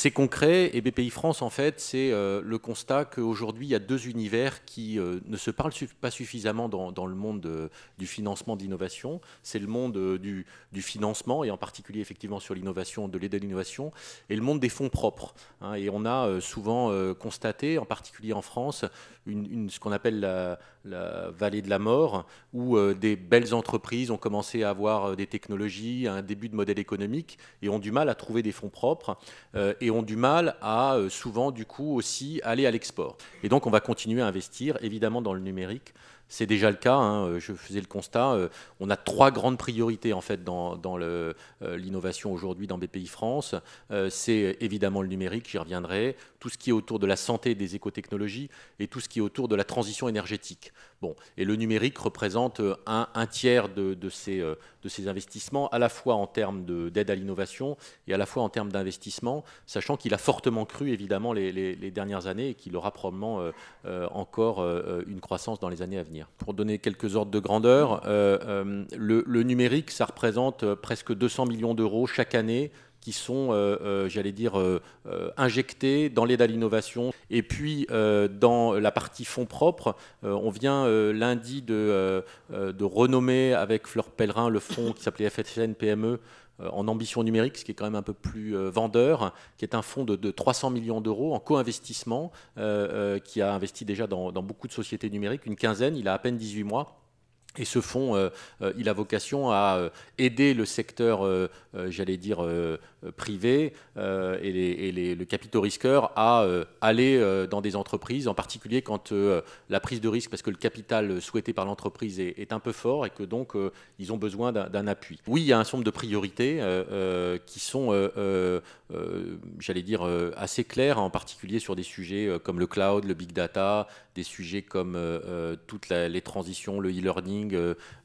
c'est concret et BPI France, en fait, c'est euh, le constat qu'aujourd'hui, il y a deux univers qui euh, ne se parlent pas suffisamment dans, le monde euh, du financement d'innovation. C'est le monde du, financement et en particulier, effectivement, sur l'innovation, de l'aide à l'innovation et le monde des fonds propres. Hein. et on a souvent constaté, en particulier en France, une, ce qu'on appelle la, vallée de la mort où des belles entreprises ont commencé à avoir des technologies, un début de modèle économique et ont du mal à trouver des fonds propres ont du mal à euh, souvent du coup aussi aller à l'export. Et donc on va continuer à investir évidemment dans le numérique. C'est déjà le cas, hein, euh, je faisais le constat. Euh, on a trois grandes priorités en fait dans, dans l'innovation aujourd'hui dans BPI France. c'est évidemment le numérique, j'y reviendrai, tout ce qui est autour de la santé des écotechnologies et tout ce qui est autour de la transition énergétique. Bon, et le numérique représente euh, un, tiers euh, de, ces, investissements, à la fois en termes d'aide à l'innovation et à la fois en termes d'investissement, sachant qu'il a fortement cru évidemment les, dernières années et qu'il aura probablement euh, encore une croissance dans les années à venir. Pour donner quelques ordres de grandeur, le, le numérique, ça représente presque 200 millions d'euros chaque année qui sont, euh, euh, j'allais dire, euh, injectés dans l'aide à l'innovation. Et puis, dans la partie fonds propres, on vient lundi de, renommer avec Fleur Pellerin le fonds qui s'appelait FSN PME en ambition numérique, ce qui est quand même un peu plus vendeur, qui est un fonds de, 300 millions d'euros en co-investissement, qui a investi déjà dans beaucoup de sociétés numériques, une quinzaine, il a à peine 18 mois. Et ce fonds, euh, euh, il a vocation à euh, aider le secteur, j'allais dire, privé et, le capitaux risqueur à aller dans des entreprises, en particulier quand la prise de risque, parce que le capital souhaité par l'entreprise est, est, un peu fort et que donc ils ont besoin d'un appui. Oui, il y a un certain nombre de priorités qui sont, j'allais dire, assez claires, en particulier sur des sujets comme le cloud, le big data, des sujets comme euh, euh, toutes les transitions, le e-learning,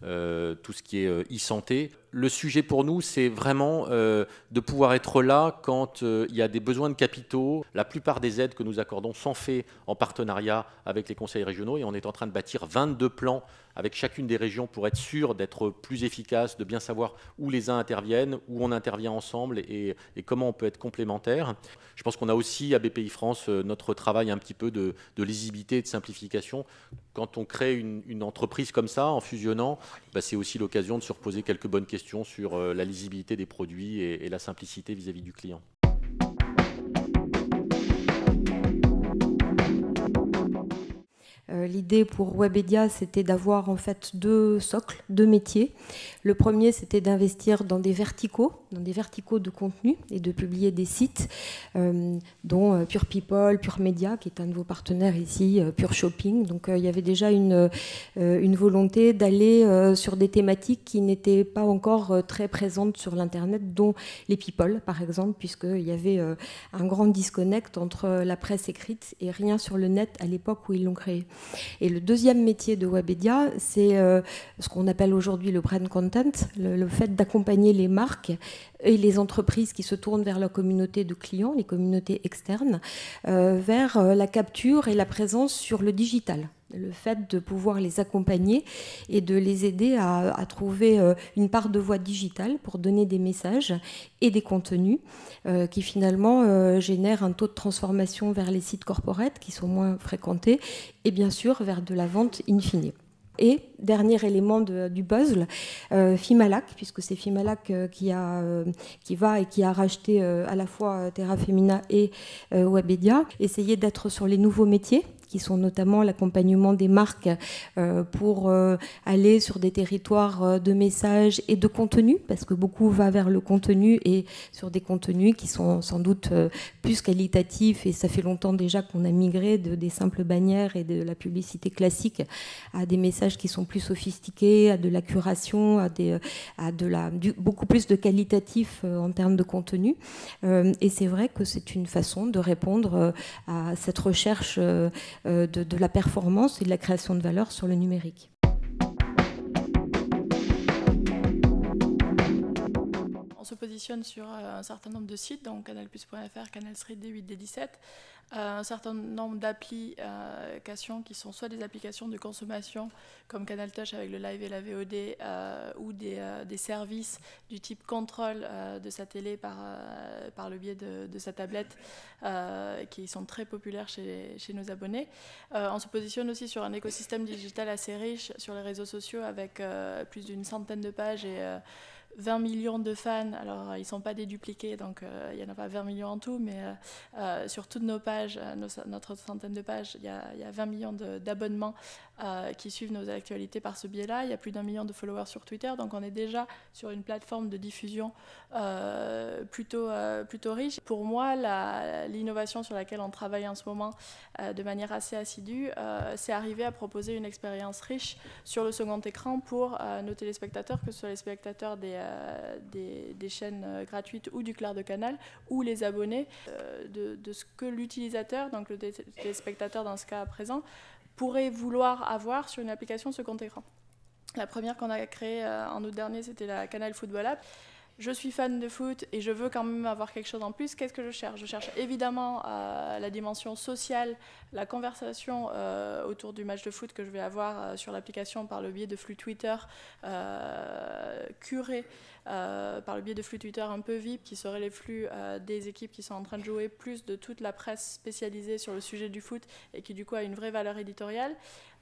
euh, tout ce qui est e-santé le sujet pour nous, c'est vraiment euh, de pouvoir être là quand euh, il y a des besoins de capitaux. La plupart des aides que nous accordons sont faites en partenariat avec les conseils régionaux et on est en train de bâtir 22 plans avec chacune des régions pour être sûr d'être plus efficace, de bien savoir où les uns interviennent, où on intervient ensemble et, comment on peut être complémentaire. Je pense qu'on a aussi à BPI France euh, notre travail un petit peu de, de lisibilité et de simplification quand on crée une, entreprise comme ça, en fusionnant, bah, c'est aussi l'occasion de se reposer quelques bonnes questions sur euh, la lisibilité des produits et la simplicité vis à -vis du client. Euh, l'idée pour Webedia, c'était d'avoir en fait deux socles, deux métiers. Le premier, c'était d'investir dans des verticaux, dans des verticaux de contenu et de publier des sites, euh, dont euh, Pure People, Pure Media, qui est un de vos partenaires ici, Pure Shopping. Donc il y avait déjà une, une volonté d'aller sur des thématiques qui n'étaient pas encore très présentes sur l'Internet, dont les people, par exemple, puisqu'il y avait un grand disconnect entre la presse écrite et rien sur le net à l'époque où ils l'ont créé. Et le deuxième métier de Webedia, c'est euh, ce qu'on appelle aujourd'hui le brand content, le, fait d'accompagner les marques et les entreprises qui se tournent vers leur communauté de clients, les communautés externes, euh, vers euh, la capture et la présence sur le digital le fait de pouvoir les accompagner et de les aider à, trouver euh, une part de voie digitale pour donner des messages et des contenus euh, qui finalement euh, génèrent un taux de transformation vers les sites corporate qui sont moins fréquentés et bien sûr vers de la vente in fine. Et dernier élément du puzzle, Fimalac, puisque c'est Fimalac qui, qui va et qui a racheté à la fois Terra Femina et Webedia, essayer d'être sur les nouveaux métiers qui sont notamment l'accompagnement des marques euh, pour euh, aller sur des territoires euh, de messages et de contenu, parce que beaucoup va vers le contenu et sur des contenus qui sont sans doute plus qualitatifs, et ça fait longtemps déjà qu'on a migré de, des simples bannières et de la publicité classique à des messages qui sont plus sophistiqués, à de la curation, à, des, à de la, beaucoup plus de qualitatif en termes de contenu. et c'est vrai que c'est une façon de répondre à cette recherche euh, de, la performance et de la création de valeur sur le numérique. On se positionne sur euh, un certain nombre de sites, donc canalplus.fr, Canal 3, D8, D17, un certain nombre d'applications euh, qui sont soit des applications de consommation comme Canal Touch avec le live et la VOD euh, ou des, services du type contrôle de sa télé par, le biais de, sa tablette qui sont très populaires chez nos abonnés. on se positionne aussi sur un écosystème digital assez riche sur les réseaux sociaux avec plus d'une centaine de pages et 20 millions de fans. Alors, euh, ils ne sont pas dédupliqués, donc euh, il n'y en a pas 20 millions en tout, mais euh, sur toutes nos pages, notre centaine de pages, il il y a 20 millions d'abonnements euh, qui suivent nos actualités par ce biais-là. Il y a plus d'un million de followers sur Twitter, donc on est déjà sur une plateforme de diffusion euh, plutôt, euh, plutôt riche. Pour moi, l'innovation sur laquelle on travaille en ce moment de manière assez assidue, c'est arriver à proposer une expérience riche sur le second écran pour nos téléspectateurs, que ce soit les spectateurs des, des, chaînes gratuites ou du clair de canal, ou les abonnés, de, de ce que l'utilisateur, donc le téléspectateur dans ce cas à présent, pourrait vouloir avoir sur une application ce compte écran. La première qu'on a créée euh, en août dernier, c'était la Canal Football App. Je suis fan de foot et je veux quand même avoir quelque chose en plus. Qu'est-ce que je cherche Je cherche évidemment euh, la dimension sociale, la conversation euh, autour du match de foot que je vais avoir sur l'application par le biais de flux Twitter curé euh, par le biais de flux Twitter un peu VIP, qui seraient les flux euh, des équipes qui sont en train de jouer, plus de toute la presse spécialisée sur le sujet du foot et qui du coup a une vraie valeur éditoriale.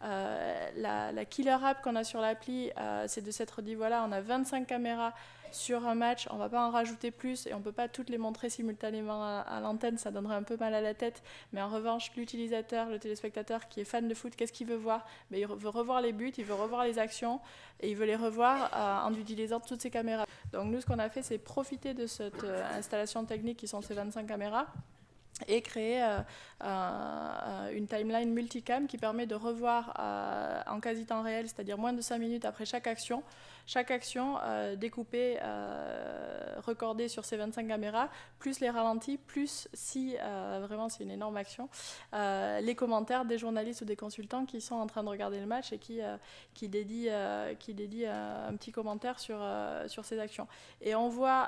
Euh, la, la, killer app qu'on a sur l'appli, c'est de s'être dit voilà, on a 25 caméras sur un match, on va pas en rajouter plus et on ne peut pas toutes les montrer simultanément à, l'antenne, ça donnerait un peu mal à la tête. Mais en revanche, l'utilisateur, le téléspectateur qui est fan de foot, qu'est-ce qu'il veut voir mais Il veut revoir les buts, il veut revoir les actions et il veut les revoir euh, en utilisant toutes ces caméras. Donc nous, ce qu'on a fait, c'est profiter de cette euh, installation technique qui sont ces 25 caméras et créer euh, euh, une timeline multicam qui permet de revoir euh, en quasi temps réel, c'est-à-dire moins de 5 minutes après chaque action, chaque action découpée, recordée sur ces 25 caméras, plus les ralentis, plus si vraiment c'est une énorme action, les commentaires des journalistes ou des consultants qui sont en train de regarder le match et qui, qui dédient, qui un petit commentaire sur, sur ces actions. Et on voit,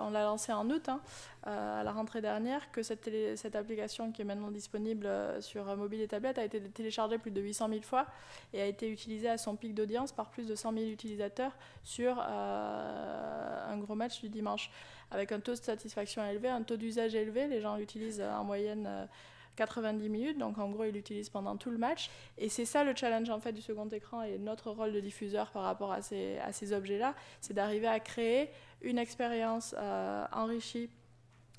on l'a lancé en août, hein, à la rentrée dernière, que cette cette application qui est maintenant disponible euh, sur euh, mobile et tablette a été téléchargée plus de 800 000 fois et a été utilisée à son pic d'audience par plus de 100 000 utilisateurs sur euh, un gros match du dimanche. Avec un taux de satisfaction élevé, un taux d'usage élevé, les gens l'utilisent en moyenne. 90 minutes, donc en gros ils l'utilisent pendant tout le match. Et c'est ça le challenge en fait du second écran et notre rôle de diffuseur par rapport à ces, objets-là, c'est d'arriver à créer une expérience enrichie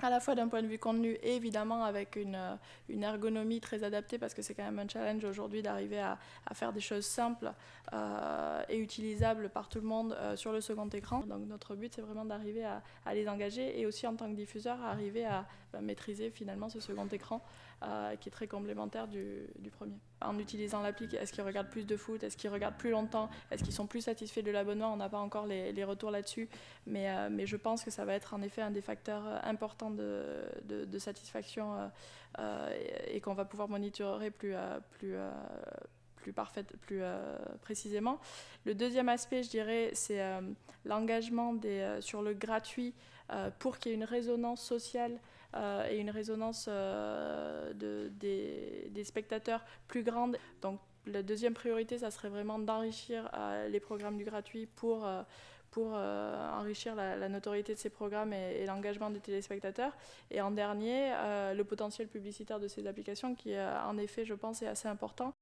à la fois d'un point de vue contenu et évidemment avec euh, une, ergonomie très adaptée parce que c'est quand même un challenge aujourd'hui d'arriver à, faire des choses simples euh, et utilisables par tout le monde euh, sur le second écran. Donc notre but c'est vraiment d'arriver à, les engager et aussi en tant que diffuseur arriver à bah, maîtriser finalement ce second écran euh, qui est très complémentaire du, premier. En utilisant l'appli, est-ce qu'ils regardent plus de foot Est-ce qu'ils regardent plus longtemps Est-ce qu'ils sont plus satisfaits de l'abonnement On n'a pas encore les, retours là-dessus, euh, mais, je pense que ça va être en effet un des facteurs euh, importants de, satisfaction et, qu'on va pouvoir monitorer plus, plus, plus, parfaite, plus précisément. Le deuxième aspect, je dirais, c'est l'engagement des, sur le gratuit pour qu'il y ait une résonance sociale euh, et une résonance euh, des, spectateurs plus grande. Donc la deuxième priorité, ça serait vraiment d'enrichir euh, les programmes du gratuit pour, pour enrichir la, notoriété de ces programmes et l'engagement des téléspectateurs. Et en dernier, le potentiel publicitaire de ces applications qui, en effet, je pense, est assez important.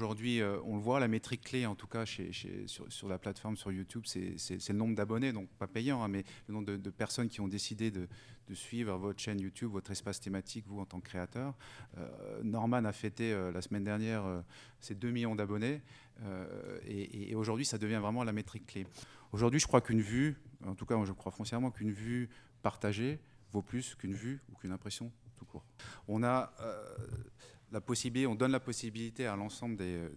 Aujourd'hui, euh, on le voit, la métrique clé, en tout cas sur, la plateforme, sur YouTube, c'est le nombre d'abonnés, donc pas payant, hein, mais le nombre de, personnes qui ont décidé de, suivre votre chaîne YouTube, votre espace thématique, vous en tant que créateur. Euh, Norman a fêté euh, la semaine dernière ses 2 millions d'abonnés, et, et aujourd'hui, ça devient vraiment la métrique clé. Aujourd'hui, je crois qu'une vue, en tout cas, je crois foncièrement qu'une vue partagée vaut plus qu'une vue ou qu'une impression tout court. On a on donne la possibilité à l'ensemble des,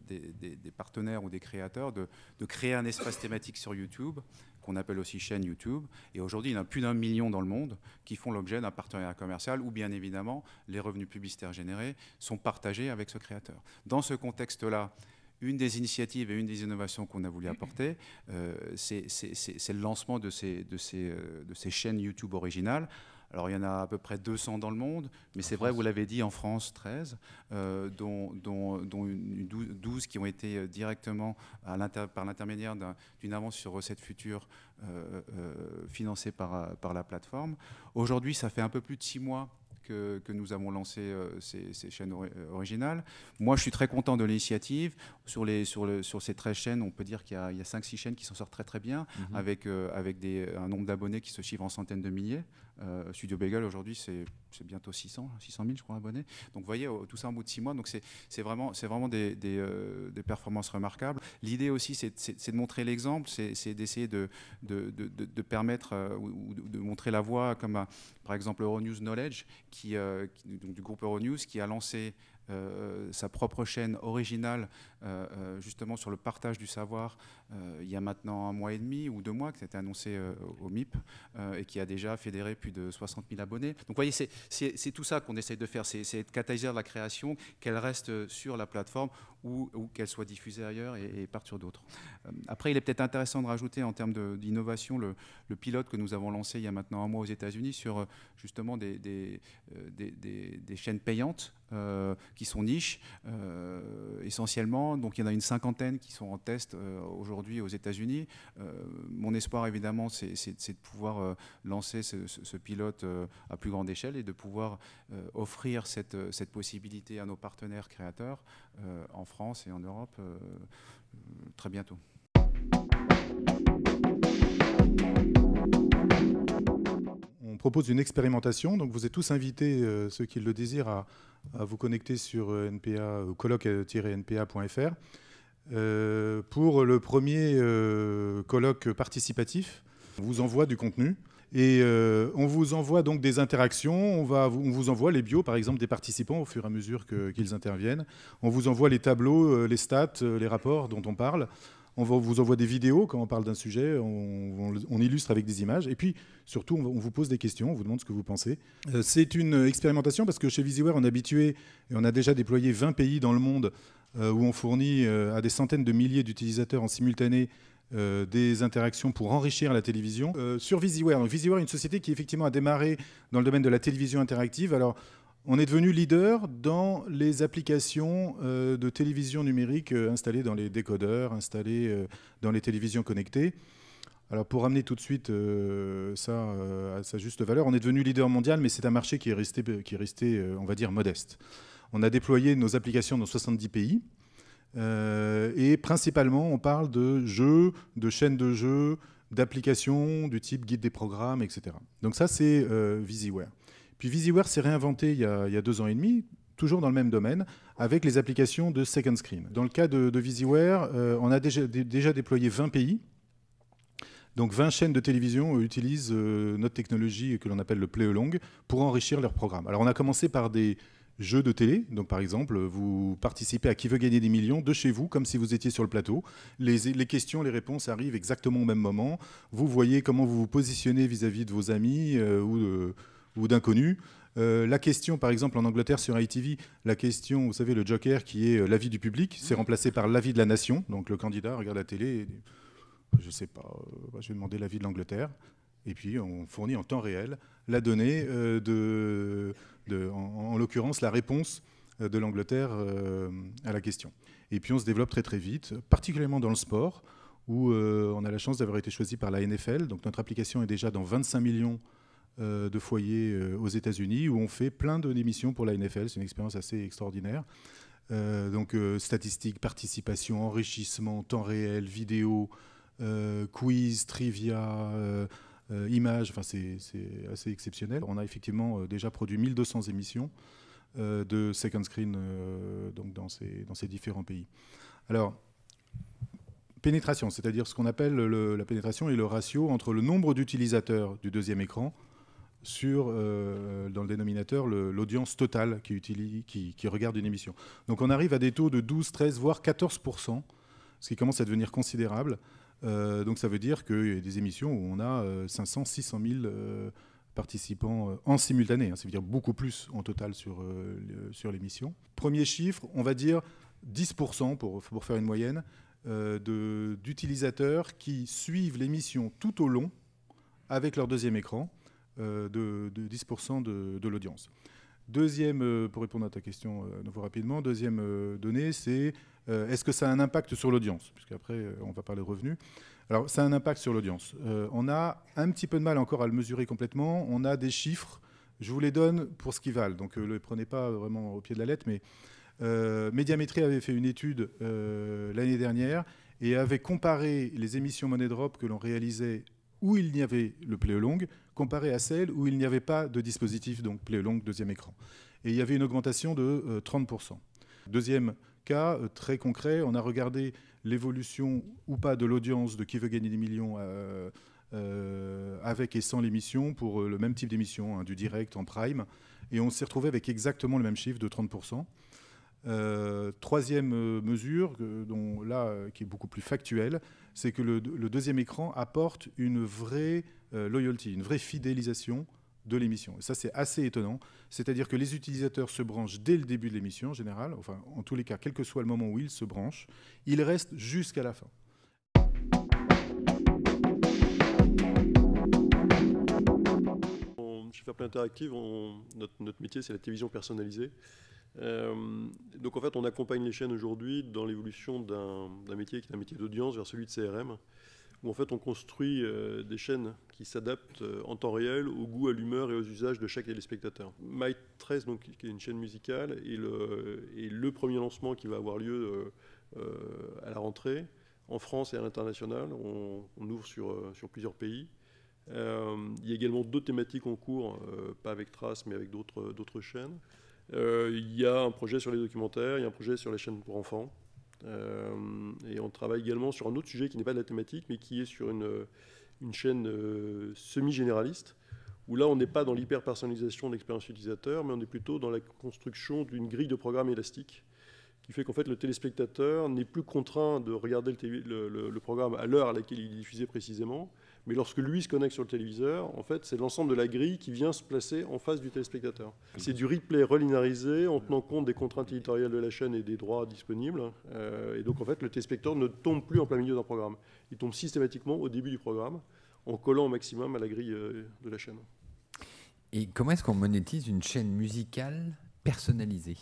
partenaires ou des créateurs de, créer un espace thématique sur YouTube, qu'on appelle aussi chaîne YouTube. Et aujourd'hui, il y en a plus d'un million dans le monde qui font l'objet d'un partenariat commercial où, bien évidemment, les revenus publicitaires générés sont partagés avec ce créateur. Dans ce contexte-là, une des initiatives et une des innovations qu'on a voulu apporter, euh, c'est le lancement de ces euh, chaînes YouTube originales alors il y en a à peu près 200 dans le monde, mais c'est vrai, vous l'avez dit, en France 13, euh, dont, 12 qui ont été euh, directement par l'intermédiaire d'une avance sur recettes futures euh, financées financée par, la plateforme. Aujourd'hui, ça fait un peu plus de 6 mois que, nous avons lancé ces, chaînes originales. Moi, je suis très content de l'initiative. Sur, les, sur, le, sur ces 13 chaînes, on peut dire qu'il y a, a 5-6 chaînes qui s'en sortent très très bien, mhm. avec, euh, avec des, un nombre d'abonnés qui se chiffre en centaines de milliers. Euh, Studio Bagel aujourd'hui, c'est bientôt 600, 600 000, je crois, abonnés. Donc vous voyez, tout ça en bout de 6 mois. Donc c'est vraiment, vraiment des, euh, des, performances remarquables. L'idée aussi, c'est de montrer l'exemple, c'est d'essayer de de, de, permettre ou de, montrer la voie, comme par exemple Euronews Knowledge, qui, donc, du groupe Euronews, qui a lancé euh, sa propre chaîne originale, euh, euh, justement sur le partage du savoir, euh, il y a maintenant un mois et demi ou deux mois que été annoncé euh, au MIP euh, et qui a déjà fédéré plus de 60 000 abonnés. Donc vous voyez, c'est tout ça qu'on essaye de faire, c'est de catalyser la création, qu'elle reste sur la plateforme ou, qu'elle soit diffusée ailleurs et, part sur d'autres. après, il est peut-être intéressant de rajouter en termes d'innovation le, pilote que nous avons lancé il y a maintenant un mois aux États-Unis sur justement des, des, chaînes payantes qui sont niches essentiellement. Donc il y en a une cinquantaine qui sont en test aujourd'hui aux États-Unis. Euh, mon espoir, évidemment, c'est de pouvoir euh, lancer ce, pilote euh, à plus grande échelle et de pouvoir offrir cette, possibilité à nos partenaires créateurs en France et en Europe très bientôt. On propose une expérimentation, donc vous êtes tous invités, ceux qui le désirent, à, vous connecter sur npa colloque-npa.fr. Euh, pour le premier euh, colloque participatif. On vous envoie du contenu et euh, on vous envoie donc des interactions. On, va, on vous envoie les bios, par exemple, des participants au fur et à mesure qu'ils interviennent. On vous envoie les tableaux, les stats, les rapports dont on parle on vous envoie des vidéos quand on parle d'un sujet, on, illustre avec des images, et puis surtout on, vous pose des questions, on vous demande ce que vous pensez. Euh, c'est une expérimentation parce que chez VisiWare on habitué et on a déjà déployé 20 pays dans le monde euh, où on fournit euh, à des centaines de milliers d'utilisateurs en simultané des interactions pour enrichir la télévision sur VisiWare. Donc VisiWare est une société qui effectivement a démarré dans le domaine de la télévision interactive. Alors on est devenu leader dans les applications euh, de télévision numérique euh, installées dans les décodeurs, installées euh, dans les télévisions connectées. Alors pour ramener tout de suite ça à sa juste valeur, on est devenu leader mondial, mais c'est un marché qui est resté, qui est resté on va dire, modeste. On a déployé nos applications dans 70 pays. et principalement, on parle de jeux, de chaînes de jeux, d'applications du type guide des programmes, etc. Donc ça, c'est VisiWare. Puis VisiWare s'est réinventé il y, a, deux ans et demi, toujours dans le même domaine, avec les applications de Second Screen. Dans le cas de, VisiWare, euh, on a déjà, déployé 20 pays. Donc 20 chaînes de télévision utilisent euh, notre technologie que l'on appelle le play along pour enrichir leurs programmes. Alors on a commencé par des jeux de télé. Donc par exemple, vous participez à qui veut gagner des millions de chez vous, comme si vous étiez sur le plateau. Les, questions, les réponses arrivent exactement au même moment. Vous voyez comment vous vous positionnez vis-à-vis de vos amis euh, ou de ou d'inconnus. Euh, la question, par exemple, en Angleterre sur ITV, la question, vous savez, le joker qui est euh, l'avis du public, c'est remplacé par l'avis de la nation. Donc le candidat regarde la télé, je ne sais pas, euh, bah, je vais demander l'avis de l'Angleterre. Et puis on fournit en temps réel la donnée de, en, l'occurrence, la réponse de l'Angleterre à la question. Et puis on se développe très très vite, particulièrement dans le sport, où on a la chance d'avoir été choisi par la NFL. Donc notre application est déjà dans 25 millions euh, de foyers euh, aux États-Unis où on fait plein d'émissions pour la NFL. C'est une expérience assez extraordinaire. Euh, donc statistiques, participation, enrichissement, temps réel, vidéo, quiz, trivia, images, enfin c'est assez exceptionnel. On a effectivement déjà produit 1200 émissions de Second Screen donc dans, ces, dans ces différents pays. Alors, pénétration, c'est-à-dire ce qu'on appelle la pénétration et le ratio entre le nombre d'utilisateurs du deuxième écran sur, euh, dans le dénominateur, l'audience totale qui, regarde une émission. Donc on arrive à des taux de 12, 13, voire 14%, ce qui commence à devenir considérable. Euh, donc ça veut dire qu'il y a des émissions où on a 500, 600 000 participants euh, en simultané, hein. ça veut dire beaucoup plus en total sur, sur l'émission. Premier chiffre, on va dire 10% pour, pour faire une moyenne, d'utilisateurs qui suivent l'émission tout au long avec leur deuxième écran euh, de, 10% de, l'audience. Deuxième, euh, pour répondre à ta question euh, nouveau rapidement, deuxième donnée, c'est est-ce que ça a un impact sur l'audience Puisqu'après, on va parler revenus. Alors, ça a un impact sur l'audience. on a un petit peu de mal encore à le mesurer complètement. On a des chiffres, je vous les donne pour ce qu'ils valent. Donc, ne les prenez pas vraiment au pied de la lettre, mais euh, Médiamétrie avait fait une étude l'année dernière et avait comparé les émissions Money Drop que l'on réalisait où il n'y avait le play long comparé à celle où il n'y avait pas de dispositif, donc play long, deuxième écran. Et il y avait une augmentation de 30%. Euh, deuxième cas euh, très concret, on a regardé l'évolution ou pas de l'audience de qui veut gagner des millions euh, avec et sans l'émission pour le même type d'émission, hein, du direct en prime. Et on s'est retrouvé avec exactement le même chiffre de 30%. troisième mesure, dont là, qui est beaucoup plus factuelle, c'est que le, deuxième écran apporte une vraie euh, loyalty, une vraie fidélisation de l'émission. Et ça, c'est assez étonnant. C'est-à-dire que les utilisateurs se branchent dès le début de l'émission, en général, enfin, en tous les cas, quel que soit le moment où ils se branchent, ils restent jusqu'à la fin. chez Fairplay Interactive, notre, métier, c'est la télévision personnalisée. Euh, donc, en fait, on accompagne les chaînes aujourd'hui dans l'évolution d'un métier qui est un métier d'audience vers celui de CRM où en fait on construit euh, des chaînes qui s'adaptent euh, en temps réel au goût, à l'humeur et aux usages de chaque téléspectateur. My 13, donc, qui est une chaîne musicale, est le, le premier lancement qui va avoir lieu euh, à la rentrée, en France et à l'international. On, ouvre sur, sur plusieurs pays. il y a également d'autres thématiques en cours, pas avec Trace, mais avec d'autres chaînes. il y a un projet sur les documentaires, il y a un projet sur les chaînes pour enfants. Euh, et on travaille également sur un autre sujet qui n'est pas de la thématique, mais qui est sur une, euh, chaîne euh, semi-généraliste, où là, on n'est pas dans l'hyper-personnalisation de l'expérience utilisateur, mais on est plutôt dans la construction d'une grille de programme élastique, qui fait qu'en fait, le téléspectateur n'est plus contraint de regarder le programme à l'heure à laquelle il est diffusé précisément, mais lorsque lui se connecte sur le téléviseur, en fait, c'est l'ensemble de la grille qui vient se placer en face du téléspectateur. C'est du replay relinéarisé en tenant compte des contraintes éditoriales de la chaîne et des droits disponibles. Euh, et donc, en fait, le téléspectateur ne tombe plus en plein milieu d'un programme. Il tombe systématiquement au début du programme en collant au maximum à la grille euh, de la chaîne. Et comment est-ce qu'on monétise une chaîne musicale personnalisée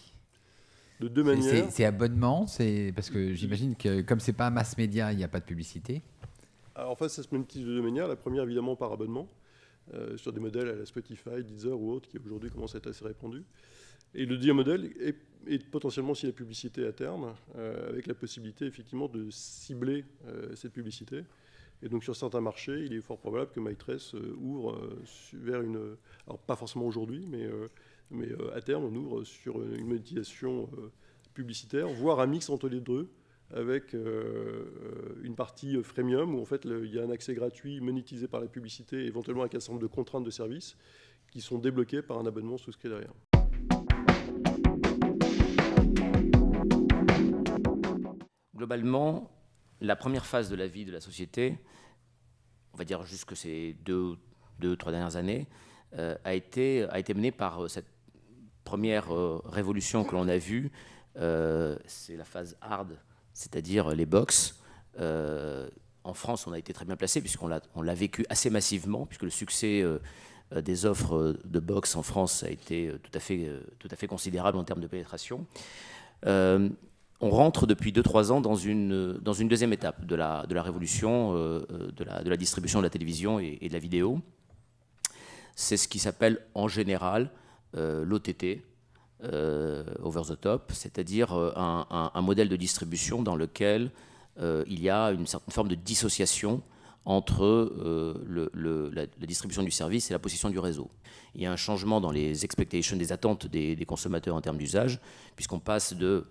de deux manières. C'est abonnement, c'est parce que j'imagine que comme c'est pas un mass média, il n'y a pas de publicité en face, ça se monétise de deux manières. La première, évidemment, par abonnement, euh, sur des modèles à la Spotify, Deezer ou autres, qui aujourd'hui commencent à être assez répandus. Et le deuxième modèle est, potentiellement aussi la publicité à terme, euh, avec la possibilité, effectivement, de cibler euh, cette publicité. Et donc sur certains marchés, il est fort probable que MyTrace ouvre vers une... Alors pas forcément aujourd'hui, mais, mais à terme, on ouvre sur une monétisation publicitaire, voire un mix entre les deux, avec euh, euh, une partie euh, freemium où en fait il y a un accès gratuit monétisé par la publicité, éventuellement avec un certain nombre de contraintes de service qui sont débloquées par un abonnement souscrit derrière. Globalement, la première phase de la vie de la société, on va dire jusque ces deux, deux trois dernières années, a, été, a été menée par cette première révolution que l'on a vue. c'est la phase hard c'est-à-dire euh, les box. Euh, en France, on a été très bien placé puisqu'on l'a vécu assez massivement, puisque le succès euh, des offres de box en France a été tout à fait, tout à fait considérable en termes de pénétration. on rentre depuis 2-3 ans dans une, dans une deuxième étape de la, de la révolution de la, de, la, distribution de la télévision et, et de la vidéo. C'est ce qui s'appelle en général l'OTT, euh, over the top, c'est-à-dire euh, un, modèle de distribution dans lequel euh, il y a une certaine forme de dissociation entre la, distribution du service et la position du réseau. Il y a un changement dans les expectations, des attentes des, consommateurs en termes d'usage, puisqu'on passe de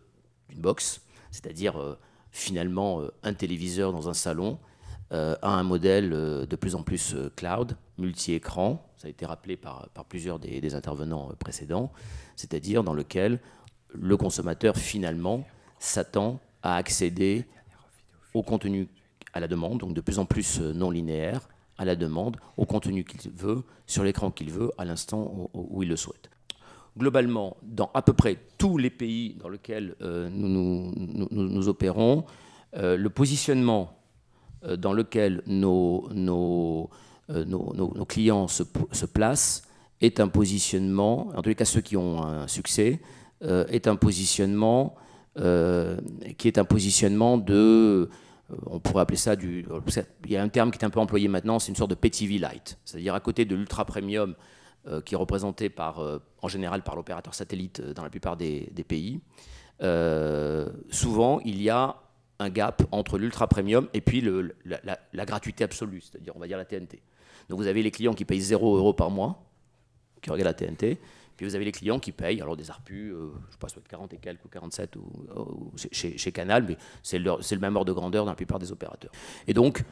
box, c'est-à-dire finalement un téléviseur dans un salon, à un modèle de plus en plus cloud, multi-écran, ça a été rappelé par, plusieurs des, intervenants euh, précédents, c'est-à-dire dans lequel le consommateur finalement s'attend à accéder au contenu à la demande, donc de plus en plus euh, non linéaire, à la demande, au contenu qu'il veut, sur l'écran qu'il veut, à l'instant où, il le souhaite. Globalement, dans à peu près tous les pays dans lesquels euh, nous, opérons, le positionnement dans lequel nos euh, nos, clients se, placent est un positionnement, en tous les cas ceux qui ont un succès, euh, est un positionnement euh, qui est un positionnement de, on pourrait appeler ça du, il y a un terme qui est un peu employé maintenant, c'est une sorte de petit light, c'est-à-dire à côté de l'ultra premium qui est représenté par, en général par l'opérateur satellite dans la plupart des, pays. souvent, il y a un gap entre l'ultra premium et puis le, la, gratuité absolue, c'est-à-dire on va dire la TNT. Donc vous avez les clients qui payent 0 euros par mois, qui regardent la TNT, puis vous avez les clients qui payent, alors des ARPU, euh, sais je soit 40 et quelques ou 47 ou, chez, Canal, mais c'est le, même ordre de grandeur dans la plupart des opérateurs. Et donc,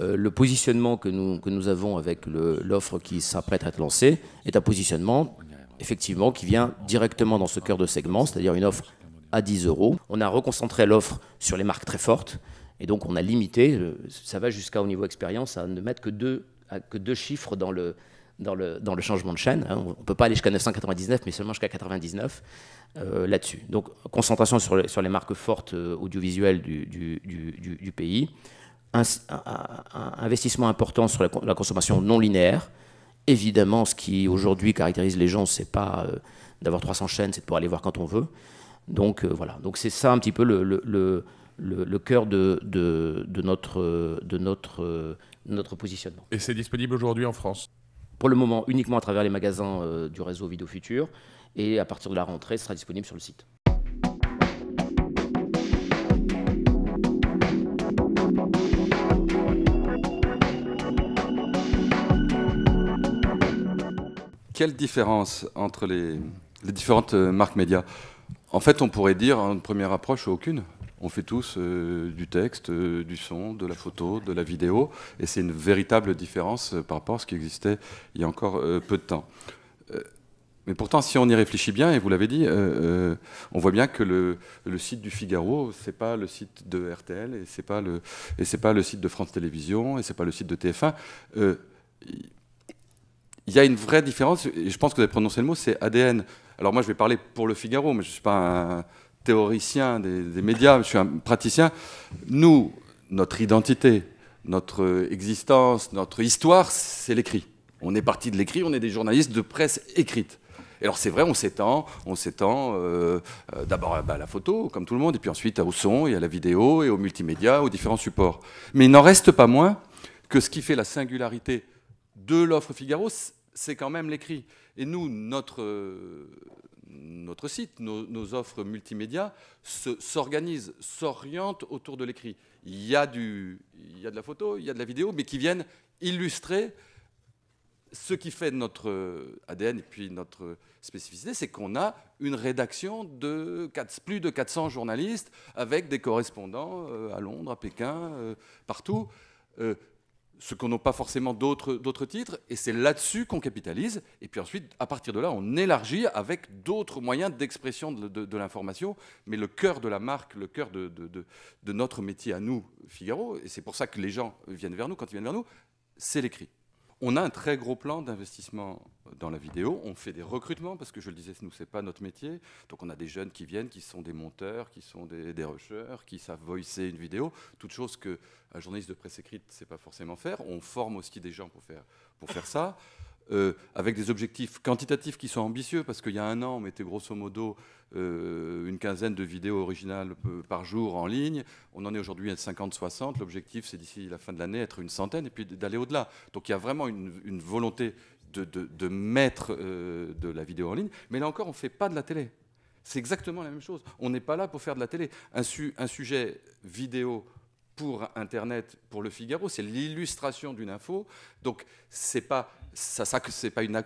euh, le positionnement que nous, que nous avons avec l'offre qui s'apprête à être lancée est un positionnement, effectivement, qui vient directement dans ce cœur de segment, c'est-à-dire une offre à 10 euros. On a reconcentré l'offre sur les marques très fortes, et donc on a limité, euh, ça va jusqu'à au niveau expérience, à ne mettre que deux que deux chiffres dans le, dans le, dans le changement de chaîne. Hein. On ne peut pas aller jusqu'à 999, mais seulement jusqu'à 99 euh, là-dessus. Donc concentration sur, sur, les marques fortes euh, audiovisuelles du, du, du, du pays. Un, investissement important sur la, consommation non linéaire. Évidemment, ce qui aujourd'hui caractérise les gens, c'est pas euh, d'avoir 300 chaînes, c'est de pouvoir aller voir quand on veut. Donc voilà, donc c'est ça un petit peu le, le, le, le cœur de, de, de, notre, de notre notre positionnement. Et c'est disponible aujourd'hui en France Pour le moment, uniquement à travers les magasins euh, du réseau Vidéo Futur. Et à partir de la rentrée, sera disponible sur le site. Quelle différence entre les, les différentes euh, marques médias En fait, on pourrait dire, en hein, première approche, aucune. On fait tous euh, du texte, euh, du son, de la photo, de la vidéo, et c'est une véritable différence euh, par rapport à ce qui existait il y a encore peu de temps. mais pourtant, si on y réfléchit bien, et vous l'avez dit, on voit bien que le, site du Figaro, ce n'est pas le site de RTL, et c'est pas le pas le site de France Télévisions, et n'est pas le site de TF1. il y a une vraie différence, et je pense que vous avez prononcé le mot, c'est ADN. Alors moi, je vais parler pour le Figaro, mais je ne suis pas un théoricien des, médias, je suis un praticien. Nous, notre identité, notre existence, notre histoire, c'est l'écrit. On est parti de l'écrit, on est des journalistes de presse écrite. Et alors c'est vrai, on s'étend, on s'étend euh, euh, d'abord bah, à la photo, comme tout le monde, et puis ensuite au son, et à la vidéo, et aux multimédia, aux différents supports. Mais il n'en reste pas moins que ce qui fait la singularité de l'offre Figaro, c'est quand même l'écrit. Et nous, notre, euh, notre site, nos, offres multimédia s'organisent, s'orientent autour de l'écrit. Il, y a il y de la photo, il y a de la vidéo, mais qui viennent illustrer ce qui fait notre ADN et puis notre spécificité, c'est qu'on a une rédaction de plus de 400 journalistes avec des correspondants euh, à Londres, à Pékin, euh, partout. Euh, ce qu'on n'a pas forcément d'autres titres, et c'est là-dessus qu'on capitalise, et puis ensuite, à partir de là, on élargit avec d'autres moyens d'expression de, l'information, mais le cœur de la marque, le cœur de, de notre métier à nous, Figaro, et c'est pour ça que les gens viennent vers nous, quand ils viennent vers nous, c'est l'écrit. On a un très gros plan d'investissement dans la vidéo. On fait des recrutements parce que je le disais, nous c'est pas notre métier. Donc on a des jeunes qui viennent, qui sont des monteurs, qui sont des, des qui savent voicer une vidéo, toute chose que un journaliste de presse écrite ne sait pas forcément faire. On forme aussi des gens pour faire pour faire ça. Euh, avec des objectifs quantitatifs qui sont ambitieux, parce qu'il y a un an, on mettait grosso modo euh, une quinzaine de vidéos originales euh, par jour en ligne. On en est aujourd'hui à 50-60. L'objectif, c'est d'ici la fin de l'année, être une centaine et puis d'aller au-delà. Donc il y a vraiment une, volonté de, mettre de la vidéo en ligne. Mais là encore, on ne fait pas de la télé. C'est exactement la même chose. On n'est pas là pour faire de la télé. Un, un sujet vidéo pour Internet, pour le Figaro, c'est l'illustration d'une info. Donc, c'est pas ça, ça c'est pas une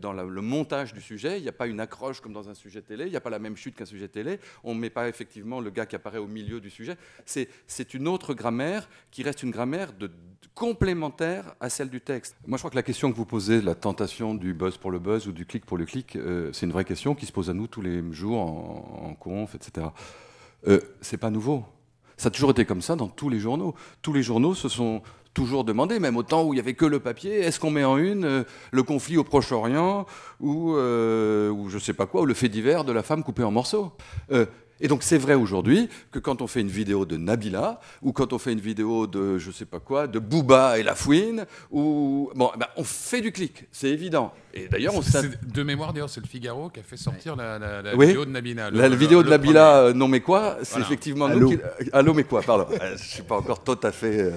dans le montage du sujet, il n'y a pas une accroche comme dans un sujet télé, il n'y a pas la même chute qu'un sujet télé, on ne met pas effectivement le gars qui apparaît au milieu du sujet. C'est une autre grammaire qui reste une grammaire de, complémentaire à celle du texte. Moi, je crois que la question que vous posez, la tentation du buzz pour le buzz ou du clic pour le clic, euh, c'est une vraie question qui se pose à nous tous les jours en, conf, etc. Euh, c'est pas nouveau. Ça a toujours été comme ça dans tous les journaux. Tous les journaux se sont toujours demandé, même au temps où il n'y avait que le papier, est-ce qu'on met en une euh, le conflit au Proche-Orient ou, je euh, ou je sais pas quoi, ou le fait divers de la femme coupée en morceaux euh, et donc c'est vrai aujourd'hui que quand on fait une vidéo de Nabila, ou quand on fait une vidéo de je sais pas quoi, de Booba et la fouine, ou bon, eh ben, on fait du clic, c'est évident. Et d'ailleurs, on De mémoire, d'ailleurs, c'est le Figaro qui a fait sortir la, la, vidéo de Nabila. la vidéo de Nabila, euh, non mais quoi, c'est effectivement Allô. nous mais quoi, pardon. Euh, je suis pas encore tout à fait... Euh,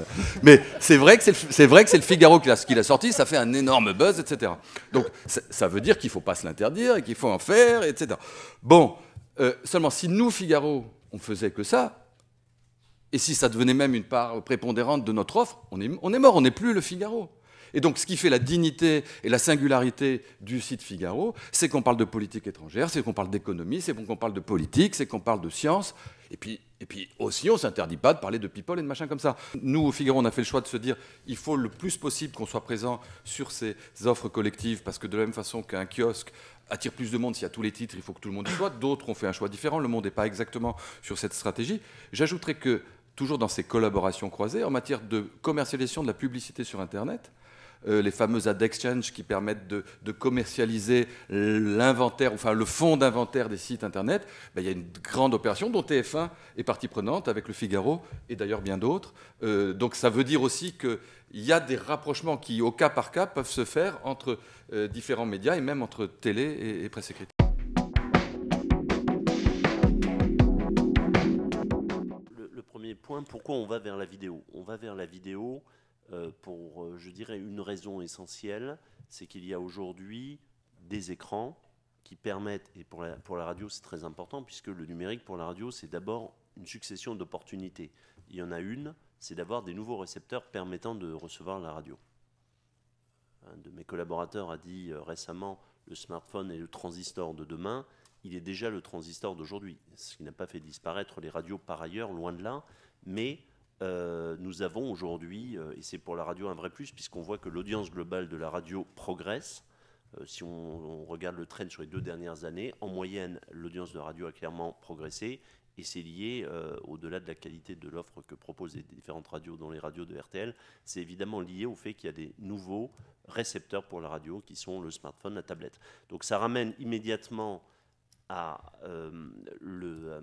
mais c'est vrai que c'est vrai que c'est le Figaro qui l'a sorti, ça fait un énorme buzz, etc. Donc ça veut dire qu'il faut pas se l'interdire et qu'il faut en faire, etc. Bon, euh, seulement, si nous, Figaro, on faisait que ça, et si ça devenait même une part prépondérante de notre offre, on est, mort, on n'est plus le Figaro. Et donc, ce qui fait la dignité et la singularité du site Figaro, c'est qu'on parle de politique étrangère, c'est qu'on parle d'économie, c'est qu'on parle de politique, c'est qu'on parle de science. Et puis, et puis aussi, on ne s'interdit pas de parler de people et de machin comme ça. Nous, au Figaro, on a fait le choix de se dire il faut le plus possible qu'on soit présent sur ces offres collectives, parce que de la même façon qu'un kiosque attire plus de monde s'il y a tous les titres, il faut que tout le monde y soit. D'autres ont fait un choix différent. Le monde n'est pas exactement sur cette stratégie. J'ajouterais que, toujours dans ces collaborations croisées, en matière de commercialisation de la publicité sur Internet, euh, les fameuses ad exchange qui permettent de, commercialiser l'inventaire, enfin le fonds d'inventaire des sites internet, ben, il y a une grande opération dont TF1 est partie prenante avec le Figaro et d'ailleurs bien d'autres. Euh, donc ça veut dire aussi que il y a des rapprochements qui, au cas par cas, peuvent se faire entre euh, différents médias et même entre télé et, presse écrite. Le, premier point, pourquoi on va vers la vidéo On va vers la vidéo euh, pour, euh, je dirais, une raison essentielle, c'est qu'il y a aujourd'hui des écrans qui permettent, et pour pour la radio c'est très important, puisque le numérique pour la radio c'est d'abord une succession d'opportunités. Il y en a une, c'est d'avoir des nouveaux récepteurs permettant de recevoir la radio. Un de mes collaborateurs a dit euh, récemment le smartphone est le transistor de demain. Il est déjà le transistor d'aujourd'hui, ce qui n'a pas fait disparaître les radios par ailleurs, loin de là. Mais euh, nous avons aujourd'hui, euh, et c'est pour la radio un vrai plus, puisqu'on voit que l'audience globale de la radio progresse. si on, regarde le trend sur les deux dernières années, en moyenne, l'audience de radio a clairement progressé. Et c'est lié, euh, au-delà de la qualité de l'offre que proposent les différentes radios, dont les radios de RTL, c'est évidemment lié au fait qu'il y a des nouveaux récepteurs pour la radio qui sont le smartphone, la tablette. Donc ça ramène immédiatement à euh, euh,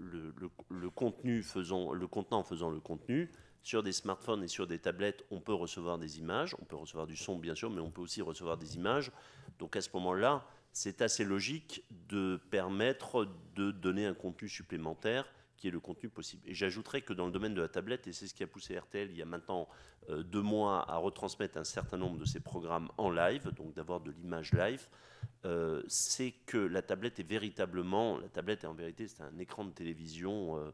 le, le, le, contenu faisant, le contenant faisant le contenu. Sur des smartphones et sur des tablettes, on peut recevoir des images, on peut recevoir du son bien sûr, mais on peut aussi recevoir des images. Donc à ce moment-là, c'est assez logique de permettre de donner un contenu supplémentaire qui est le contenu possible. Et j'ajouterais que dans le domaine de la tablette, et c'est ce qui a poussé RTL il y a maintenant euh, deux mois à retransmettre un certain nombre de ses programmes en live, donc d'avoir de l'image live, euh, c'est que la tablette est véritablement, la tablette est en vérité, c'est un écran de télévision. Euh,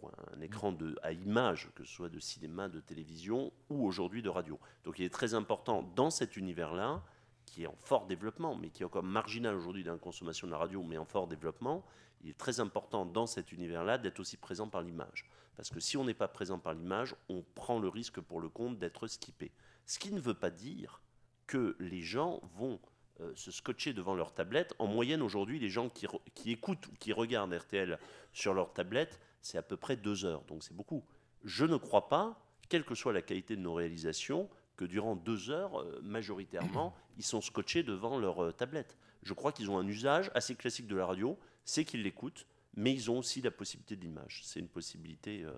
ou un écran de, à image, que ce soit de cinéma, de télévision ou aujourd'hui de radio. Donc il est très important dans cet univers-là qui est en fort développement, mais qui est encore marginal aujourd'hui dans la consommation de la radio, mais en fort développement, il est très important dans cet univers-là d'être aussi présent par l'image. Parce que si on n'est pas présent par l'image, on prend le risque pour le compte d'être skippé. Ce qui ne veut pas dire que les gens vont euh, se scotcher devant leur tablette. En moyenne, aujourd'hui, les gens qui écoutent ou qui regardent RTL sur leur tablette, c'est à peu près deux heures, donc c'est beaucoup. Je ne crois pas, quelle que soit la qualité de nos réalisations, durant deux heures, euh, majoritairement, ils sont scotchés devant leur euh, tablette. Je crois qu'ils ont un usage assez classique de la radio, c'est qu'ils l'écoutent, mais ils ont aussi la possibilité d'image. C'est une possibilité. Euh,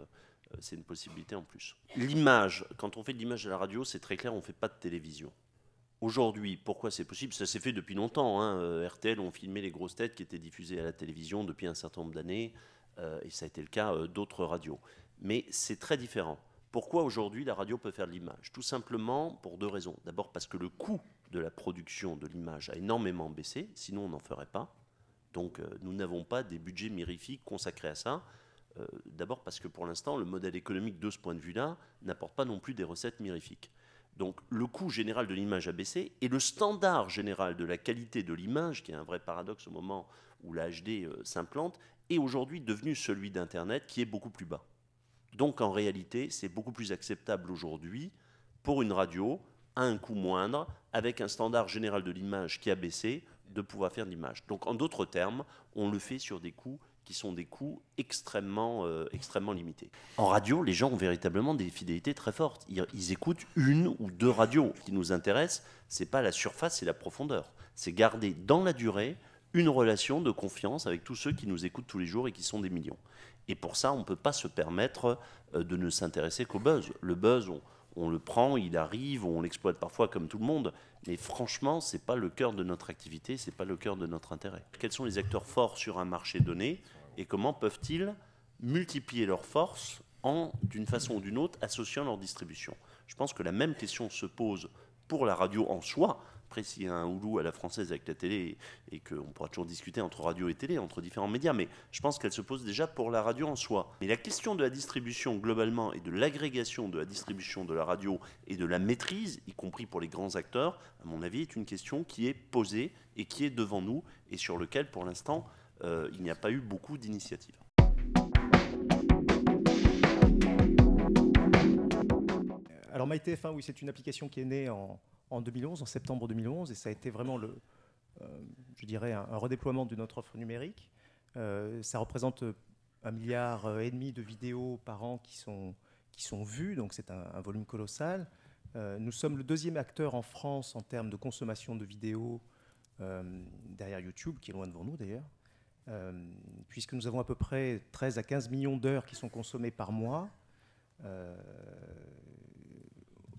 c'est une possibilité en plus. L'image, quand on fait de l'image à la radio, c'est très clair, on ne fait pas de télévision. Aujourd'hui, pourquoi c'est possible Ça s'est fait depuis longtemps. Hein. RTL ont filmé les grosses têtes qui étaient diffusées à la télévision depuis un certain nombre d'années, et ça a été le cas d'autres radios. Mais c'est très différent. Pourquoi aujourd'hui la radio peut faire de l'image Tout simplement pour deux raisons. D'abord parce que le coût de la production de l'image a énormément baissé, sinon on n'en ferait pas. Donc euh, nous n'avons pas des budgets mirifiques consacrés à ça. Euh, d'abord parce que pour l'instant, le modèle économique de ce point de vue-là n'apporte pas non plus des recettes mirifiques. Donc le coût général de l'image a baissé et le standard général de la qualité de l'image, qui est un vrai paradoxe au moment où la HD euh, s'implante, est aujourd'hui devenu celui d'Internet qui est beaucoup plus bas. Donc en réalité, c'est beaucoup plus acceptable aujourd'hui pour une radio à un coût moindre, avec un standard général de l'image qui a baissé, de pouvoir faire de l'image. Donc en d'autres termes, on le fait sur des coûts qui sont des coûts extrêmement, euh, extrêmement limités. En radio, les gens ont véritablement des fidélités très fortes. Ils, écoutent une ou deux radios. Ce qui nous intéresse, c'est pas la surface, c'est la profondeur. C'est garder dans la durée une relation de confiance avec tous ceux qui nous écoutent tous les jours et qui sont des millions. Et pour ça, on ne peut pas se permettre euh, de ne s'intéresser qu'au buzz. Le buzz, on, le prend, il arrive, on l'exploite parfois comme tout le monde. Mais franchement, ce n'est pas le cœur de notre activité, ce n'est pas le cœur de notre intérêt. Quels sont les acteurs forts sur un marché donné et comment peuvent-ils multiplier leurs forces en, d'une façon ou d'une autre, associant leur distribution Je pense que la même question se pose pour la radio en soi, après, s'il y a un houlou à la française avec la télé, et, qu'on pourra toujours discuter entre radio et télé, entre différents médias, mais je pense qu'elle se pose déjà pour la radio en soi. Mais la question de la distribution globalement et de l'agrégation de la distribution de la radio et de la maîtrise, y compris pour les grands acteurs, à mon avis, est une question qui est posée et qui est devant nous, et sur lequel, pour l'instant, euh, il n'y a pas eu beaucoup d'initiatives. Alors MyTF1, oui, c'est une application qui est née en, en 2011, en septembre 2011, et ça a été vraiment le, euh, je dirais, un, redéploiement de notre offre numérique. Euh, ça représente euh, un milliard et demi de vidéos par an qui sont, qui sont vues, donc c'est un, volume colossal. nous sommes le deuxième acteur en France en termes de consommation de vidéos derrière YouTube, qui est loin devant nous d'ailleurs. puisque nous avons à peu près 13 à 15 millions d'heures qui sont consommées par mois,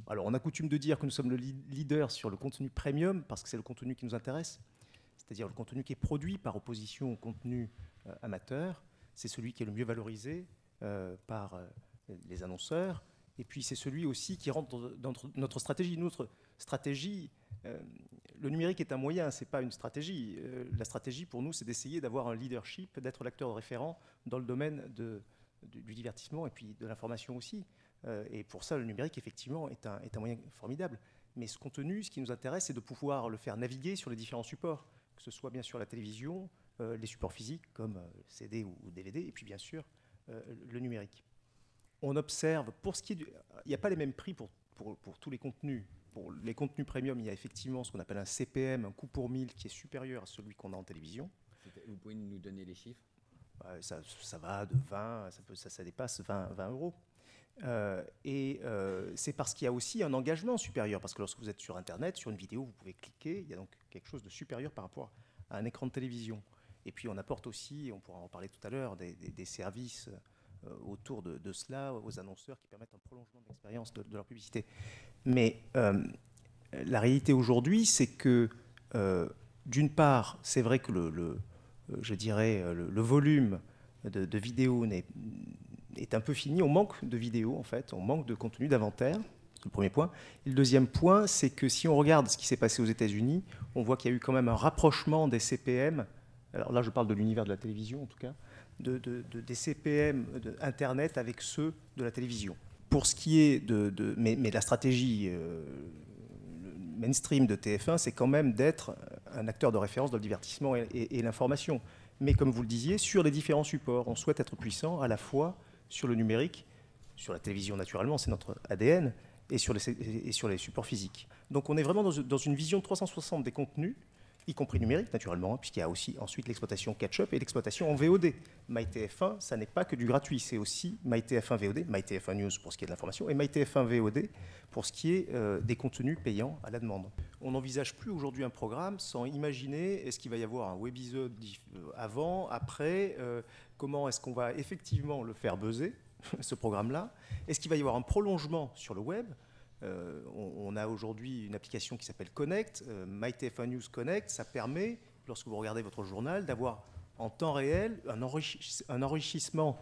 alors, on a coutume de dire que nous sommes le leader sur le contenu premium parce que c'est le contenu qui nous intéresse, c'est-à-dire le contenu qui est produit par opposition au contenu euh, amateur. C'est celui qui est le mieux valorisé euh, par euh, les annonceurs. Et puis, c'est celui aussi qui rentre dans notre stratégie. Notre stratégie, le numérique est un moyen, ce n'est pas une stratégie. la stratégie, pour nous, c'est d'essayer d'avoir un leadership, d'être l'acteur référent dans le domaine du divertissement et puis de l'information aussi. Euh, et pour ça, le numérique, effectivement, est un, est un moyen formidable. Mais ce contenu, ce qui nous intéresse, c'est de pouvoir le faire naviguer sur les différents supports, que ce soit bien sûr la télévision, euh, les supports physiques comme euh, CD ou, DVD, et puis bien sûr le numérique. On observe, pour ce qui est du, il n'y a pas les mêmes prix pour, pour, pour, tous les contenus. Pour les contenus premium, il y a effectivement ce qu'on appelle un CPM, un coût pour 1000 qui est supérieur à celui qu'on a en télévision. Vous pouvez nous donner les chiffres ça, ça, va de 20, ça, ça, ça dépasse 20, 20 euros. Euh, et euh, c'est parce qu'il y a aussi un engagement supérieur, parce que lorsque vous êtes sur Internet, sur une vidéo, vous pouvez cliquer, il y a donc quelque chose de supérieur par rapport à un écran de télévision. Et puis on apporte aussi, on pourra en parler tout à l'heure, des, services euh, autour de, cela aux annonceurs qui permettent un prolongement de l'expérience de, leur publicité. Mais la réalité aujourd'hui, c'est que d'une part, c'est vrai que le, je dirais, le, volume de, de vidéos n'est est un peu fini. On manque de vidéos, en fait. On manque de contenu, d'inventaire. le premier point. le deuxième point, c'est que si on regarde ce qui s'est passé aux États-Unis, on voit qu'il y a eu quand même un rapprochement des CPM. Alors là, je parle de l'univers de la télévision, en tout cas. De, des CPM Internet avec ceux de la télévision. Pour ce qui est de, mais, la stratégie euh, mainstream de TF1, c'est quand même d'être un acteur de référence dans le divertissement et, et l'information. Mais comme vous le disiez, sur les différents supports, on souhaite être puissant à la fois sur le numérique, sur la télévision naturellement, c'est notre ADN, et sur, les, sur les supports physiques. Donc on est vraiment dans une vision 360 des contenus, y compris numérique naturellement, hein, puisqu'il y a aussi ensuite l'exploitation catch-up et l'exploitation en VOD. MyTF1, ça n'est pas que du gratuit, c'est aussi MyTF1 VOD, MyTF1 News pour ce qui est de l'information, et MyTF1 VOD pour ce qui est euh, des contenus payants à la demande. On n'envisage plus aujourd'hui un programme sans imaginer est-ce qu'il va y avoir un webisode euh, avant, après, euh, comment est-ce qu'on va effectivement le faire buzzer, ce programme-là Est-ce qu'il va y avoir un prolongement sur le web euh, on, a aujourd'hui une application qui s'appelle Connect, euh, News Connect. Ça permet, lorsque vous regardez votre journal, d'avoir en temps réel un, enrichissement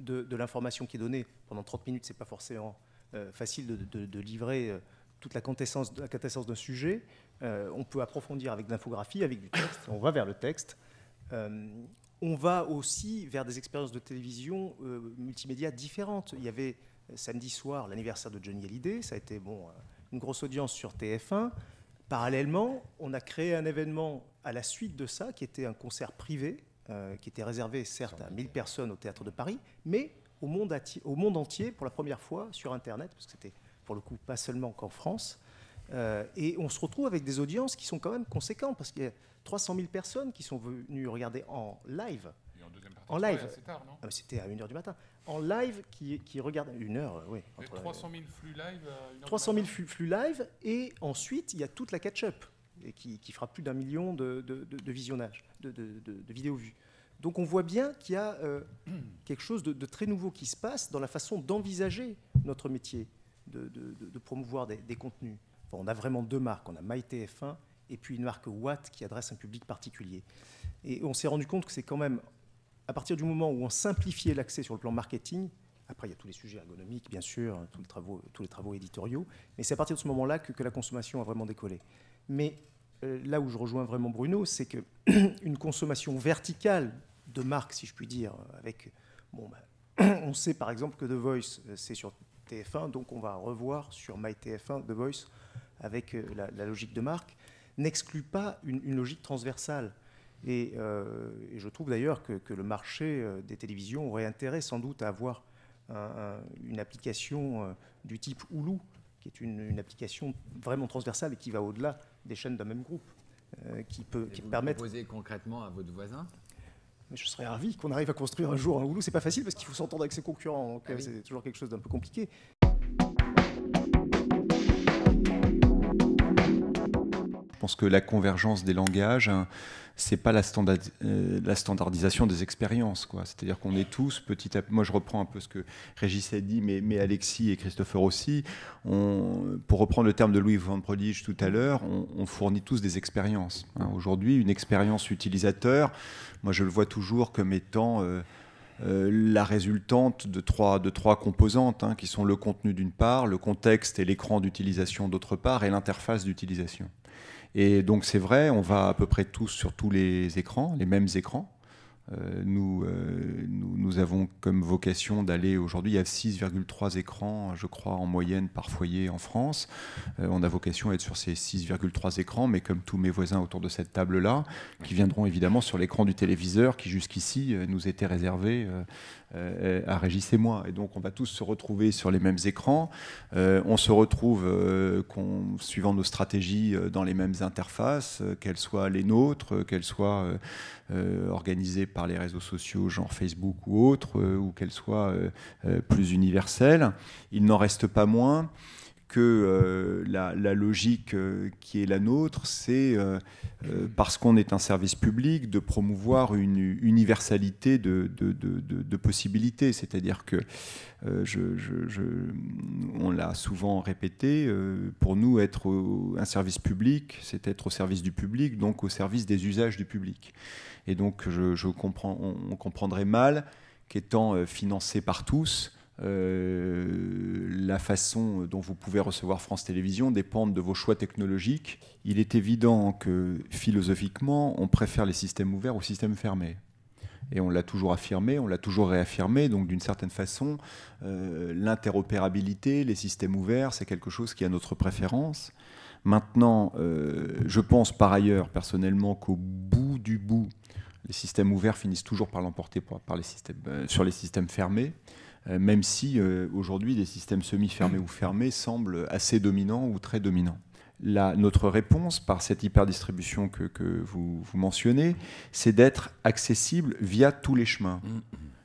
de, l'information qui est donnée. Pendant 30 minutes, ce n'est pas forcément euh, facile de, livrer euh, toute la quintessence, d'un sujet. on peut approfondir avec de l'infographie, avec du texte. On va vers le texte on va aussi vers des expériences de télévision euh, multimédia différentes. Il y avait euh, samedi soir l'anniversaire de Johnny Hallyday, ça a été euh, une grosse audience sur TF1. Parallèlement, on a créé un événement à la suite de ça, qui était un concert privé, qui était réservé certes à 1000 personnes au Théâtre de Paris, mais au monde, au monde entier pour la première fois sur Internet, parce que c'était pour le coup pas seulement qu'en France. Euh, et on se retrouve avec des audiences qui sont quand même conséquentes, parce qu'il y a 300 000 personnes qui sont venues regarder en live. en, deuxième partie live. Ah, c'était à 1h du matin. En live, qui, qui regardent. Une heure, oui. 300 000 flux live. 300 euh, 000 flux, live, et ensuite, il y a toute la catch-up, qui, fera plus d'un million de, de, visionnages, de, vidéos vues. Donc on voit bien qu'il y a euh, quelque chose de, très nouveau qui se passe dans la façon d'envisager notre métier, de, promouvoir des contenus on a vraiment deux marques, on a MyTF1 et puis une marque Watt qui adresse un public particulier. Et on s'est rendu compte que c'est quand même à partir du moment où on simplifiait l'accès sur le plan marketing, après il y a tous les sujets ergonomiques bien sûr, hein, tous les travaux, tous les travaux éditoriaux, mais c'est à partir de ce moment-là que, la consommation a vraiment décollé. Mais euh, là où je rejoins vraiment Bruno, c'est que une consommation verticale de marques, si je puis dire, avec bon, ben, on sait par exemple que The Voice, euh, c'est sur TF1, donc on va revoir sur MyTF1 The Voice avec euh, la, logique de marque, n'exclut pas une, logique transversale. Euh, et, je trouve d'ailleurs que, le marché euh, des télévisions aurait intérêt sans doute à avoir une application du type Hulu, qui est une, application vraiment transversale et qui va au-delà des chaînes d'un même groupe. qui peut permettre... qui vous permettre. Proposer concrètement à votre voisin mais je serais ravi qu'on arrive à construire un jour un Hulu. C'est pas facile parce qu'il faut s'entendre avec ses concurrents. Ah euh, c'est toujours quelque chose d'un peu compliqué. que la convergence des langages, hein, c'est pas la, euh, la, standardisation des expériences. C'est-à-dire qu'on est tous petit à petit, Moi, je reprends un peu ce que Régis a dit, mais, mais Alexis et Christopher aussi. On, pour reprendre le terme de Louis Van Prodige tout à l'heure, on, fournit tous des expériences. Hein. Aujourd'hui, une expérience utilisateur, moi, je le vois toujours comme étant. Euh, euh, la résultante de trois, de trois composantes, hein, qui sont le contenu d'une part, le contexte et l'écran d'utilisation d'autre part, et l'interface d'utilisation. Et donc c'est vrai, on va à peu près tous sur tous les écrans, les mêmes écrans. Euh, euh, nous, nous, avons comme vocation d'aller aujourd'hui, à y a 6,3 écrans, je crois, en moyenne par foyer en France. Euh, on a vocation à être sur ces 6,3 écrans, mais comme tous mes voisins autour de cette table-là, qui viendront évidemment sur l'écran du téléviseur qui jusqu'ici nous était réservé euh, à Régis moi. Et donc on va tous se retrouver sur les mêmes écrans. Euh, on se retrouve euh, suivant nos stratégies dans les mêmes interfaces, qu'elles soient les nôtres, qu'elles soient organisées par les réseaux sociaux, genre Facebook ou autres, ou qu'elles soient plus universelles. Il n'en reste pas moins que euh, la, logique euh, qui est la nôtre, c'est euh, parce qu'on est un service public de promouvoir une universalité de, possibilités. C'est-à-dire que, on l'a souvent répété, pour nous, être un service public, c'est être au service du public, donc au service des usages du public. Et donc, je, comprends, on, comprendrait mal qu'étant financé par tous, euh, la façon dont vous pouvez recevoir France Télévisions dépend de vos choix technologiques. Il est évident que philosophiquement, on préfère les systèmes ouverts aux systèmes fermés. Et on l'a toujours affirmé, on l'a toujours réaffirmé. Donc d'une certaine façon, euh, l'interopérabilité, les systèmes ouverts, c'est quelque chose qui a notre préférence. Maintenant, euh, je pense par ailleurs personnellement qu'au bout du bout, les systèmes ouverts finissent toujours par l'emporter sur les systèmes fermés. Euh, même si euh, aujourd'hui des systèmes semi-fermés ou fermés semblent assez dominants ou très dominants. notre réponse par cette hyperdistribution que, que vous, mentionnez, c'est d'être accessible via tous les chemins. Mm-hmm.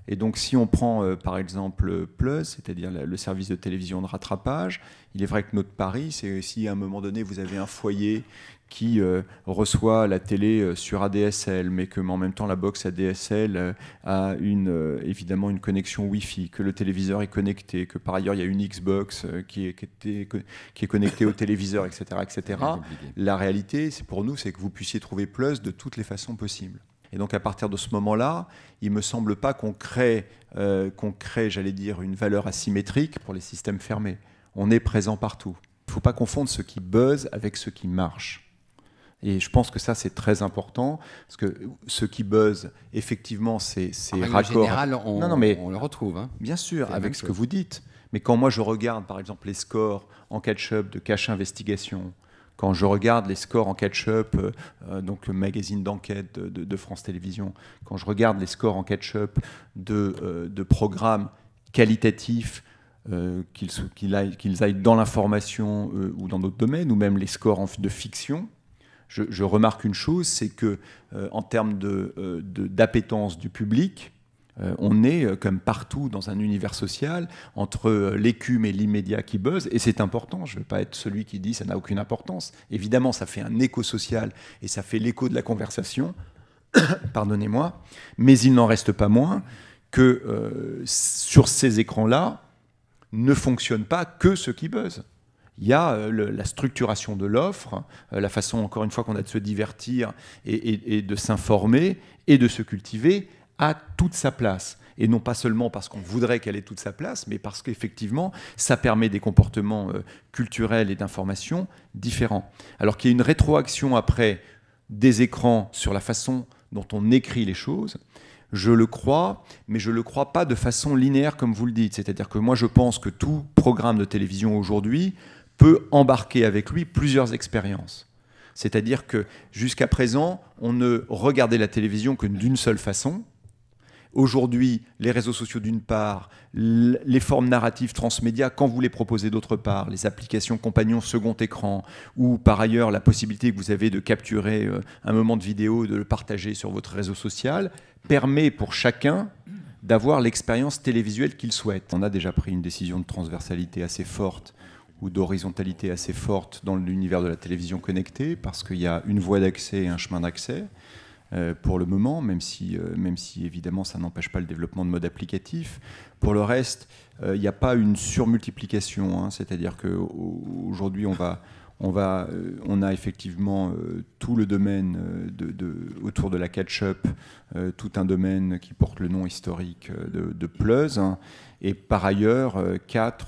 Et donc si on prend euh, par exemple Plus, c'est-à-dire le service de télévision de rattrapage, il est vrai que notre pari, c'est si à un moment donné vous avez un foyer qui euh, reçoit la télé euh, sur ADSL, mais que en même temps la box ADSL euh, a une, évidemment une connexion Wi-Fi, que le téléviseur est connecté, que par ailleurs il y a une Xbox qui est, qui connectée au téléviseur, etc. etc. La réalité, c'est pour nous, c'est que vous puissiez trouver Plus de toutes les façons possibles. Et donc à partir de ce moment-là, il me semble pas qu'on crée, qu'on crée, j'allais dire, une valeur asymétrique pour les systèmes fermés. On est présent partout. Il ne faut pas confondre ce qui buzz avec ce qui marche. Et je pense que ça, c'est très important, parce que ce qui buzz, effectivement, c'est en Général, on, non, mais, on le retrouve. Hein. Bien sûr, avec ce que vous dites. Mais quand moi, je regarde, par exemple, les scores en catch-up de Cash Investigation, quand je regarde les scores en catch-up, euh, euh, donc le magazine d'enquête de, France Télévisions, quand je regarde les scores en catch-up de, euh, de, programmes qualitatifs, qu'ils aillent, dans l'information ou dans d'autres domaines, ou même les scores de fiction, je, remarque une chose, c'est que euh, en termes euh, d'appétence du public, euh, on est, comme partout dans un univers social, entre l'écume et l'immédiat qui buzz, et c'est important. Je ne veux pas être celui qui dit ça n'a aucune importance. Évidemment, ça fait un écho social et ça fait l'écho de la conversation, pardonnez-moi, mais il n'en reste pas moins que sur ces écrans-là ne fonctionne pas que ceux qui buzzent il y a euh, la structuration de l'offre, euh, la façon, encore une fois, qu'on a de se divertir et, de s'informer et de se cultiver à toute sa place et non pas seulement parce qu'on voudrait qu'elle ait toute sa place, mais parce qu'effectivement, ça permet des comportements euh, culturels et d'information différents. Alors qu'il y a une rétroaction après des écrans sur la façon dont on écrit les choses, je le crois, mais je ne le crois pas de façon linéaire comme vous le dites. C'est-à-dire que moi, je pense que tout programme de télévision aujourd'hui peut embarquer avec lui plusieurs expériences. C'est-à-dire que jusqu'à présent, on ne regardait la télévision que d'une seule façon. Aujourd'hui, les réseaux sociaux d'une part, les formes narratives transmédia quand vous les proposez d'autre part, les applications compagnons second écran, ou par ailleurs la possibilité que vous avez de capturer euh, un moment de vidéo, et de le partager sur votre réseau social, permet pour chacun d'avoir l'expérience télévisuelle qu'il souhaite. On a déjà pris une décision de transversalité assez forte ou d'horizontalité assez forte dans l'univers de la télévision connectée, parce qu'il y a une voie d'accès et un chemin d'accès euh, pour le moment, même si, euh, même si évidemment ça n'empêche pas le développement de modes applicatifs. Pour le reste, euh, il n'y a pas une surmultiplication, hein, c'est-à-dire qu'aujourd'hui on va... On, va, on, a effectivement tout le domaine de, autour de la catch-up, tout un domaine qui porte le nom historique de, de hein, et par ailleurs euh,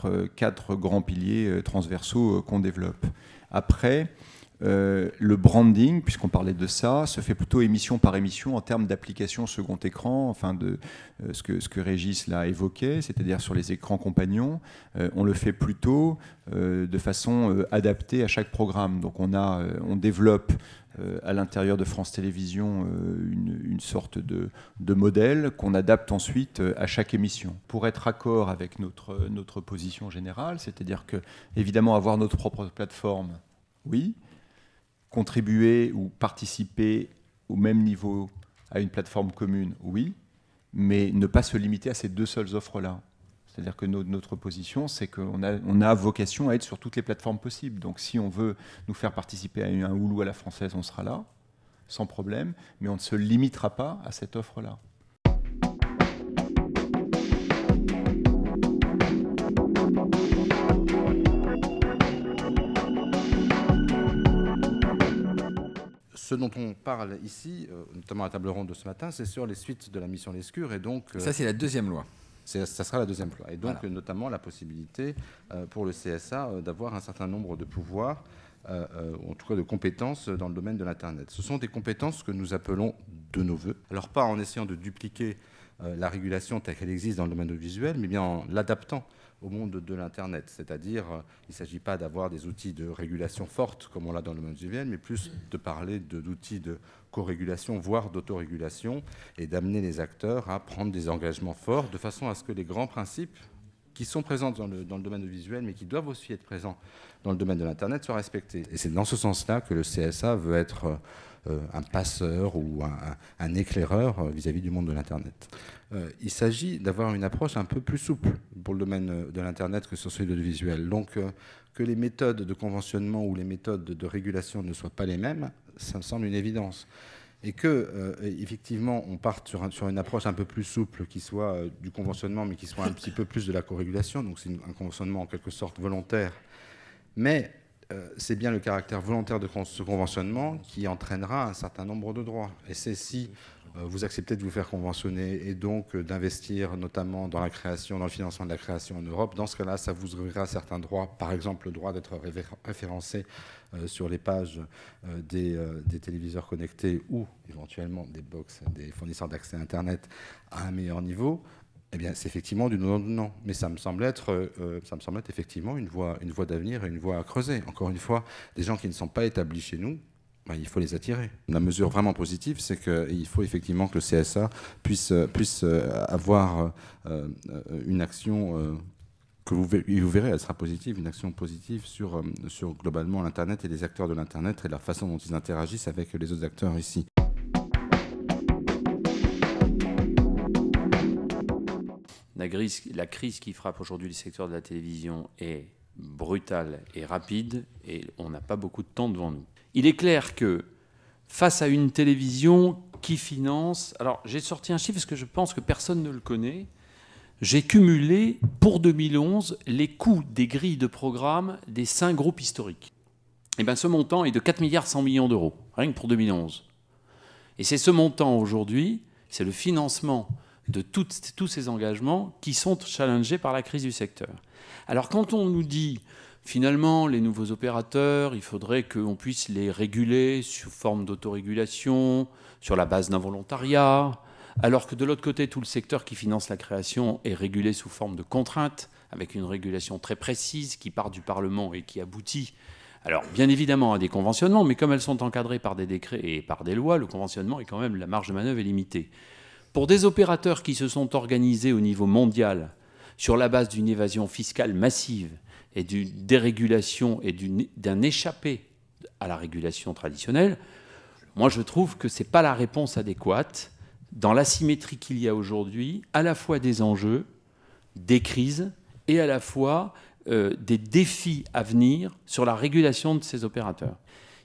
euh, quatre, grands piliers euh, transversaux qu'on développe. Après, euh, le branding, puisqu'on parlait de ça, se fait plutôt émission par émission en termes d'application second écran, enfin de euh, ce, que, ce que Régis l'a évoqué, c'est-à-dire sur les écrans compagnons. Euh, on le fait plutôt de façon adaptée à chaque programme. Donc on, a, on développe à l'intérieur de France Télévisions une, sorte de, modèle qu'on adapte ensuite à chaque émission pour être accord avec notre, notre position générale, c'est-à-dire que évidemment avoir notre propre plateforme, oui, Contribuer ou participer au même niveau à une plateforme commune, oui, mais ne pas se limiter à ces deux seules offres-là. C'est-à-dire que notre position, c'est qu'on a, on a vocation à être sur toutes les plateformes possibles. Donc si on veut nous faire participer à un houlou à la française, on sera là, sans problème, mais on ne se limitera pas à cette offre-là. ce dont on parle ici, euh, notamment à la table ronde de ce matin, c'est sur les suites de la mission Lescure. Et donc, ça, c'est la deuxième loi. Euh, ça sera la deuxième loi. Et donc, euh, notamment, la possibilité pour le CSA d'avoir un certain nombre de pouvoirs, en tout cas de compétences, dans le domaine de l'Internet. Ce sont des compétences que nous appelons de nos voeux. Alors, pas en essayant de dupliquer la régulation telle qu'elle existe dans le domaine audiovisuel, mais bien en l'adaptant au monde de l'Internet. C'est-à-dire, euh, il ne s'agit pas d'avoir des outils de régulation forte comme on l'a dans le monde visuel, mais plus de parler d'outils de, de co-régulation, voire d'autorégulation, et d'amener les acteurs à prendre des engagements forts de façon à ce que les grands principes qui sont présents dans le, dans le domaine visuel, mais qui doivent aussi être présents dans le domaine de l'Internet, soient respectés. Et c'est dans ce sens-là que le CSA veut être... Euh, euh, un passeur ou un, éclaireur euh, vis-à-vis du monde de l'Internet. Euh, il s'agit d'avoir une approche un peu plus souple pour le domaine de l'Internet que sur celui de l'audiovisuel. Donc, que les méthodes de conventionnement ou les méthodes de régulation ne soient pas les mêmes, ça me semble une évidence et que effectivement on parte sur, une approche un peu plus souple qui soit du conventionnement mais qui soit un petit peu plus de la co-régulation. donc c'est un conventionnement en quelque sorte volontaire mais euh, c'est bien le caractère volontaire de ce conventionnement qui entraînera un certain nombre de droits. Et c'est si euh, vous acceptez de vous faire conventionner et donc euh, d'investir notamment dans la création, dans le financement de la création en Europe, dans ce cas-là, ça vous ouvrira certains droits, par exemple le droit d'être référencé sur les pages des, des, téléviseurs connectés ou éventuellement des box, des fournisseurs d'accès Internet à un meilleur niveau eh bien, c'est effectivement du non-non. Mais ça me semble être, euh, ça me semble être effectivement une voie, une voie d'avenir et une voie à creuser. Encore une fois, des gens qui ne sont pas établis chez nous, ben, il faut les attirer. La mesure vraiment positive, c'est qu'il faut effectivement que le CSA puisse, puisse euh, avoir euh, une action. que vous, vous, verrez, elle sera positive, une action positive sur, sur globalement l'Internet et les acteurs de l'Internet et la façon dont ils interagissent avec les autres acteurs ici. La, crise qui frappe aujourd'hui le secteur de la télévision est brutale et rapide et on n'a pas beaucoup de temps devant nous. Il est clair que face à une télévision qui finance, alors j'ai sorti un chiffre parce que je pense que personne ne le connaît, j'ai cumulé pour 2011 les coûts des grilles de programme des cinq groupes historiques. Et eh bien ce montant est de 4 milliards 100 millions d'euros, rien que pour 2011. Et c'est ce montant aujourd'hui, c'est le financement de tous ces engagements qui sont challengés par la crise du secteur. Alors quand on nous dit finalement les nouveaux opérateurs, il faudrait qu'on puisse les réguler sous forme d'autorégulation, sur la base d'un volontariat, alors que de l'autre côté, tout le secteur qui finance la création est régulé sous forme de contraintes, avec une régulation très précise qui part du Parlement et qui aboutit alors, bien évidemment, à des conventionnements, mais comme elles sont encadrées par des décrets et par des lois, le conventionnement est quand même la marge de manœuvre est limitée. Pour des opérateurs qui se sont organisés au niveau mondial sur la base d'une évasion fiscale massive et d'une dérégulation et d'un échappé à la régulation traditionnelle, moi je trouve que ce n'est pas la réponse adéquate dans l'asymétrie qu'il y a aujourd'hui, à la fois des enjeux, des crises et à la fois euh, des défis à venir sur la régulation de ces opérateurs.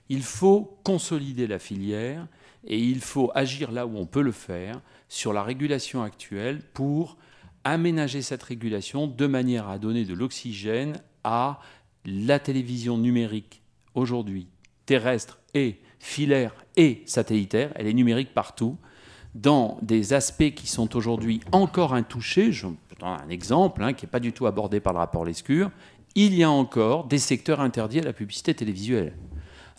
Il faut consolider la filière, et il faut agir là où on peut le faire sur la régulation actuelle pour aménager cette régulation de manière à donner de l'oxygène à la télévision numérique aujourd'hui terrestre et filaire et satellitaire, elle est numérique partout, dans des aspects qui sont aujourd'hui encore intouchés, je prends un exemple hein, qui n'est pas du tout abordé par le rapport Lescure, il y a encore des secteurs interdits à la publicité télévisuelle.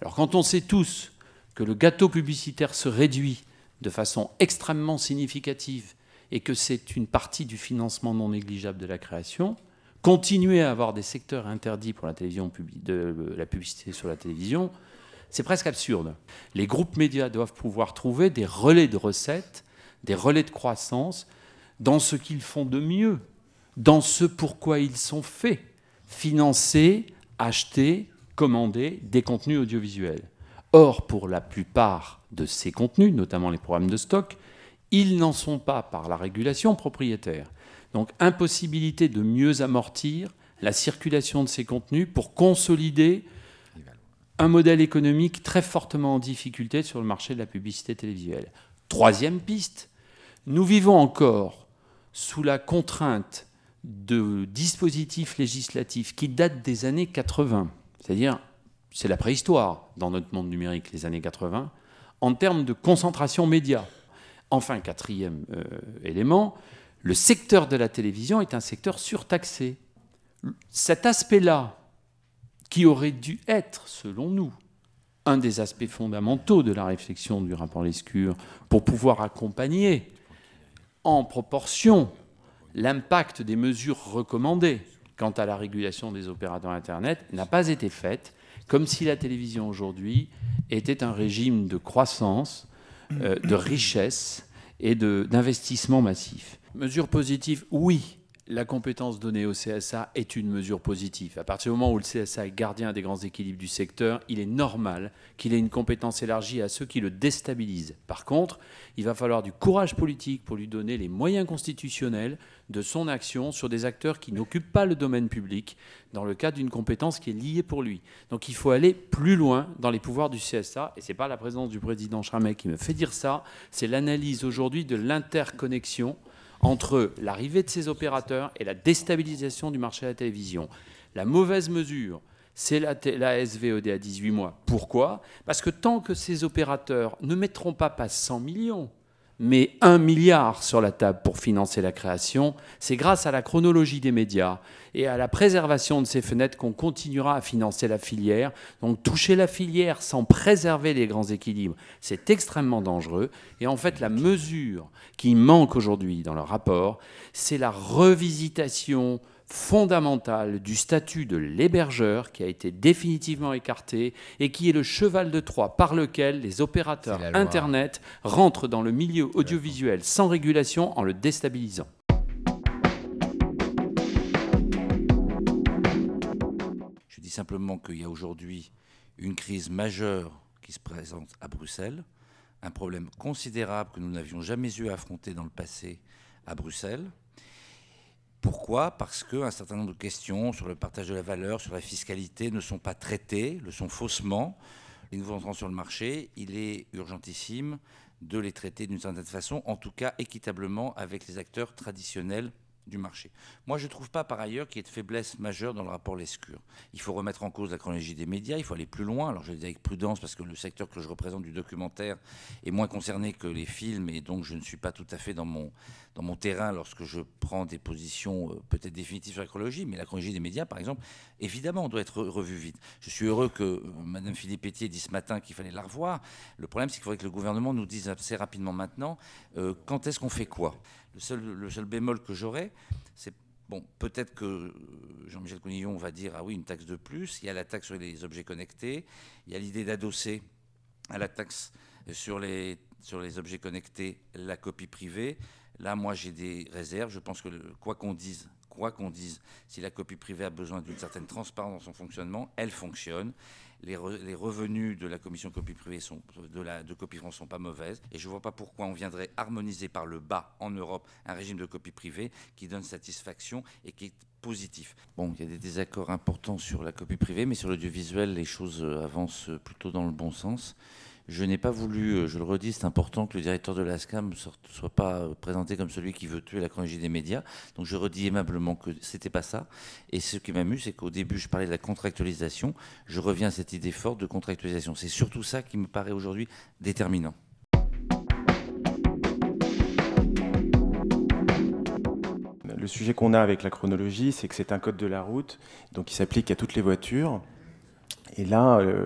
Alors quand on sait tous que le gâteau publicitaire se réduit de façon extrêmement significative et que c'est une partie du financement non négligeable de la création, continuer à avoir des secteurs interdits pour la, télévision, de euh, la publicité sur la télévision, c'est presque absurde. Les groupes médias doivent pouvoir trouver des relais de recettes, des relais de croissance dans ce qu'ils font de mieux, dans ce pourquoi ils sont faits, financer, acheter, commander des contenus audiovisuels. Or, pour la plupart de ces contenus, notamment les programmes de stock, ils n'en sont pas, par la régulation, propriétaire. Donc, impossibilité de mieux amortir la circulation de ces contenus pour consolider un modèle économique très fortement en difficulté sur le marché de la publicité télévisuelle. Troisième piste, nous vivons encore sous la contrainte de dispositifs législatifs qui datent des années 80, c'est-à-dire c'est la préhistoire dans notre monde numérique, les années 80, en termes de concentration média. Enfin, quatrième euh, élément, le secteur de la télévision est un secteur surtaxé. Cet aspect-là, qui aurait dû être, selon nous, un des aspects fondamentaux de la réflexion du rapport Lescure, pour pouvoir accompagner en proportion l'impact des mesures recommandées quant à la régulation des opérateurs Internet, n'a pas été faite comme si la télévision aujourd'hui était un régime de croissance, euh, de richesse et d'investissement massif. Mesure positive, oui, la compétence donnée au CSA est une mesure positive. À partir du moment où le CSA est gardien des grands équilibres du secteur, il est normal qu'il ait une compétence élargie à ceux qui le déstabilisent. Par contre, il va falloir du courage politique pour lui donner les moyens constitutionnels de son action sur des acteurs qui n'occupent pas le domaine public dans le cadre d'une compétence qui est liée pour lui. Donc il faut aller plus loin dans les pouvoirs du CSA et ce n'est pas la présence du président Chamet qui me fait dire ça, c'est l'analyse aujourd'hui de l'interconnexion entre l'arrivée de ces opérateurs et la déstabilisation du marché de la télévision. La mauvaise mesure, c'est la, SVOD à 18 mois. Pourquoi Parce que tant que ces opérateurs ne mettront pas pas 100 millions, met un milliard sur la table pour financer la création, c'est grâce à la chronologie des médias et à la préservation de ces fenêtres qu'on continuera à financer la filière. Donc toucher la filière sans préserver les grands équilibres, c'est extrêmement dangereux. Et en fait, la mesure qui manque aujourd'hui dans le rapport, c'est la revisitation fondamentale du statut de l'hébergeur qui a été définitivement écarté et qui est le cheval de Troie par lequel les opérateurs Internet rentrent dans le milieu audiovisuel sans régulation en le déstabilisant. Je dis simplement qu'il y a aujourd'hui une crise majeure qui se présente à Bruxelles, un problème considérable que nous n'avions jamais eu à affronter dans le passé à Bruxelles. Pourquoi Parce qu'un certain nombre de questions sur le partage de la valeur, sur la fiscalité ne sont pas traitées, le sont faussement. Les nouveaux entrants sur le marché, il est urgentissime de les traiter d'une certaine façon, en tout cas équitablement avec les acteurs traditionnels du marché. Moi, je ne trouve pas par ailleurs qu'il y ait de faiblesse majeure dans le rapport Lescure. Il faut remettre en cause la chronologie des médias, il faut aller plus loin. Alors, je dis avec prudence parce que le secteur que je représente du documentaire est moins concerné que les films et donc je ne suis pas tout à fait dans mon, dans mon terrain lorsque je prends des positions euh, peut-être définitives sur la chronologie, mais la chronologie des médias, par exemple, évidemment, doit être revue vite. Je suis heureux que euh, Madame Mme Philippe ait dit ce matin qu'il fallait la revoir. Le problème, c'est qu'il faudrait que le gouvernement nous dise assez rapidement maintenant euh, quand est-ce qu'on fait quoi le seul, bémol que j'aurais, c'est Bon, peut-être que euh, Jean-Michel Cognillon va dire ah oui, une taxe de plus. Il y a la taxe sur les objets connectés. Il y a l'idée d'adosser à la taxe sur les, sur les objets connectés la copie privée. Là, moi, j'ai des réserves. Je pense que quoi qu'on dise, quoi qu'on dise, si la copie privée a besoin d'une certaine transparence dans son fonctionnement, elle fonctionne les, revenus de la commission copie privée sont, de, copie France sont pas mauvaises. Et je ne vois pas pourquoi on viendrait harmoniser par le bas en Europe un régime de copie privée qui donne satisfaction et qui est positif. Bon, il y a des désaccords importants sur la copie privée, mais sur l'audiovisuel, les choses avancent plutôt dans le bon sens. Je n'ai pas voulu, euh, je le redis, c'est important que le directeur de l'ASCAM ne soit pas euh, présenté comme celui qui veut tuer la chronologie des médias. Donc je redis aimablement que ce n'était pas ça. Et ce qui m'amuse, c'est qu'au début, je parlais de la contractualisation. Je reviens à cette idée forte de contractualisation. C'est surtout ça qui me paraît aujourd'hui déterminant. Le sujet qu'on a avec la chronologie, c'est que c'est un code de la route, donc il s'applique à toutes les voitures. Et là, euh,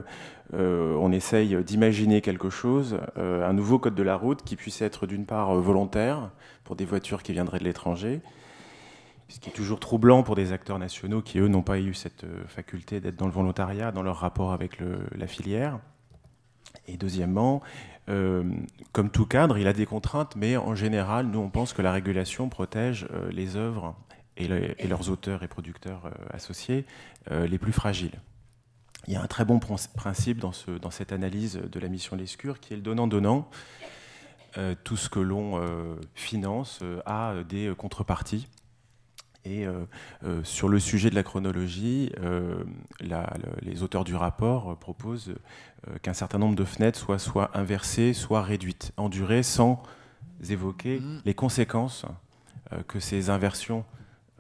euh, on essaye d'imaginer quelque chose, euh, un nouveau code de la route qui puisse être d'une part euh, volontaire pour des voitures qui viendraient de l'étranger, ce qui est toujours troublant pour des acteurs nationaux qui, eux, n'ont pas eu cette faculté d'être dans le volontariat, dans leur rapport avec la filière. Et deuxièmement, comme tout cadre, il a des contraintes, mais en général, nous, on pense que la régulation protège les œuvres et leurs auteurs et producteurs associés les plus fragiles il y a un très bon principe dans, cette analyse de la mission Lescure qui est le donnant-donnant. Euh, tout ce que l'on euh, finance euh, a des contreparties. Et sur le sujet de la chronologie, les auteurs du rapport proposent qu'un certain nombre de fenêtres soient soit inversées, soit réduites en durée, sans évoquer mmh. les conséquences que ces inversions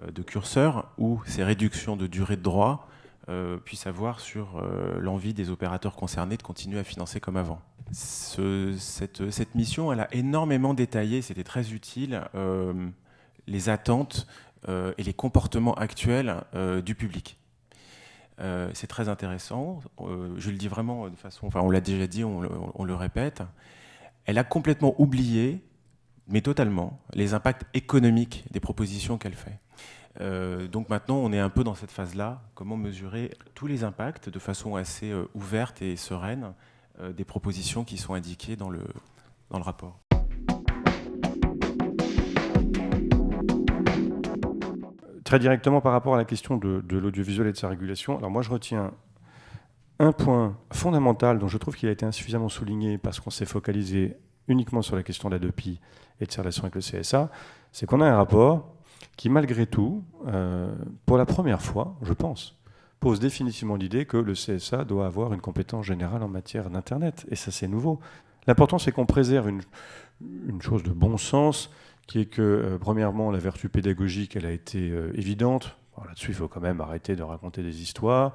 de curseurs ou ces réductions de durée de droit euh, puisse avoir sur euh, l'envie des opérateurs concernés de continuer à financer comme avant. cette, mission, elle a énormément détaillé, c'était très utile, euh, les attentes et les comportements actuels du public. c'est très intéressant, je le dis vraiment de façon, enfin on l'a déjà dit, on le répète, elle a complètement oublié, mais totalement, les impacts économiques des propositions qu'elle fait. Euh, donc maintenant, on est un peu dans cette phase-là. Comment mesurer tous les impacts de façon assez euh, ouverte et sereine euh, des propositions qui sont indiquées dans le, dans le rapport Très directement par rapport à la question de, l'audiovisuel et de sa régulation, alors moi je retiens un point fondamental dont je trouve qu'il a été insuffisamment souligné parce qu'on s'est focalisé uniquement sur la question de la DEPI et de sa relation avec le CSA, c'est qu'on a un rapport qui malgré tout, euh, pour la première fois, je pense, pose définitivement l'idée que le CSA doit avoir une compétence générale en matière d'Internet. Et ça, c'est nouveau. L'important, c'est qu'on préserve une, chose de bon sens, qui est que, euh, premièrement, la vertu pédagogique, elle a été euh, évidente. Là-dessus, il faut quand même arrêter de raconter des histoires.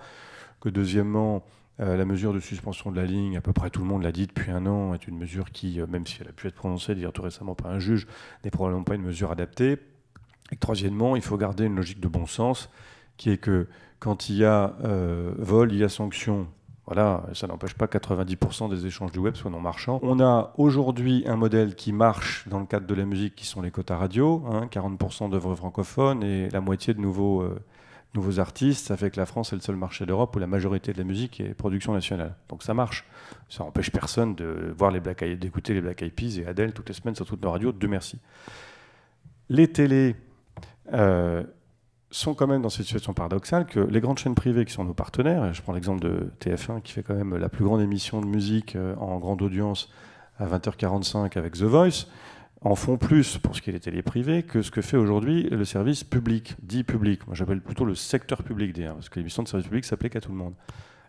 Que, deuxièmement, la mesure de suspension de la ligne, à peu près tout le monde l'a dit depuis un an, est une mesure qui, même si elle a pu être prononcée, dire tout récemment par un juge, n'est probablement pas une mesure adaptée et troisièmement, il faut garder une logique de bon sens qui est que quand il y a euh, vol, il y a sanction. Voilà, ça n'empêche pas 90% des échanges du web soient non marchands. On a aujourd'hui un modèle qui marche dans le cadre de la musique, qui sont les quotas radio, 40% hein, d'œuvres francophones et la moitié de nouveaux, euh, nouveaux artistes. Ça fait que la France est le seul marché d'Europe où la majorité de la musique est production nationale. Donc ça marche. Ça n'empêche personne de voir les d'écouter les Black Eyed Peas et Adele toutes les semaines sur toutes nos radios. Dieu merci. Les télés euh, sont quand même dans cette situation paradoxale que les grandes chaînes privées qui sont nos partenaires, je prends l'exemple de TF1 qui fait quand même la plus grande émission de musique euh, en grande audience à 20h45 avec The Voice, en font plus pour ce qui est des télés privées que ce que fait aujourd'hui le service public, dit public. Moi j'appelle plutôt le secteur public d'ailleurs, parce que l'émission de service public s'applique à tout le monde.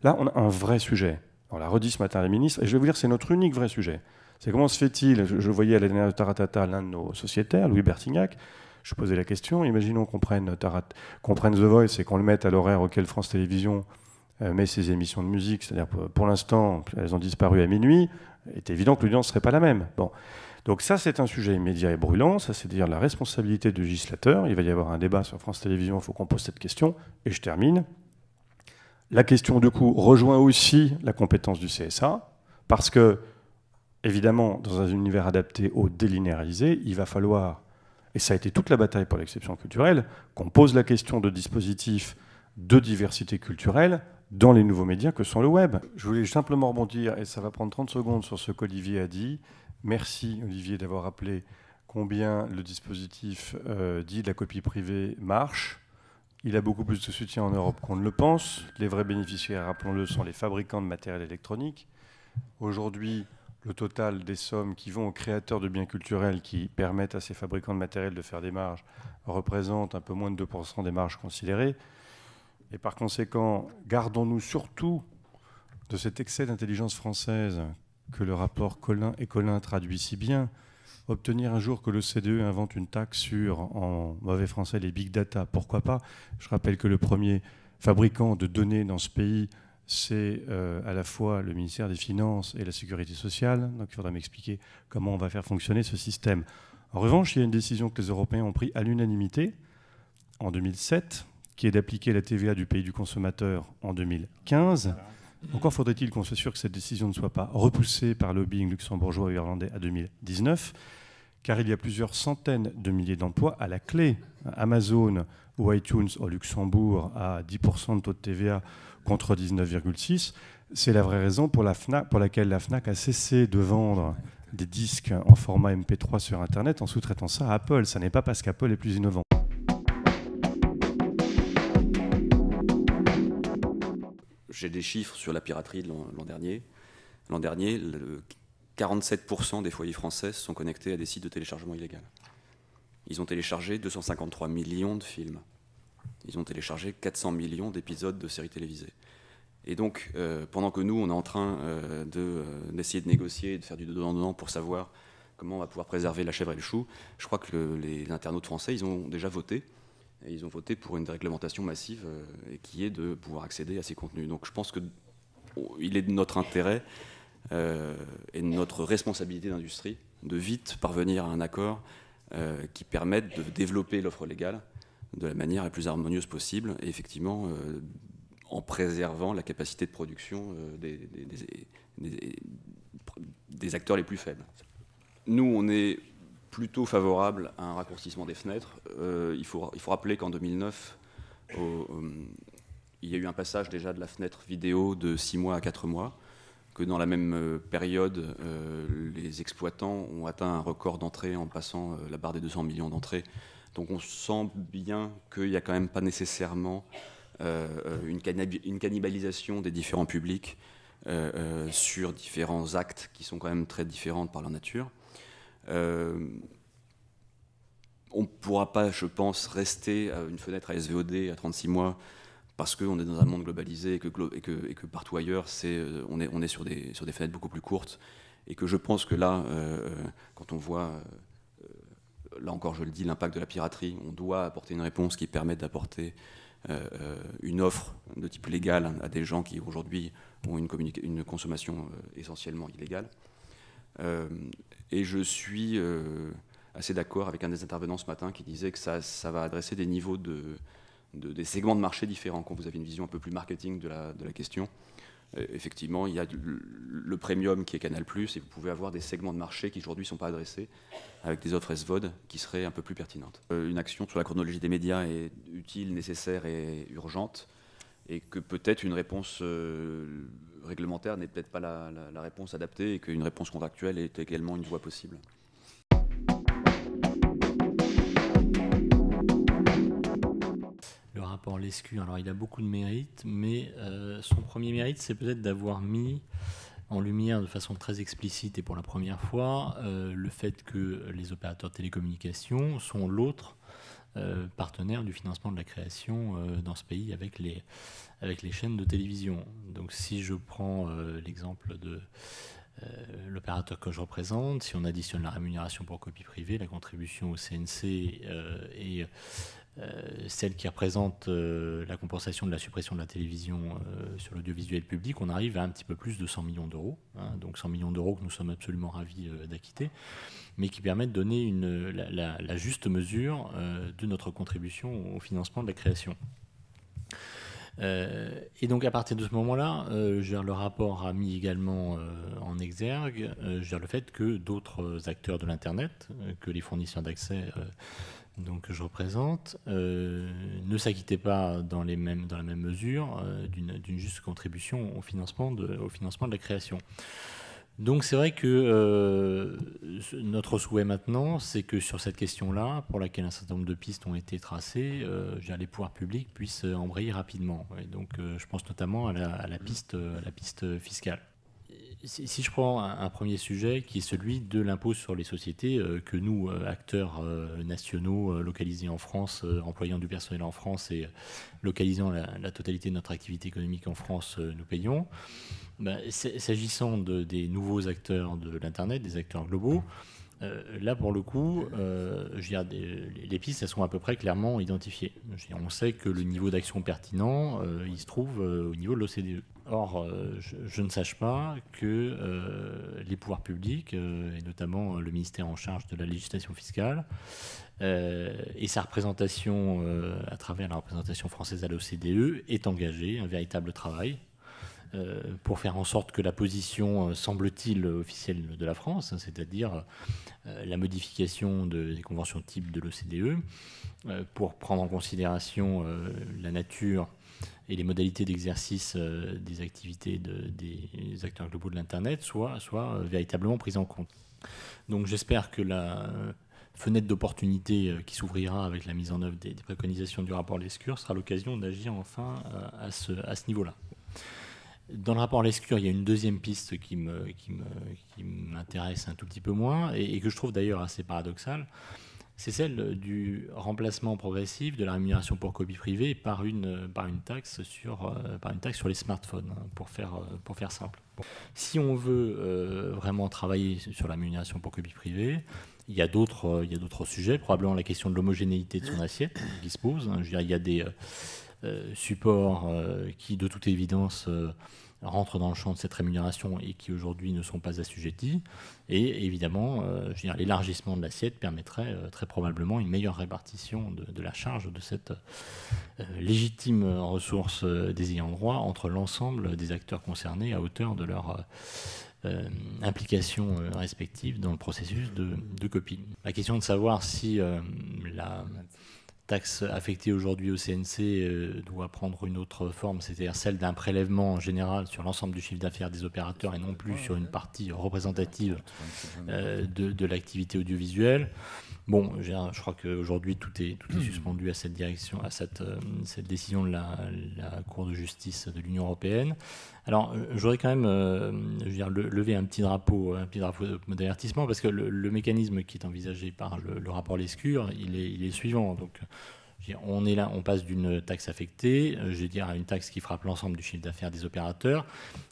Là on a un vrai sujet. On l'a redit ce matin à la ministre, et je vais vous dire c'est notre unique vrai sujet. C'est comment se fait-il, je, voyais à l'année dernière Taratata l'un de nos sociétaires, Louis Bertignac, je posais la question, imaginons euh, qu'on prenne, The Voice et qu'on le mette à l'horaire auquel France Télévisions euh, met ses émissions de musique, c'est-à-dire pour, l'instant, elles ont disparu à minuit, il est évident que l'audience ne serait pas la même. Bon. Donc ça, c'est un sujet immédiat et brûlant, ça c'est-à-dire la responsabilité du législateur. Il va y avoir un débat sur France Télévisions, il faut qu'on pose cette question. Et je termine. La question du coup rejoint aussi la compétence du CSA, parce que, évidemment, dans un univers adapté au délinéarisé, il va falloir et ça a été toute la bataille pour l'exception culturelle, qu'on pose la question de dispositifs de diversité culturelle dans les nouveaux médias que sont le web. Je voulais simplement rebondir, et ça va prendre 30 secondes sur ce qu'Olivier a dit. Merci Olivier d'avoir rappelé combien le dispositif euh, dit de la copie privée marche. Il a beaucoup plus de soutien en Europe qu'on ne le pense. Les vrais bénéficiaires, rappelons-le, sont les fabricants de matériel électronique. Aujourd'hui, le total des sommes qui vont aux créateurs de biens culturels qui permettent à ces fabricants de matériel de faire des marges représente un peu moins de 2% des marges considérées. Et par conséquent, gardons-nous surtout de cet excès d'intelligence française que le rapport Colin et Colin traduit si bien. Obtenir un jour que le CDE invente une taxe sur, en mauvais français, les big data, pourquoi pas Je rappelle que le premier fabricant de données dans ce pays c'est euh, à la fois le ministère des Finances et la Sécurité sociale. Donc il faudra m'expliquer comment on va faire fonctionner ce système. En revanche, il y a une décision que les Européens ont prise à l'unanimité en 2007, qui est d'appliquer la TVA du pays du consommateur en 2015. Encore faudrait-il qu'on soit sûr que cette décision ne soit pas repoussée par le lobbying luxembourgeois et irlandais à 2019, car il y a plusieurs centaines de milliers d'emplois à la clé. Amazon ou iTunes au Luxembourg à 10% de taux de TVA contre 19,6. C'est la vraie raison pour, la pour laquelle la FNAC a cessé de vendre des disques en format MP3 sur Internet en sous-traitant ça à Apple. Ce n'est pas parce qu'Apple est plus innovant. J'ai des chiffres sur la piraterie l'an dernier. L'an dernier, 47% des foyers français sont connectés à des sites de téléchargement illégal. Ils ont téléchargé 253 millions de films. Ils ont téléchargé 400 millions d'épisodes de séries télévisées. Et donc, euh, pendant que nous, on est en train euh, euh, d'essayer de, négocier négocier, de faire du dedans-dedans pour savoir comment on va pouvoir préserver la chèvre et le chou, je crois que les internautes français, ils ont déjà voté. Et ils ont voté pour une réglementation massive qui est de pouvoir accéder à ces contenus. Donc je pense qu'il oh, est de notre intérêt et de notre responsabilité d'industrie de vite parvenir à un accord qui permette de développer l'offre légale de la manière la plus harmonieuse possible, et effectivement euh, en préservant la capacité de production euh, des, des, acteurs les plus faibles. Nous, on est plutôt favorable à un raccourcissement des fenêtres. Euh, il, faut, il faut rappeler qu'en 2009, il y a eu un passage déjà de la fenêtre vidéo de 6 mois à 4 mois, que dans la même période, les exploitants ont atteint un record d'entrées en passant la barre des 200 millions d'entrées donc on sent bien qu'il n'y a quand même pas nécessairement euh, euh, une, une, cannibalisation des différents publics euh, sur différents actes qui sont quand même très différents par leur nature. on ne pourra pas, je pense, rester à une fenêtre à SVOD à 36 mois parce qu'on est dans un monde globalisé et que, et que, et que partout ailleurs, on, est, on est sur des, sur des fenêtres beaucoup plus courtes. Et que je pense que là, quand on voit là encore, je le dis, l'impact de la piraterie. On doit apporter une réponse qui permette d'apporter euh, euh, une offre de type légal à des gens qui aujourd'hui ont une, consommation euh, essentiellement illégale. et je suis assez d'accord avec un des intervenants ce matin qui disait que ça, va adresser des niveaux de, des segments de marché différents quand vous avez une vision un peu plus marketing de la question. Euh, effectivement, il y a le premium qui est Canal+, et vous pouvez avoir des segments de marché qui aujourd'hui ne sont pas adressés avec des offres SVOD qui seraient un peu plus pertinentes. Euh, une action sur la chronologie des médias est utile, nécessaire et urgente, et que peut-être une réponse euh, réglementaire n'est peut-être pas la, la réponse adaptée, et qu'une réponse contractuelle est également une voie possible. Alors, il a beaucoup de mérite, mais euh, son premier mérite, c'est peut-être d'avoir mis en lumière de façon très explicite et pour la première fois euh, le fait que les opérateurs de télécommunications sont l'autre euh, partenaire du financement de la création dans ce pays avec les, avec les chaînes de télévision. Donc, si je prends l'exemple de l'opérateur que je représente, si on additionne la rémunération pour copie privée, la contribution au CNC et euh, celle qui représente euh, la compensation de la suppression de la télévision euh, sur l'audiovisuel public, on arrive à un petit peu plus de 100 millions d'euros. Hein. donc 100 millions d'euros que nous sommes absolument ravis d'acquitter, mais qui permettent de donner la, juste mesure de notre contribution au financement de la création. et donc à partir de ce moment-là, le rapport a mis également en exergue le fait que d'autres acteurs de l'Internet, que les fournisseurs d'accès donc, je représente, euh, ne s'acquittait pas dans, les mêmes, dans la même mesure euh, d'une juste contribution au financement de, au financement de la création. Donc c'est vrai que euh, notre souhait maintenant, c'est que sur cette question-là, pour laquelle un certain nombre de pistes ont été tracées, les pouvoirs publics puissent embrayer rapidement. donc je pense notamment à la, à la piste, à la piste fiscale. Si, je prends un, premier sujet qui est celui de l'impôt sur les sociétés euh, que nous, euh, acteurs euh, nationaux localisés en France, employant du personnel en France et localisant la, totalité de notre activité économique en France, nous payons. Ben, s'agissant de, des nouveaux acteurs de l'Internet, des acteurs globaux, là, pour le coup, les pistes sont à peu près clairement identifiées. on sait que le niveau d'action pertinent, il se trouve au niveau de l'OCDE. Or, euh, je, ne sache pas que euh, les pouvoirs publics, euh, et notamment le ministère en charge de la législation fiscale, et sa représentation à travers la représentation française à l'OCDE, est engagé un véritable travail, pour faire en sorte que la position, semble-t-il, officielle de la France, hein, c'est-à-dire la modification des conventions type de l'OCDE, pour prendre en considération la nature et les modalités d'exercice euh, des activités des acteurs globaux de l'Internet soient, euh, véritablement prises en compte. Donc j'espère que la fenêtre d'opportunité euh, qui s'ouvrira avec la mise en œuvre des, préconisations du rapport Lescure sera l'occasion d'agir enfin à ce, à ce niveau-là. Dans le rapport Lescure, il y a une deuxième piste qui m'intéresse me, qui me, qui un tout petit peu moins et que je trouve d'ailleurs assez paradoxale c'est celle du remplacement progressif de la rémunération pour copie privée par une, euh, taxe, sur, les smartphones, hein, euh, pour, faire, simple. Si on veut euh, vraiment travailler sur la rémunération pour copie privée, il y a d'autres sujets, probablement la question de l'homogénéité de son assiette qui se pose. Hein. il y a des supports qui, de toute évidence, rentrent dans le champ de cette rémunération et qui aujourd'hui ne sont pas assujettis. Et évidemment, euh, l'élargissement de l'assiette permettrait euh, très probablement une meilleure répartition de, la charge de cette euh, légitime ressource des ayants droit entre l'ensemble des acteurs concernés à hauteur de leur implication respective dans le processus de, copie. La question de savoir si la taxe affectée aujourd'hui au CNC euh, doit prendre une autre forme, c'est-à-dire celle d'un prélèvement général sur l'ensemble du chiffre d'affaires des opérateurs et non plus sur une partie représentative euh, de, l'activité audiovisuelle. Bon, je crois qu'aujourd'hui tout est, tout est hmm. suspendu à cette direction, à cette, euh, décision de la Cour de justice de l'Union européenne. Alors, euh, j'aurais quand même euh, je lever un petit drapeau, un petit drapeau d'avertissement, parce que le, mécanisme qui est envisagé par le, rapport Lescure, il est, il suivant. Donc, on est là, on passe d'une taxe affectée, euh, je veux dire à une taxe qui frappe l'ensemble du chiffre d'affaires des opérateurs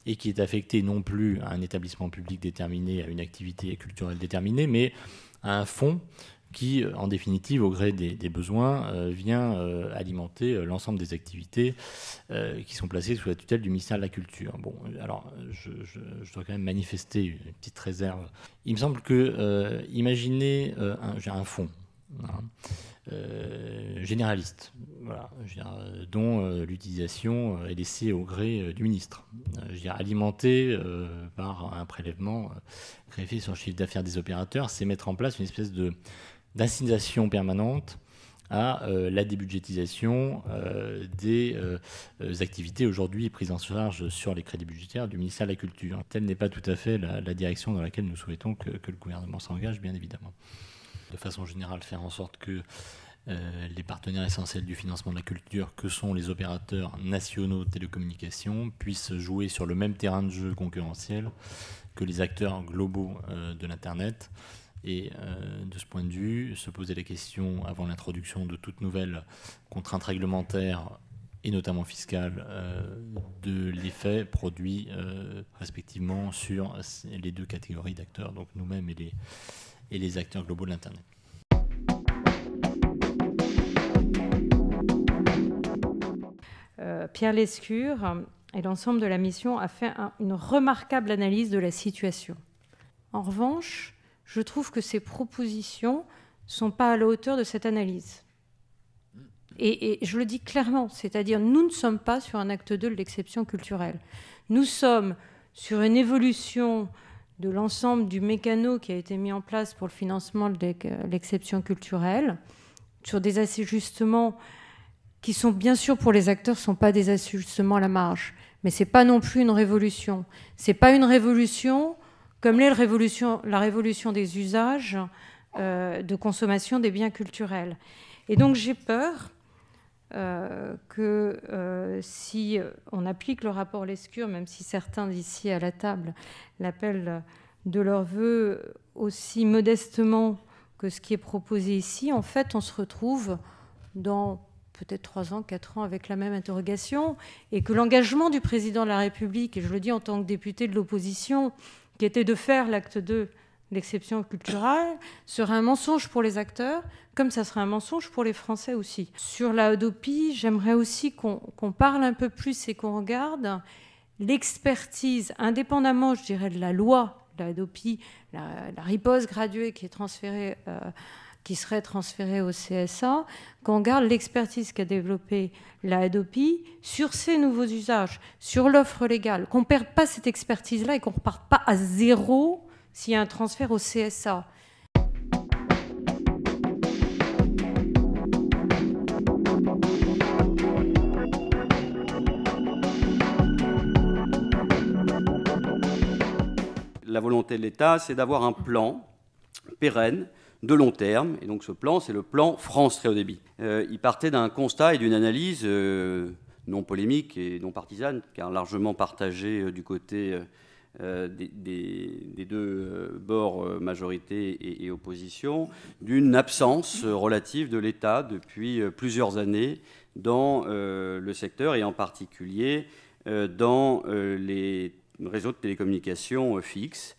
et qui est affectée non plus à un établissement public déterminé, à une activité culturelle déterminée, mais à un fonds qui, euh, en définitive, au gré des, besoins, euh, vient euh, alimenter l'ensemble des activités qui sont placées sous la tutelle du ministère de la Culture. Bon, alors, je, dois quand même manifester une petite réserve. Il me semble que, imaginez, un fonds. généraliste, dont l'utilisation est laissée au gré du ministre, alimenté par un prélèvement greffé sur le chiffre d'affaires des opérateurs, c'est mettre en place une espèce de, d'incitation permanente à euh, la débudgétisation euh, des euh, activités aujourd'hui prises en charge sur les crédits budgétaires du ministère de la Culture. Telle n'est pas tout à fait la, direction dans laquelle nous souhaitons que, que le gouvernement s'engage, bien évidemment. De façon générale, faire en sorte que les partenaires essentiels du financement de la culture, que sont les opérateurs nationaux de télécommunications, puissent jouer sur le même terrain de jeu concurrentiel que les acteurs globaux de l'Internet et euh, de ce point de vue, se poser la question avant l'introduction de toute nouvelle contrainte réglementaire et notamment fiscale euh, de l'effet produit euh, respectivement sur les deux catégories d'acteurs, donc nous-mêmes et les, acteurs globaux de l'Internet. Pierre Lescure et l'ensemble de la mission a fait une remarquable analyse de la situation. En revanche, je trouve que ces propositions sont pas à la hauteur de cette analyse. Et, je le dis clairement, c'est-à-dire nous ne sommes pas sur un acte 2 de l'exception culturelle. Nous sommes sur une évolution de l'ensemble du mécano qui a été mis en place pour le financement de l'exception culturelle, sur des ajustements qui sont bien sûr pour les acteurs, ne sont pas des ajustements à la marge, mais ce n'est pas non plus une révolution. Ce n'est pas une révolution comme l'est la révolution, des usages euh, de consommation des biens culturels. Et donc j'ai peur euh, que euh, si on applique le rapport Lescure, même si certains d'ici à la table l'appellent de leur vœu aussi modestement que ce qui est proposé ici, en fait, on se retrouve dans peut-être trois ans, quatre ans avec la même interrogation, et que l'engagement du président de la République, et je le dis en tant que député de l'opposition, qui était de faire l'acte 2, l'exception culturelle, serait un mensonge pour les acteurs, comme ça serait un mensonge pour les Français aussi. Sur la j'aimerais aussi qu'on parle un peu plus et qu'on regarde l'expertise, indépendamment, je dirais, de la loi, la dopie la, la riposte graduée qui est transférée. Euh, qui serait transférée au CSA, qu'on garde l'expertise qu'a développée la Hadopi sur ces nouveaux usages, sur l'offre légale, qu'on ne perde pas cette expertise-là et qu'on ne reparte pas à zéro s'il y a un transfert au CSA. la volonté de l'État, c'est d'avoir un plan pérenne de long terme. Et donc ce plan, c'est le plan France très haut débit. Euh, il partait d'un constat et d'une analyse euh, non polémique et non partisane, car largement partagée euh, du côté des, deux bords majorité et, et opposition, d'une absence relative de l'État depuis plusieurs années dans le secteur et en particulier dans les réseaux de télécommunications fixes.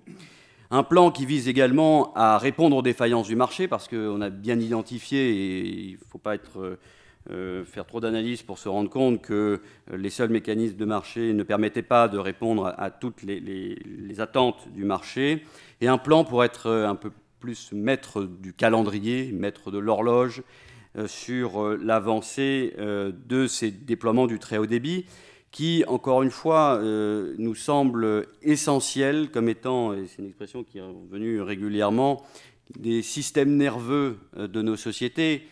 Un plan qui vise également à répondre aux défaillances du marché, parce qu'on a bien identifié, et il ne faut pas être, euh, euh, faire trop d'analyses pour se rendre compte que les seuls mécanismes de marché ne permettaient pas de répondre à, toutes les, attentes du marché, et un plan pour être euh, un peu plus maître du calendrier, maître de l'horloge sur l'avancée de ces déploiements du très haut débit qui, encore une fois, euh, nous semble essentiel comme étant, et c'est une expression qui est venue régulièrement, des systèmes nerveux euh, de nos sociétés.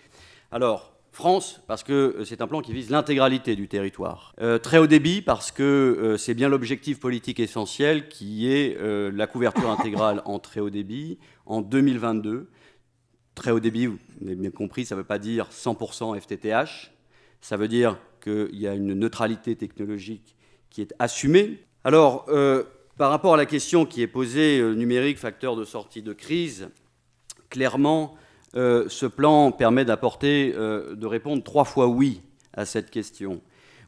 Alors, France, parce que euh, c'est un plan qui vise l'intégralité du territoire. très haut débit, parce que c'est bien l'objectif politique essentiel qui est la couverture intégrale en très haut débit en 2022. Très haut débit, vous l'avez bien compris, ça ne veut pas dire 100% FTTH, ça veut dire qu'il y a une neutralité technologique qui est assumée. Alors, euh, par rapport à la question qui est posée, euh, numérique, facteur de sortie de crise, clairement, euh, ce plan permet d'apporter, de répondre trois fois oui à cette question.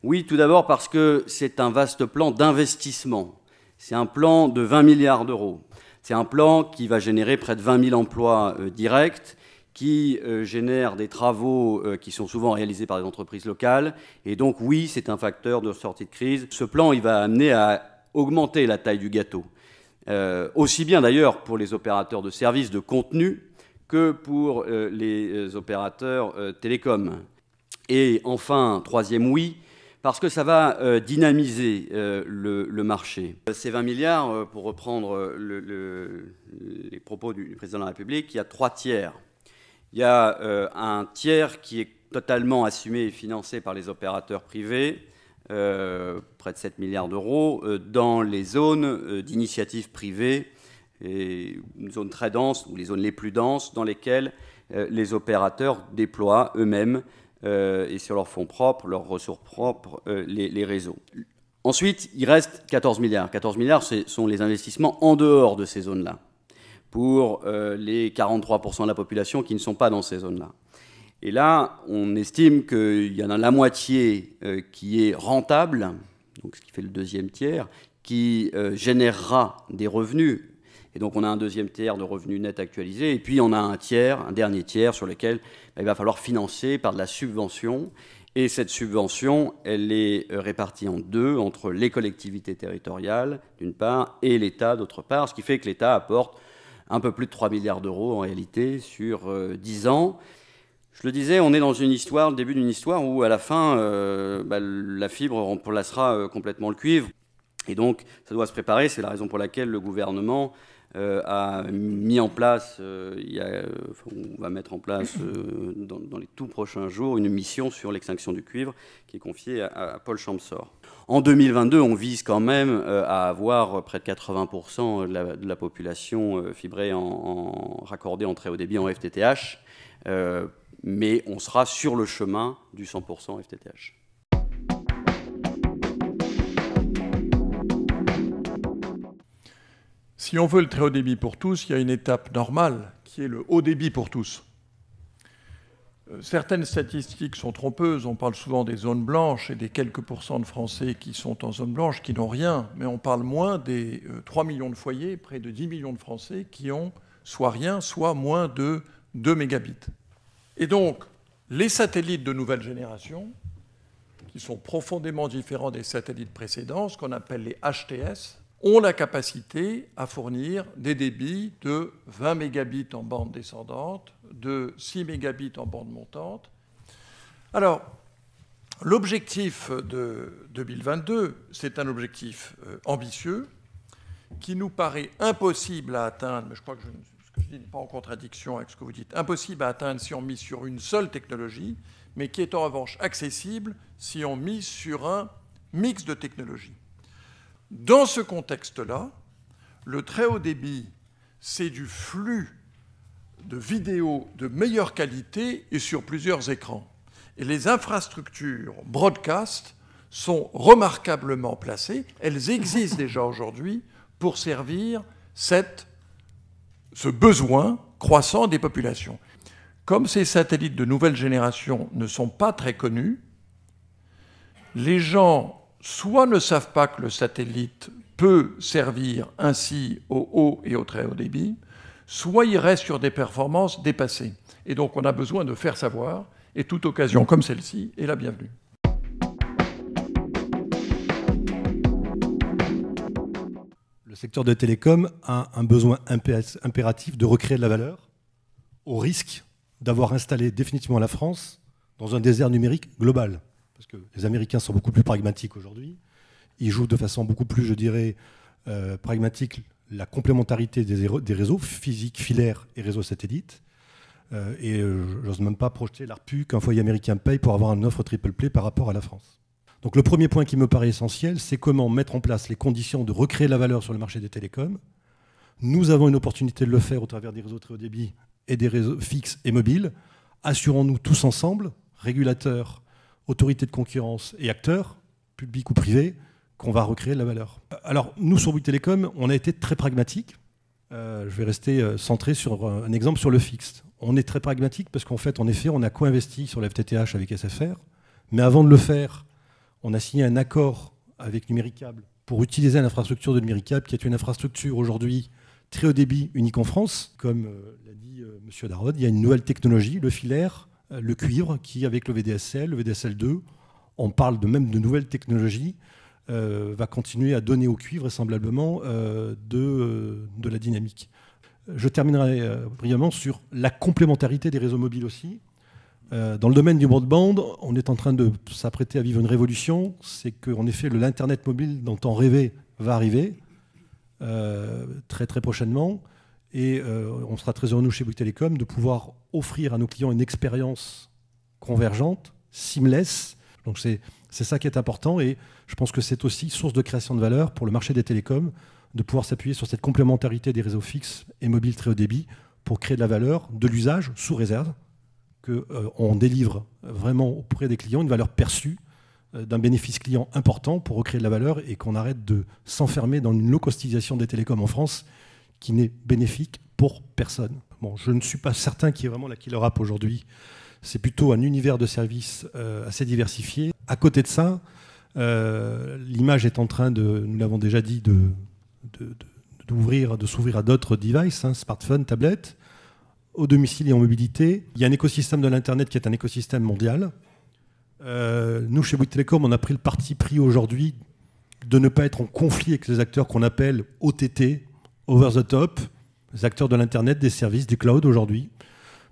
Oui, tout d'abord parce que c'est un vaste plan d'investissement. C'est un plan de 20 milliards d'euros. C'est un plan qui va générer près de 20 000 emplois directs qui euh, génère des travaux euh, qui sont souvent réalisés par des entreprises locales. Et donc oui, c'est un facteur de sortie de crise. Ce plan, il va amener à augmenter la taille du gâteau. Euh, aussi bien d'ailleurs pour les opérateurs de services de contenu que pour les opérateurs télécoms. Et enfin, troisième oui, parce que ça va dynamiser le, marché. Ces 20 milliards, pour reprendre les propos du, président de la République, il y a trois tiers il y a euh, un tiers qui est totalement assumé et financé par les opérateurs privés, euh, près de 7 milliards d'euros, euh, dans les zones d'initiative privée, une zone très dense, ou les zones les plus denses, dans lesquelles les opérateurs déploient eux-mêmes et sur leurs fonds propres, leurs ressources propres, les, les réseaux. Ensuite, il reste 14 milliards. 14 milliards, ce sont les investissements en dehors de ces zones-là pour euh, les 43% de la population qui ne sont pas dans ces zones-là. Et là, on estime qu'il y en a la moitié euh, qui est rentable, donc ce qui fait le deuxième tiers, qui euh, générera des revenus. Et donc on a un deuxième tiers de revenus nets actualisés, et puis on a un tiers, un dernier tiers sur lequel bah, il va falloir financer par de la subvention. Et cette subvention, elle est répartie en deux, entre les collectivités territoriales, d'une part, et l'État, d'autre part, ce qui fait que l'État apporte un peu plus de 3 milliards d'euros en réalité sur 10 euh, ans. Je le disais, on est dans une histoire, le début d'une histoire où à la fin, euh, bah, la fibre remplacera euh, complètement le cuivre. Et donc, ça doit se préparer. C'est la raison pour laquelle le gouvernement a mis en place, on va mettre en place dans, les tout prochains jours, une mission sur l'extinction du cuivre qui est confiée à, à Paul Champsor. En 2022, on vise quand même euh, à avoir euh, près de 80% de la, population euh, fibrée en, en, raccordée en très haut débit en FTTH, mais on sera sur le chemin du 100% FTTH. Si on veut le très haut débit pour tous, il y a une étape normale qui est le haut débit pour tous. Euh, certaines statistiques sont trompeuses. On parle souvent des zones blanches et des quelques pourcents de Français qui sont en zone blanche, qui n'ont rien. Mais on parle moins des 3 euh, millions de foyers, près de 10 millions de Français qui ont soit rien, soit moins de 2 mégabits. Et donc, les satellites de nouvelle génération, qui sont profondément différents des satellites précédents, ce qu'on appelle les HTS, ont la capacité à fournir des débits de 20 mégabits en bande descendante, de 6 mégabits en bande montante. Alors, l'objectif de 2022, c'est un objectif euh, ambitieux qui nous paraît impossible à atteindre, mais je crois que ce que je dis n'est pas en contradiction avec ce que vous dites, impossible à atteindre si on mise sur une seule technologie, mais qui est en revanche accessible si on mise sur un mix de technologies. Dans ce contexte-là, le très haut débit, c'est du flux de vidéos de meilleure qualité et sur plusieurs écrans. Et les infrastructures broadcast sont remarquablement placées. Elles existent déjà aujourd'hui pour servir cette, ce besoin croissant des populations. Comme ces satellites de nouvelle génération ne sont pas très connus, les gens soit ne savent pas que le satellite peut servir ainsi au haut et au très haut débit, soit ils restent sur des performances dépassées. Et donc on a besoin de faire savoir, et toute occasion comme celle-ci est la bienvenue. Le secteur de télécom a un besoin impératif de recréer de la valeur, au risque d'avoir installé définitivement la France dans un désert numérique global parce que les Américains sont beaucoup plus pragmatiques aujourd'hui. Ils jouent de façon beaucoup plus, je dirais, euh, pragmatique la complémentarité des, réseaux physiques, filaires et réseaux satellites. Euh, et euh, je n'ose même pas projeter l'ARPU qu'un foyer américain paye pour avoir une offre triple play par rapport à la France. Donc le premier point qui me paraît essentiel, c'est comment mettre en place les conditions de recréer la valeur sur le marché des télécoms. Nous avons une opportunité de le faire au travers des réseaux très haut débit et des réseaux fixes et mobiles. Assurons-nous tous ensemble, régulateurs, autorité de concurrence et acteurs, publics ou privés, qu'on va recréer de la valeur. Euh, alors, nous, sur Bouygues Télécom, on a été très pragmatique. Euh, je vais rester euh, centré sur un exemple sur le fixe. On est très pragmatique parce qu'en fait, en effet, on a co-investi sur la FTTH avec SFR. Mais avant de le faire, on a signé un accord avec Numéricable pour utiliser l'infrastructure de Numéricable, qui est une infrastructure aujourd'hui très haut débit unique en France. Comme l'a dit M. Darod, il y a une nouvelle technologie, le filaire, euh, le cuivre, qui avec le VDSL, le VDSL 2, on parle de même de nouvelles technologies, euh, va continuer à donner au cuivre vraisemblablement euh, de, la dynamique. Je terminerai brièvement sur la complémentarité des réseaux mobiles aussi. dans le domaine du broadband, on est en train de s'apprêter à vivre une révolution. C'est qu'en effet, l'Internet mobile dont on rêvait va arriver très très prochainement. Et euh, on sera très heureux, chez Bouygues Télécom, de pouvoir offrir à nos clients une expérience convergente, seamless. Donc c'est ça qui est important et je pense que c'est aussi source de création de valeur pour le marché des télécoms de pouvoir s'appuyer sur cette complémentarité des réseaux fixes et mobiles très haut débit pour créer de la valeur, de l'usage sous réserve, qu'on euh, délivre vraiment auprès des clients une valeur perçue euh, d'un bénéfice client important pour recréer de la valeur et qu'on arrête de s'enfermer dans une low-costisation des télécoms en France qui n'est bénéfique pour personne. Bon, je ne suis pas certain qu'il y ait vraiment la killer app aujourd'hui. C'est plutôt un univers de services euh, assez diversifié. À côté de ça, euh, l'image est en train de, nous l'avons déjà dit, de, de, s'ouvrir à d'autres devices, hein, smartphones, tablettes, au domicile et en mobilité. Il y a un écosystème de l'Internet qui est un écosystème mondial. Euh, nous, chez Bouygues Telecom, on a pris le parti pris aujourd'hui de ne pas être en conflit avec les acteurs qu'on appelle OTT, over the top, les acteurs de l'Internet, des services, du cloud aujourd'hui.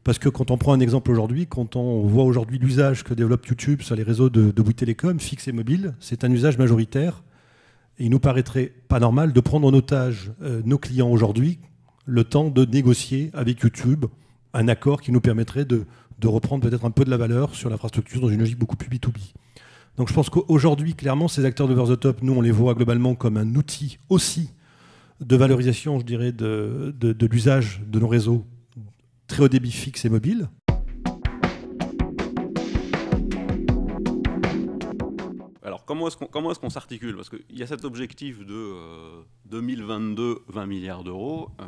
Parce que quand on prend un exemple aujourd'hui, quand on voit aujourd'hui l'usage que développe YouTube sur les réseaux de, de Bouygues Télécom, fixe et mobile, c'est un usage majoritaire. Et il nous paraîtrait pas normal de prendre en otage euh, nos clients aujourd'hui le temps de négocier avec YouTube un accord qui nous permettrait de, de reprendre peut-être un peu de la valeur sur l'infrastructure dans une logique beaucoup plus B2B. Donc je pense qu'aujourd'hui, clairement, ces acteurs de over the top, nous, on les voit globalement comme un outil aussi de valorisation, je dirais, de, l'usage de nos réseaux très haut débit fixe et mobile. Alors, comment est-ce qu'on, comment est-ce s'articule Parce qu'il y a cet objectif de 2022, euh, 20 milliards d'euros. Euh,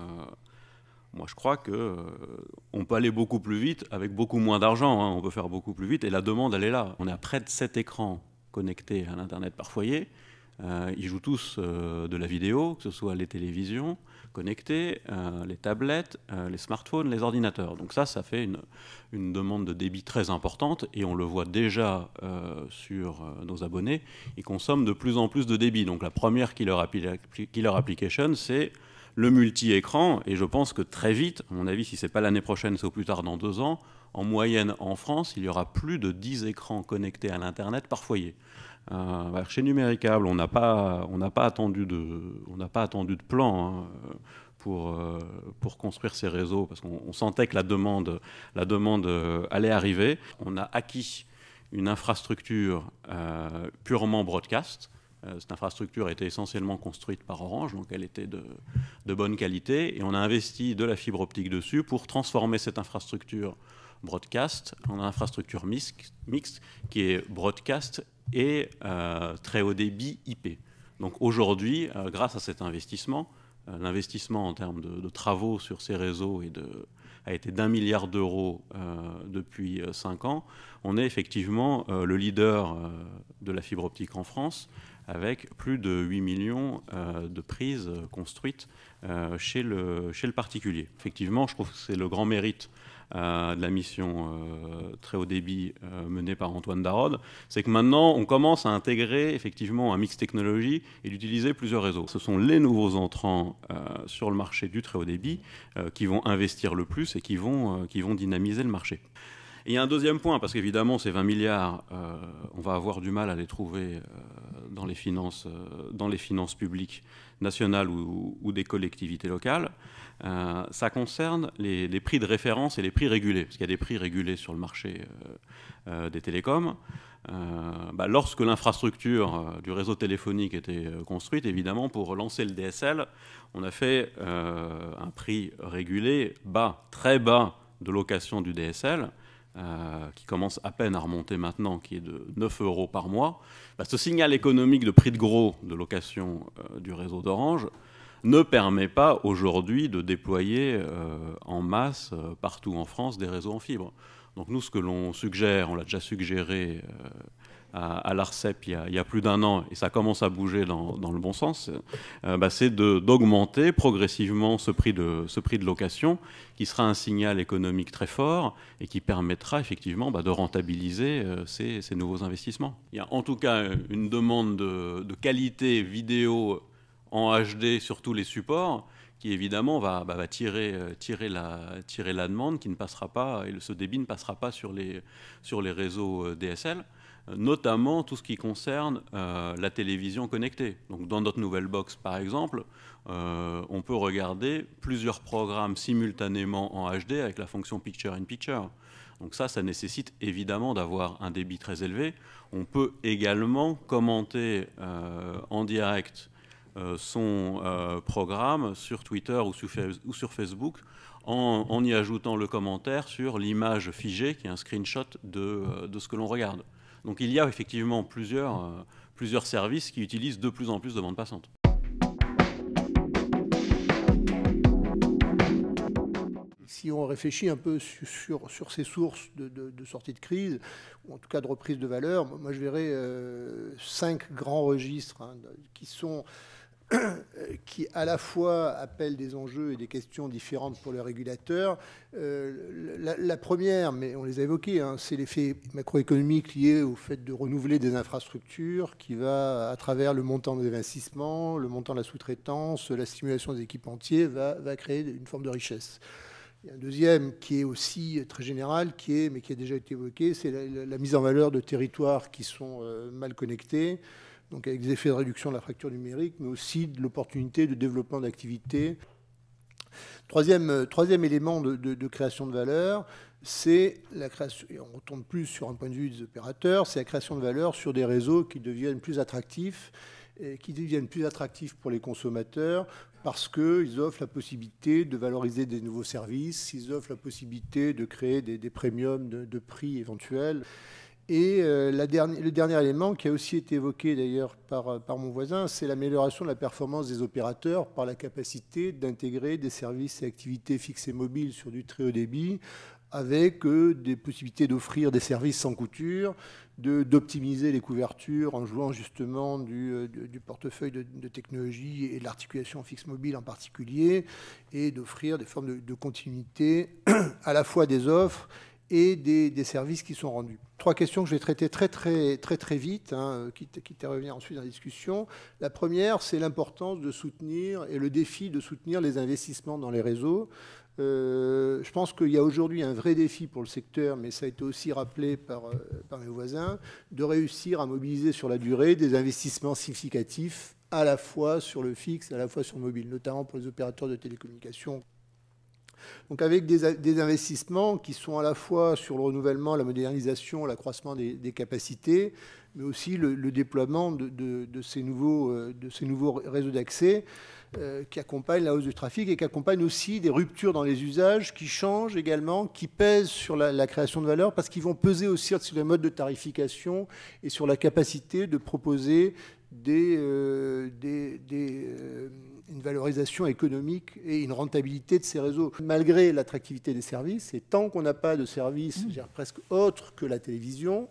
moi, je crois qu'on euh, peut aller beaucoup plus vite avec beaucoup moins d'argent. Hein. on peut faire beaucoup plus vite et la demande, elle est là. On est à près de 7 écrans connectés à l'Internet par foyer. Euh, ils jouent tous euh, de la vidéo, que ce soit les télévisions connectées, euh, les tablettes, les smartphones, les ordinateurs. Donc ça, ça fait une, demande de débit très importante et on le voit déjà sur nos abonnés. Ils consomment de plus en plus de débit. Donc la première killer, killer application, c'est le multi-écran. Et je pense que très vite, à mon avis, si ce n'est pas l'année prochaine, c'est au plus tard dans deux ans, en moyenne en France, il y aura plus de 10 écrans connectés à l'Internet par foyer. Euh, chez Numéricable, on n'a pas, attendu de, plan. Hein, euh, pour, construire ces réseaux, parce qu'on sentait que la demande, la demande euh, allait arriver. On a acquis une infrastructure euh, purement broadcast, cette infrastructure était essentiellement construite par Orange, donc elle était de, de, bonne qualité, et on a investi de la fibre optique dessus pour transformer cette infrastructure broadcast, en infrastructure mixte, qui est broadcast et euh, très haut débit IP. Donc aujourd'hui, euh, grâce à cet investissement, euh, l'investissement en termes de, travaux sur ces réseaux et de, a été d'un milliard d'euros depuis cinq ans. On est effectivement le leader de la fibre optique en France avec plus de 8 millions de prises construites chez le, chez le particulier. Effectivement, je trouve que c'est le grand mérite euh, de la mission euh, très haut débit euh, menée par Antoine Darod, c'est que maintenant on commence à intégrer effectivement un mix technologie et d'utiliser plusieurs réseaux. Ce sont les nouveaux entrants sur le marché du très haut débit qui vont investir le plus et qui vont, qui vont dynamiser le marché. Et il y a un deuxième point, parce qu'évidemment, ces 20 milliards, on va avoir du mal à les trouver dans, les finances, dans les finances publiques nationales ou des collectivités locales. Euh, ça concerne les, prix de référence et les prix régulés, parce qu'il y a des prix régulés sur le marché euh, euh, des télécoms. Bah, lorsque l'infrastructure du réseau téléphonique était construite, évidemment, pour lancer le DSL, on a fait un prix régulé bas, très bas de location du DSL. qui commence à peine à remonter maintenant, qui est de 9 euros par mois, bah, ce signal économique de prix de gros de location du réseau d'Orange ne permet pas aujourd'hui de déployer euh, en masse euh, partout en France des réseaux en fibre. Donc nous, ce que l'on suggère, on l'a déjà suggéré euh, à, l'ARCEP il, y a plus d'un an, et ça commence à bouger dans, le bon sens, bah, c'est d'augmenter progressivement ce prix, de, ce prix de location, qui sera un signal économique très fort et qui permettra effectivement bah, de rentabiliser ces, nouveaux investissements. Il y a en tout cas une demande de, de qualité vidéo en HD sur tous les supports, qui évidemment va, bah, va euh, tirer, la, demande, qui ne passera pas, et ce débit ne passera pas sur les, réseaux euh, DSL, notamment tout ce qui concerne euh, la télévision connectée. Donc dans notre nouvelle box, par exemple, on peut regarder plusieurs programmes simultanément en HD avec la fonction Picture in Picture. Donc ça, ça nécessite évidemment d'avoir un débit très élevé. On peut également commenter en direct euh, son euh, programme sur Twitter ou sur, Facebook en, y ajoutant le commentaire sur l'image figée qui est un screenshot de, euh, ce que l'on regarde. Donc il y a effectivement plusieurs, plusieurs services qui utilisent de plus en plus de bande passante. si on réfléchit un peu sur, sur ces sources de, de, de, sortie de crise, ou en tout cas de reprise de valeur, moi je verrais cinq grands registres hein, qui sont euh, qui à la fois appelle des enjeux et des questions différentes pour le régulateur. Euh, la, première, mais on les a évoquées, hein, c'est l'effet macroéconomique lié au fait de renouveler des infrastructures qui va, à travers le montant des investissements, le montant de la sous-traitance, la stimulation des équipes entières, va, créer une forme de richesse. Il y a un deuxième qui est aussi très général, qui est, mais qui a déjà été évoqué, c'est la, mise en valeur de territoires qui sont euh, mal connectés donc avec des effets de réduction de la fracture numérique, mais aussi de l'opportunité de développement d'activités. Troisième, euh, troisième élément de, création de valeur, c'est la création, et on retourne plus sur un point de vue des opérateurs, c'est la création de valeur sur des réseaux qui deviennent plus attractifs, qui deviennent plus attractifs pour les consommateurs parce qu'ils offrent la possibilité de valoriser des nouveaux services, ils offrent la possibilité de créer des, premiums de, de prix éventuels. Et euh, le dernier élément qui a aussi été évoqué d'ailleurs euh, par, mon voisin, c'est l'amélioration de la performance des opérateurs par la capacité d'intégrer des services et activités fixes et mobiles sur du très haut débit avec euh, des possibilités d'offrir des services sans couture, d'optimiser les couvertures en jouant justement du, portefeuille de, technologies technologie et de l'articulation fixe mobile en particulier, et d'offrir des formes de, continuité à la fois des offres et des services qui sont rendus trois questions que je vais traiter très très très très vite, hein, quitte, à revenir ensuite dans la discussion. La première, c'est l'importance de soutenir et le défi de soutenir les investissements dans les réseaux. Euh, je pense qu'il y a aujourd'hui un vrai défi pour le secteur, mais ça a été aussi rappelé par, euh, par mes voisins, de réussir à mobiliser sur la durée des investissements significatifs à la fois sur le fixe, à la fois sur le mobile, notamment pour les opérateurs de télécommunications donc avec des, investissements qui sont à la fois sur le renouvellement, la modernisation, l'accroissement des, capacités, mais aussi le, déploiement de, ces nouveaux, euh, réseaux d'accès euh, qui accompagnent la hausse du trafic et qui accompagnent aussi des ruptures dans les usages qui changent également, qui pèsent sur la, création de valeur parce qu'ils vont peser aussi sur les modes de tarification et sur la capacité de proposer des euh, une valorisation économique et une rentabilité de ces réseaux. Malgré l'attractivité des services, et tant qu'on n'a pas de services mm. presque autres que la télévision,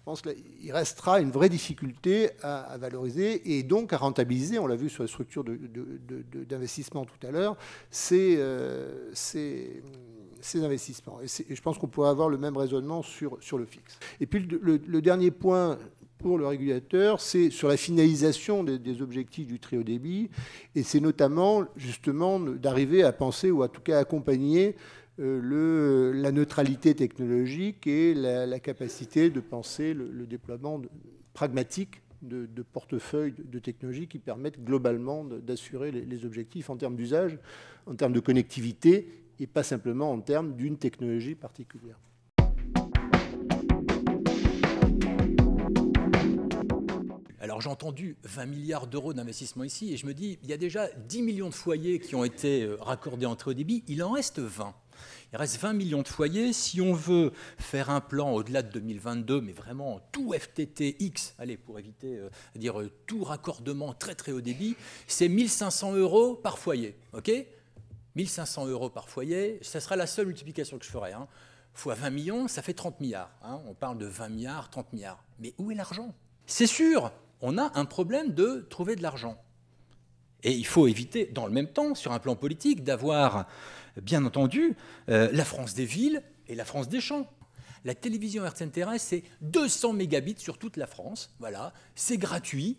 je pense qu'il restera une vraie difficulté à, valoriser et donc à rentabiliser. On l'a vu sur la structure d'investissement tout à l'heure, ces, euh, ces, investissements. Et, je pense qu'on pourrait avoir le même raisonnement sur, sur le fixe. Et puis le dernier point pour le régulateur, c'est sur la finalisation des, objectifs du trio débit, et c'est notamment justement d'arriver à penser ou en tout cas accompagner euh, la neutralité technologique et la, capacité de penser le, déploiement pragmatique de, portefeuilles de, technologies qui permettent globalement d'assurer les, les, objectifs en termes d'usage, en termes de connectivité et pas simplement en termes d'une technologie particulière. Alors j'ai entendu 20 milliards d'euros d'investissement ici et je me dis, il y a déjà 10 millions de foyers qui ont été euh, raccordés en très haut débit, il en reste 20. Il reste 20 millions de foyers. Si on veut faire un plan au-delà de 2022, mais vraiment tout FTTX, allez, pour éviter euh, dire euh, tout raccordement très très haut débit, c'est 1500 euros par foyer. OK 1500 euros par foyer, ça sera la seule multiplication que je ferai. X hein. Fois 20 millions, ça fait 30 milliards. Hein. On parle de 20 milliards, 30 milliards. Mais où est l'argent C'est sûr on a un problème de trouver de l'argent. Et il faut éviter, dans le même temps, sur un plan politique, d'avoir, bien entendu, euh, la France des villes et la France des champs. La télévision RTN c'est 200 mégabits sur toute la France. Voilà, c'est gratuit,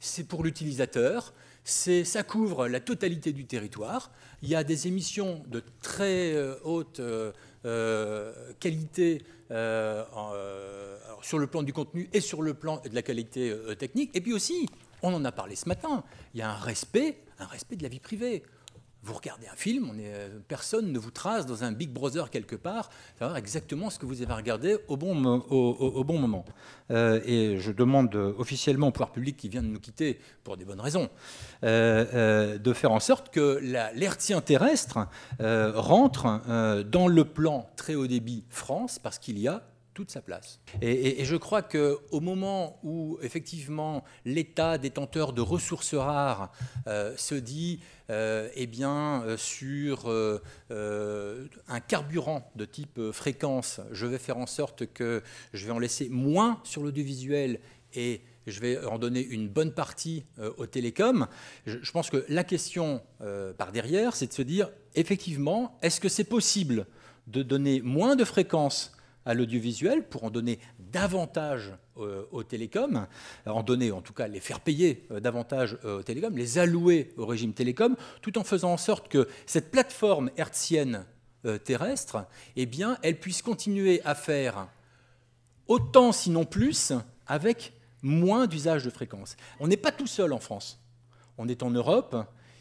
c'est pour l'utilisateur, ça couvre la totalité du territoire. Il y a des émissions de très euh, haute euh, euh, qualité euh, euh, sur le plan du contenu et sur le plan de la qualité technique. Et puis aussi, on en a parlé ce matin, il y a un respect, un respect de la vie privée. Vous regardez un film, euh, personne ne vous trace dans un Big Brother quelque part, savoir exactement ce que vous avez regardé au bon, au, bon moment. Euh, et je demande euh, officiellement au pouvoir public qui vient de nous quitter, pour des bonnes raisons, de faire en sorte que l'hertien terrestre rentre dans le plan très haut débit France, parce qu'il y a toute sa place. Et, je crois qu'au moment où effectivement l'État détenteur de ressources rares euh, se dit, euh, eh bien, euh, sur un carburant de type fréquence, je vais faire en sorte que je vais en laisser moins sur l'audiovisuel et je vais en donner une bonne partie au aux télécoms. Je, pense que la question par derrière, c'est de se dire, effectivement, est-ce que c'est possible de donner moins de fréquences à l'audiovisuel pour en donner davantage euh, aux télécoms, euh, en donner en tout cas les faire payer euh, davantage aux télécoms, les allouer au régime télécom, tout en faisant en sorte que cette plateforme hertzienne terrestre, eh bien, elle puisse continuer à faire autant, sinon plus, avec moins d'usage de fréquences. On n'est pas tout seul en France. On est en Europe,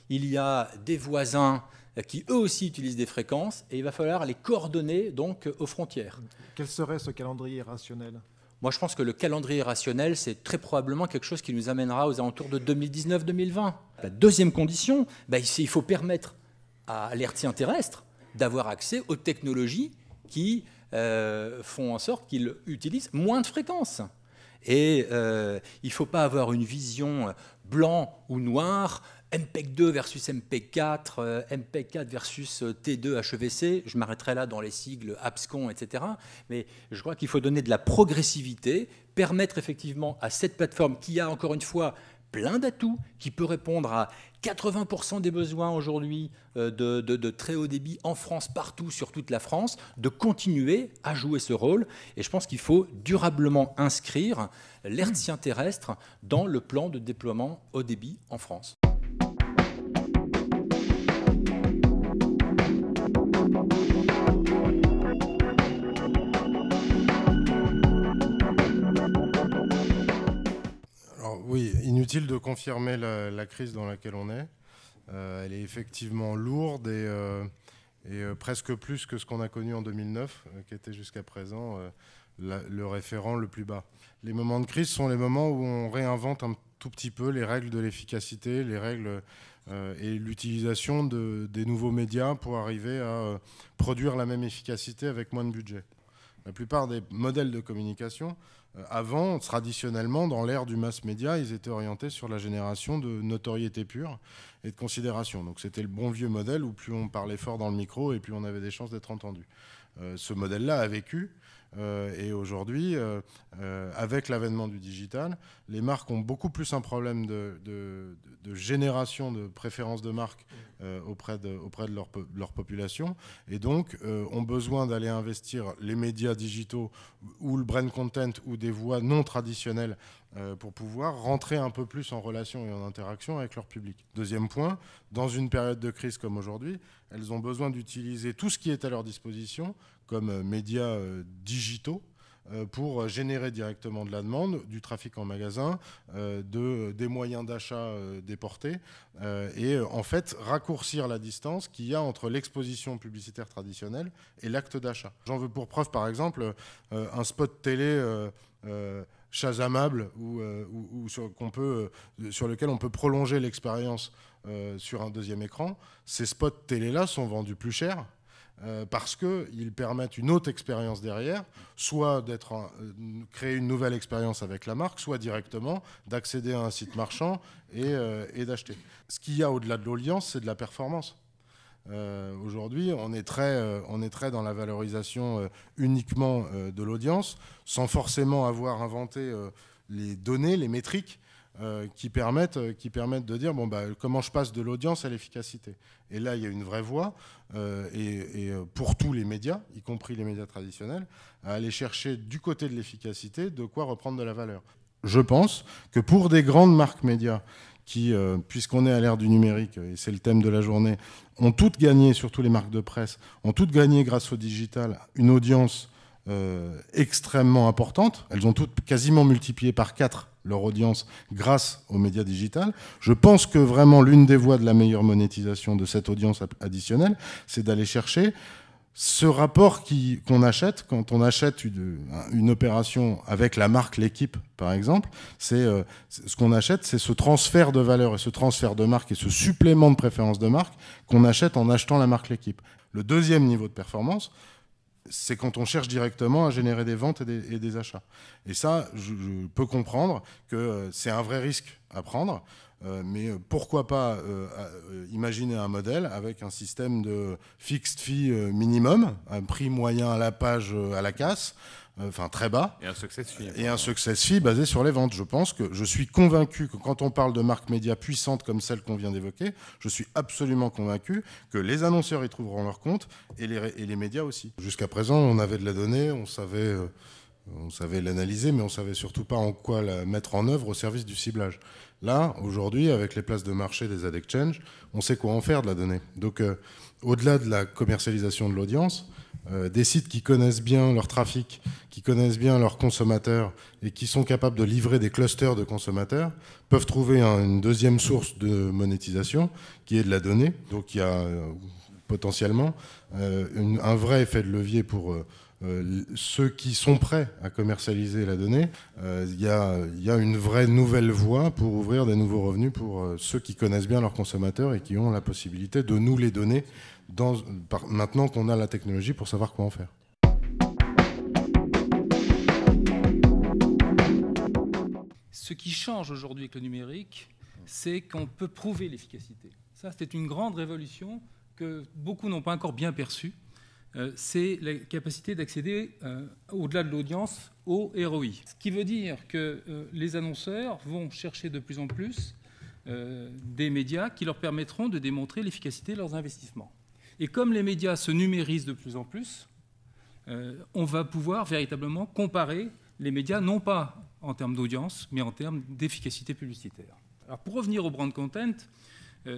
il y a des voisins qui eux aussi utilisent des fréquences, et il va falloir les coordonner donc aux frontières. Quel serait ce calendrier rationnel moi, je pense que le calendrier rationnel, c'est très probablement quelque chose qui nous amènera aux alentours de 2019-2020. La deuxième condition, bah, il faut permettre à l'hertzien terrestre d'avoir accès aux technologies qui euh, font en sorte qu'ils utilisent moins de fréquences. Et euh, il ne faut pas avoir une vision blanc ou noir MPEG-2 versus mp 4 MPEG-4 versus euh, T2 HEVC, je m'arrêterai là dans les sigles abscon, etc. Mais je crois qu'il faut donner de la progressivité, permettre effectivement à cette plateforme qui a encore une fois plein d'atouts, qui peut répondre à 80% des besoins aujourd'hui euh, de, très haut débit en France, partout, sur toute la France, de continuer à jouer ce rôle. Et je pense qu'il faut durablement inscrire l'hertzien terrestre dans le plan de déploiement haut débit en France. oui, inutile de confirmer la, crise dans laquelle on est. Euh, elle est effectivement lourde et, euh, euh, presque plus que ce qu'on a connu en 2009, qui était jusqu'à présent le référent le plus bas. Les moments de crise sont les moments où on réinvente un tout petit peu les règles de l'efficacité, les règles et l'utilisation des nouveaux médias pour arriver à produire la même efficacité avec moins de budget. La plupart des modèles de communication euh, avant, traditionnellement, dans l'ère du mass-média, ils étaient orientés sur la génération de notoriété pure et de considération. Donc c'était le bon vieux modèle où plus on parlait fort dans le micro et plus on avait des chances d'être entendu. Euh, ce modèle-là a vécu. Euh, et aujourd'hui, euh, avec l'avènement du digital, les marques ont beaucoup plus un problème de, génération de préférences de marque auprès, de, auprès de, leur, leur population. Et donc, ont besoin d'aller investir les médias digitaux ou le brand content ou des voies non traditionnelles euh, pour pouvoir rentrer un peu plus en relation et en interaction avec leur public. Deuxième point, dans une période de crise comme aujourd'hui, elles ont besoin d'utiliser tout ce qui est à leur disposition comme euh, médias euh, digitaux pour générer directement de la demande, du trafic en magasin, de, des moyens d'achat déportés, et en fait raccourcir la distance qu'il y a entre l'exposition publicitaire traditionnelle et l'acte d'achat. J'en veux pour preuve par exemple un spot télé shazamable amables euh, ou, sur, qu'on euh, lequel on peut prolonger l'expérience euh, sur un deuxième écran, ces spots télé-là sont vendus plus cher. parce qu'ils permettent une autre expérience derrière, soit d'être créer une nouvelle expérience avec la marque, soit directement d'accéder à un site marchand et, et d'acheter. Ce qu'il y a au-delà de l'audience, c'est de la performance. Euh, aujourd'hui, on, est très, euh, on est très dans la valorisation euh, uniquement de l'audience, sans forcément avoir inventé les données, les métriques qui, permettent, qui permettent de dire bon, bah, comment je passe de l'audience à l'efficacité. Et là, il y a une vraie voie, et, et, pour tous les médias, y compris les médias traditionnels, à aller chercher du côté de l'efficacité de quoi reprendre de la valeur. Je pense que pour des grandes marques médias qui, euh, puisqu'on est à l'ère du numérique, et c'est le thème de la journée, ont toutes gagné, surtout les marques de presse, ont toutes gagné grâce au digital une audience euh, extrêmement importante. Elles ont toutes quasiment multiplié par quatre leur audience grâce aux médias digitales. Je pense que vraiment l'une des voies de la meilleure monétisation de cette audience additionnelle, c'est d'aller chercher ce rapport qu'on achète, quand on achète une, opération avec la marque, l'équipe, par exemple, euh, c'est ce qu'on achète, c'est ce transfert de valeur et ce transfert de marque et ce supplément de préférence de marque qu'on achète en achetant la marque, l'équipe. Le deuxième niveau de performance, c'est quand on cherche directement à générer des ventes et des, achats. Et ça, je peux comprendre que euh, c'est un vrai risque à prendre. Euh, mais euh, pourquoi pas euh, imaginer un modèle avec un système de fixed fee minimum, un prix moyen à la page à la casse, enfin très bas. Et un success fee. Et un success fee basé sur les ventes. Je pense que je suis convaincu que quand on parle de marques médias puissantes comme celle qu'on vient d'évoquer, je suis absolument convaincu que les annonceurs y trouveront leur compte et et les médias aussi. Jusqu'à présent, on avait de la donnée, on savait on savait l'analyser, mais on savait surtout pas en quoi la mettre en œuvre au service du ciblage. Là, aujourd'hui, avec les places de marché des ad exchange, on sait quoi en faire de la donnée. Donc, euh, au-delà de la commercialisation de l'audience, euh, des sites qui connaissent bien leur trafic, qui connaissent bien leurs consommateurs et qui sont capables de livrer des clusters de consommateurs, peuvent trouver une deuxième source de monétisation qui est de la donnée. Donc, il y a euh, potentiellement un vrai effet de levier pour euh, ceux qui sont prêts à commercialiser la donnée, il euh, y, a, une vraie nouvelle voie pour ouvrir des nouveaux revenus pour euh, ceux qui connaissent bien leurs consommateurs et qui ont la possibilité de nous les donner dans, maintenant qu'on a la technologie pour savoir quoi en faire. Ce qui change aujourd'hui avec le numérique, c'est qu'on peut prouver l'efficacité. Ça, c'était une grande révolution que beaucoup n'ont pas encore bien perçue euh, c'est la capacité d'accéder, euh, au-delà de l'audience, au ROI. Ce qui veut dire que euh, les annonceurs vont chercher de plus en plus des médias qui leur permettront de démontrer l'efficacité de leurs investissements. Et comme les médias se numérisent de plus en plus, on va pouvoir véritablement comparer les médias, non pas en termes d'audience, mais en termes d'efficacité publicitaire. pour revenir au brand content,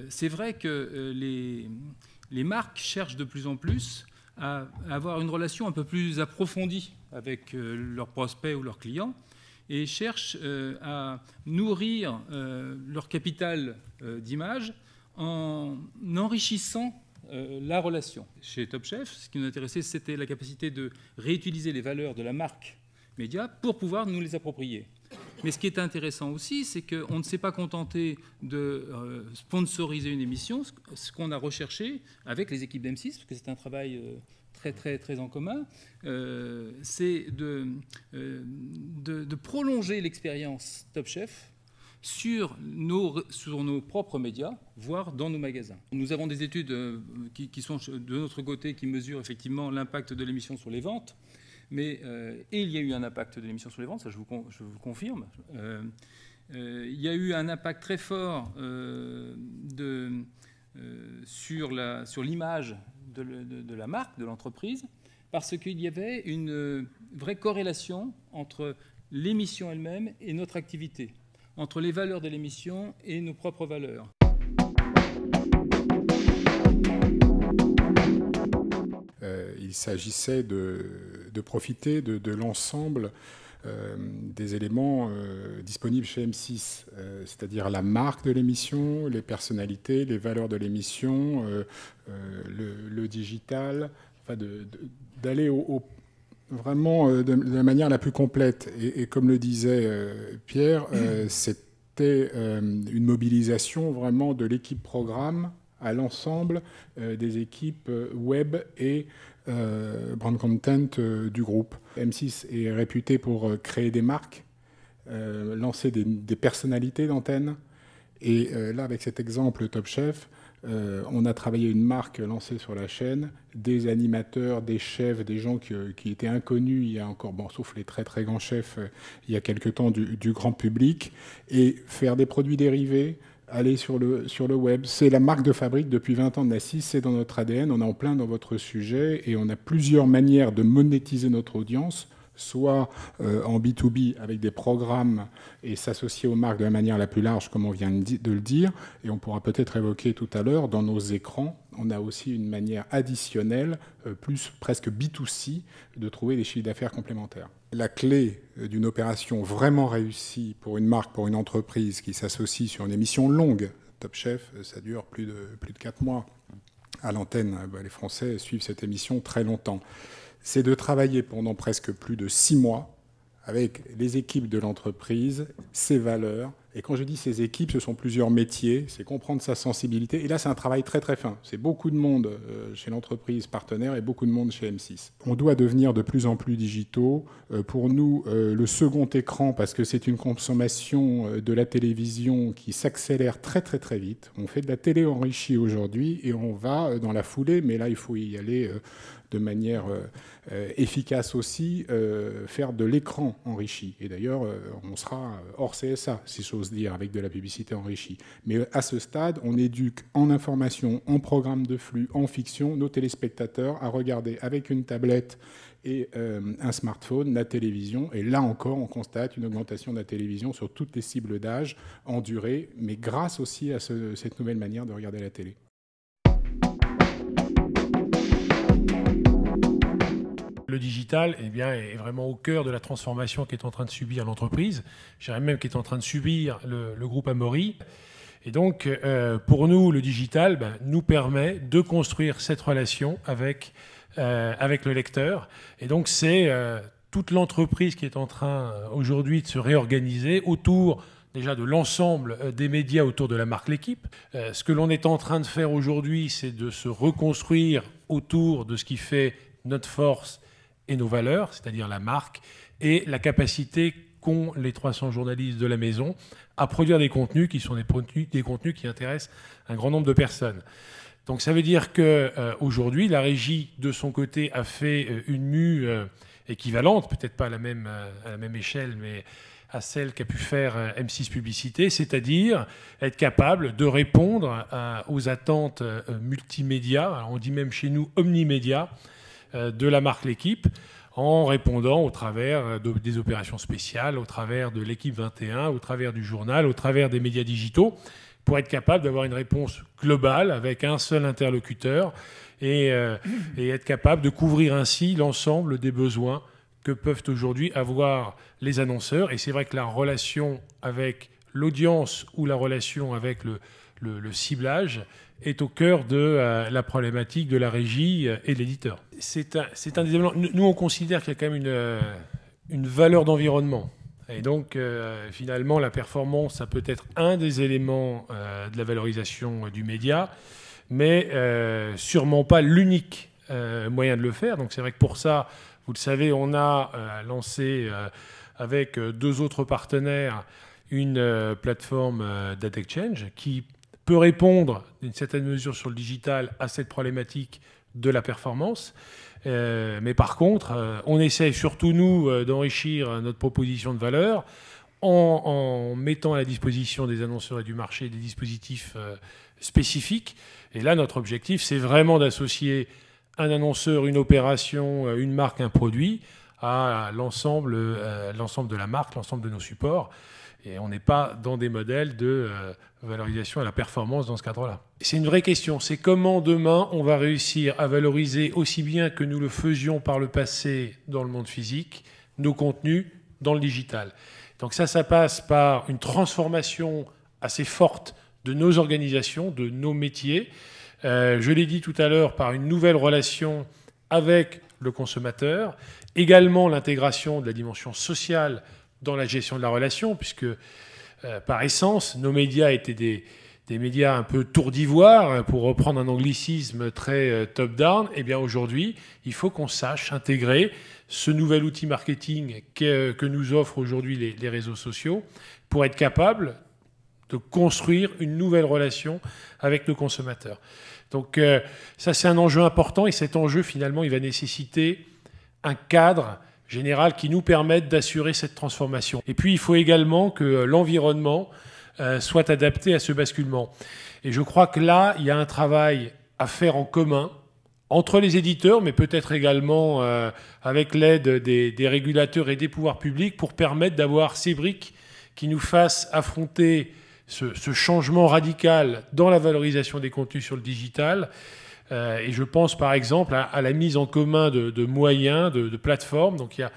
c'est vrai que les, marques cherchent de plus en plus à avoir une relation un peu plus approfondie avec euh, leurs prospects ou leurs clients et cherchent euh, à nourrir euh, leur capital d'image en enrichissant la relation. Chez Top Chef, ce qui nous intéressait, c'était la capacité de réutiliser les valeurs de la marque média pour pouvoir nous les approprier. Mais ce qui est intéressant aussi, c'est qu'on ne s'est pas contenté de euh, sponsoriser une émission, ce qu'on a recherché avec les équipes d'M6, parce que c'est un travail euh, très très très en commun, euh, c'est de, prolonger l'expérience Top Chef sur nos, propres médias, voire dans nos magasins. Nous avons des études qui sont de notre côté qui mesurent effectivement l'impact de l'émission sur les ventes. Mais, euh, et il y a eu un impact de l'émission sur les ventes, ça je vous, confirme. Euh, euh, il y a eu un impact très fort sur l'image de, la marque, de l'entreprise, parce qu'il y avait une vraie corrélation entre l'émission elle-même et notre activité, entre les valeurs de l'émission et nos propres valeurs. Il s'agissait de, profiter de, l'ensemble euh, des éléments euh, disponibles chez M6, euh, c'est-à-dire la marque de l'émission, les personnalités, les valeurs de l'émission, le, digital, enfin d'aller vraiment de, la manière la plus complète. et comme le disait Pierre, c'était une mobilisation vraiment de l'équipe programme à l'ensemble des équipes web et euh, brand content euh, du groupe. M6 est réputé pour euh, créer des marques, lancer des, personnalités d'antenne. Et là, avec cet exemple Top Chef, on a travaillé une marque lancée sur la chaîne, des animateurs, des chefs, des gens qui, étaient inconnus il y a encore, bon, sauf les très très grands chefs, il y a quelque temps du, grand public, et faire des produits dérivés, allez sur le, sur le web. C'est la marque de fabrique depuis 20 ans de Nassis, c'est dans notre ADN, on est en plein dans votre sujet et on a plusieurs manières de monétiser notre audience soit euh, en B2B avec des programmes et s'associer aux marques de la manière la plus large, comme on vient de le dire, et on pourra peut-être évoquer tout à l'heure, dans nos écrans, on a aussi une manière additionnelle, euh, plus presque B2C, de trouver des chiffres d'affaires complémentaires la clé euh, d'une opération vraiment réussie pour une marque, pour une entreprise qui s'associe sur une émission longue, Top Chef, euh, ça dure plus de, plus de 4 mois à l'antenne. Hein, bah, les Français suivent cette émission très longtemps. C'est de travailler pendant presque plus de 6 mois avec les équipes de l'entreprise, ses valeurs, et quand je dis ces équipes, ce sont plusieurs métiers, c'est comprendre sa sensibilité. Et là, c'est un travail très très fin. C'est beaucoup de monde euh, chez l'entreprise partenaire et beaucoup de monde chez M6. On doit devenir de plus en plus digitaux. Euh, pour nous, euh, le second écran, parce que c'est une consommation de la télévision qui s'accélère très très très vite. On fait de la télé enrichie aujourd'hui et on va dans la foulée, mais là, il faut y aller de manière euh, efficace aussi, euh, faire de l'écran enrichi. Et d'ailleurs, euh, on sera hors CSA, si j'ose dire, avec de la publicité enrichie. Mais à ce stade, on éduque en information, en programme de flux, en fiction, nos téléspectateurs à regarder avec une tablette et un smartphone, la télévision. Et là encore, on constate une augmentation de la télévision sur toutes les cibles d'âge en durée, mais grâce aussi à cette nouvelle manière de regarder la télé. Le digital eh bien, est vraiment au cœur de la transformation qui est en train de subir l'entreprise, je même même est en train de subir le, groupe Amaury. Et donc, euh, pour nous, le digital ben, nous permet de construire cette relation avec, euh, avec le lecteur. Et donc, c'est euh, toute l'entreprise qui est en train aujourd'hui de se réorganiser autour déjà de l'ensemble des médias autour de la marque L'équipe. ce que l'on est en train de faire aujourd'hui, c'est de se reconstruire autour de ce qui fait notre force et nos valeurs, c'est-à-dire la marque, et la capacité qu'ont les 300 journalistes de la maison à produire des contenus qui sont des contenus, des contenus qui intéressent un grand nombre de personnes. Donc ça veut dire que euh, aujourd'hui, la régie de son côté a fait euh, une mue euh, équivalente, peut-être pas à la même à la même échelle, mais à celle qu'a pu faire M6 Publicité, c'est-à-dire être capable de répondre aux attentes multimédia, on dit même chez nous omnimédia, euh, de la marque L'équipe en répondant au travers euh, des opérations spéciales, au travers de l'équipe 21, au travers du journal, au travers des médias digitaux, pour être capable d'avoir une réponse globale avec un seul interlocuteur euh, et, être capable de couvrir ainsi l'ensemble des besoins que peuvent aujourd'hui avoir les annonceurs. Et c'est vrai que la relation avec l'audience ou la relation avec le ciblage est au cœur de euh, la problématique de la régie euh, et de l'éditeur. C'est un, un, Nous, on considère qu'il y a quand même une, euh, une valeur d'environnement. Et donc, finalement, la performance, ça peut être un des éléments de la valorisation du média, mais sûrement pas l'unique moyen de le faire. Donc, c'est vrai que pour ça, vous le savez, on a lancé avec deux autres partenaires une plateforme DataExchange qui peut répondre d'une certaine mesure sur le digital à cette problématique de la performance. Euh, mais par contre, euh, on essaye surtout, nous, euh, d'enrichir notre proposition de valeur en, en, mettant à la disposition des annonceurs et du marché des dispositifs spécifiques. Et là, notre objectif, c'est vraiment d'associer un annonceur, une opération, une marque, un produit à l'ensemble de la marque, l'ensemble de nos supports. Et on n'est pas dans des modèles de euh, valorisation à la performance dans ce cadre-là. C'est une vraie question. C'est comment demain on va réussir à valoriser aussi bien que nous le faisions par le passé dans le monde physique, nos contenus dans le digital. Donc ça, ça passe par une transformation assez forte de nos organisations, de nos métiers. Euh, je l'ai dit tout à l'heure, par une nouvelle relation avec le consommateur, également l'intégration de la dimension sociale dans la gestion de la relation, puisque euh, par essence, nos médias étaient des, médias un peu tour d'ivoire, hein, pour reprendre un anglicisme très euh, top-down, eh bien aujourd'hui, il faut qu'on sache intégrer ce nouvel outil marketing que, nous offrent aujourd'hui les, réseaux sociaux pour être capable de construire une nouvelle relation avec nos consommateurs. Donc euh, ça, c'est un enjeu important et cet enjeu, finalement, il va nécessiter un cadre générales qui nous permettent d'assurer cette transformation. Et puis, il faut également que euh, l'environnement euh, soit adapté à ce basculement. Et je crois que là, il y a un travail à faire en commun entre les éditeurs, mais peut-être également euh, avec l'aide des, régulateurs et des pouvoirs publics, pour permettre d'avoir ces briques qui nous fassent affronter ce changement radical dans la valorisation des contenus sur le digital euh, et je pense par exemple à, la mise en commun de, moyens, de, plateformes. Donc il y a,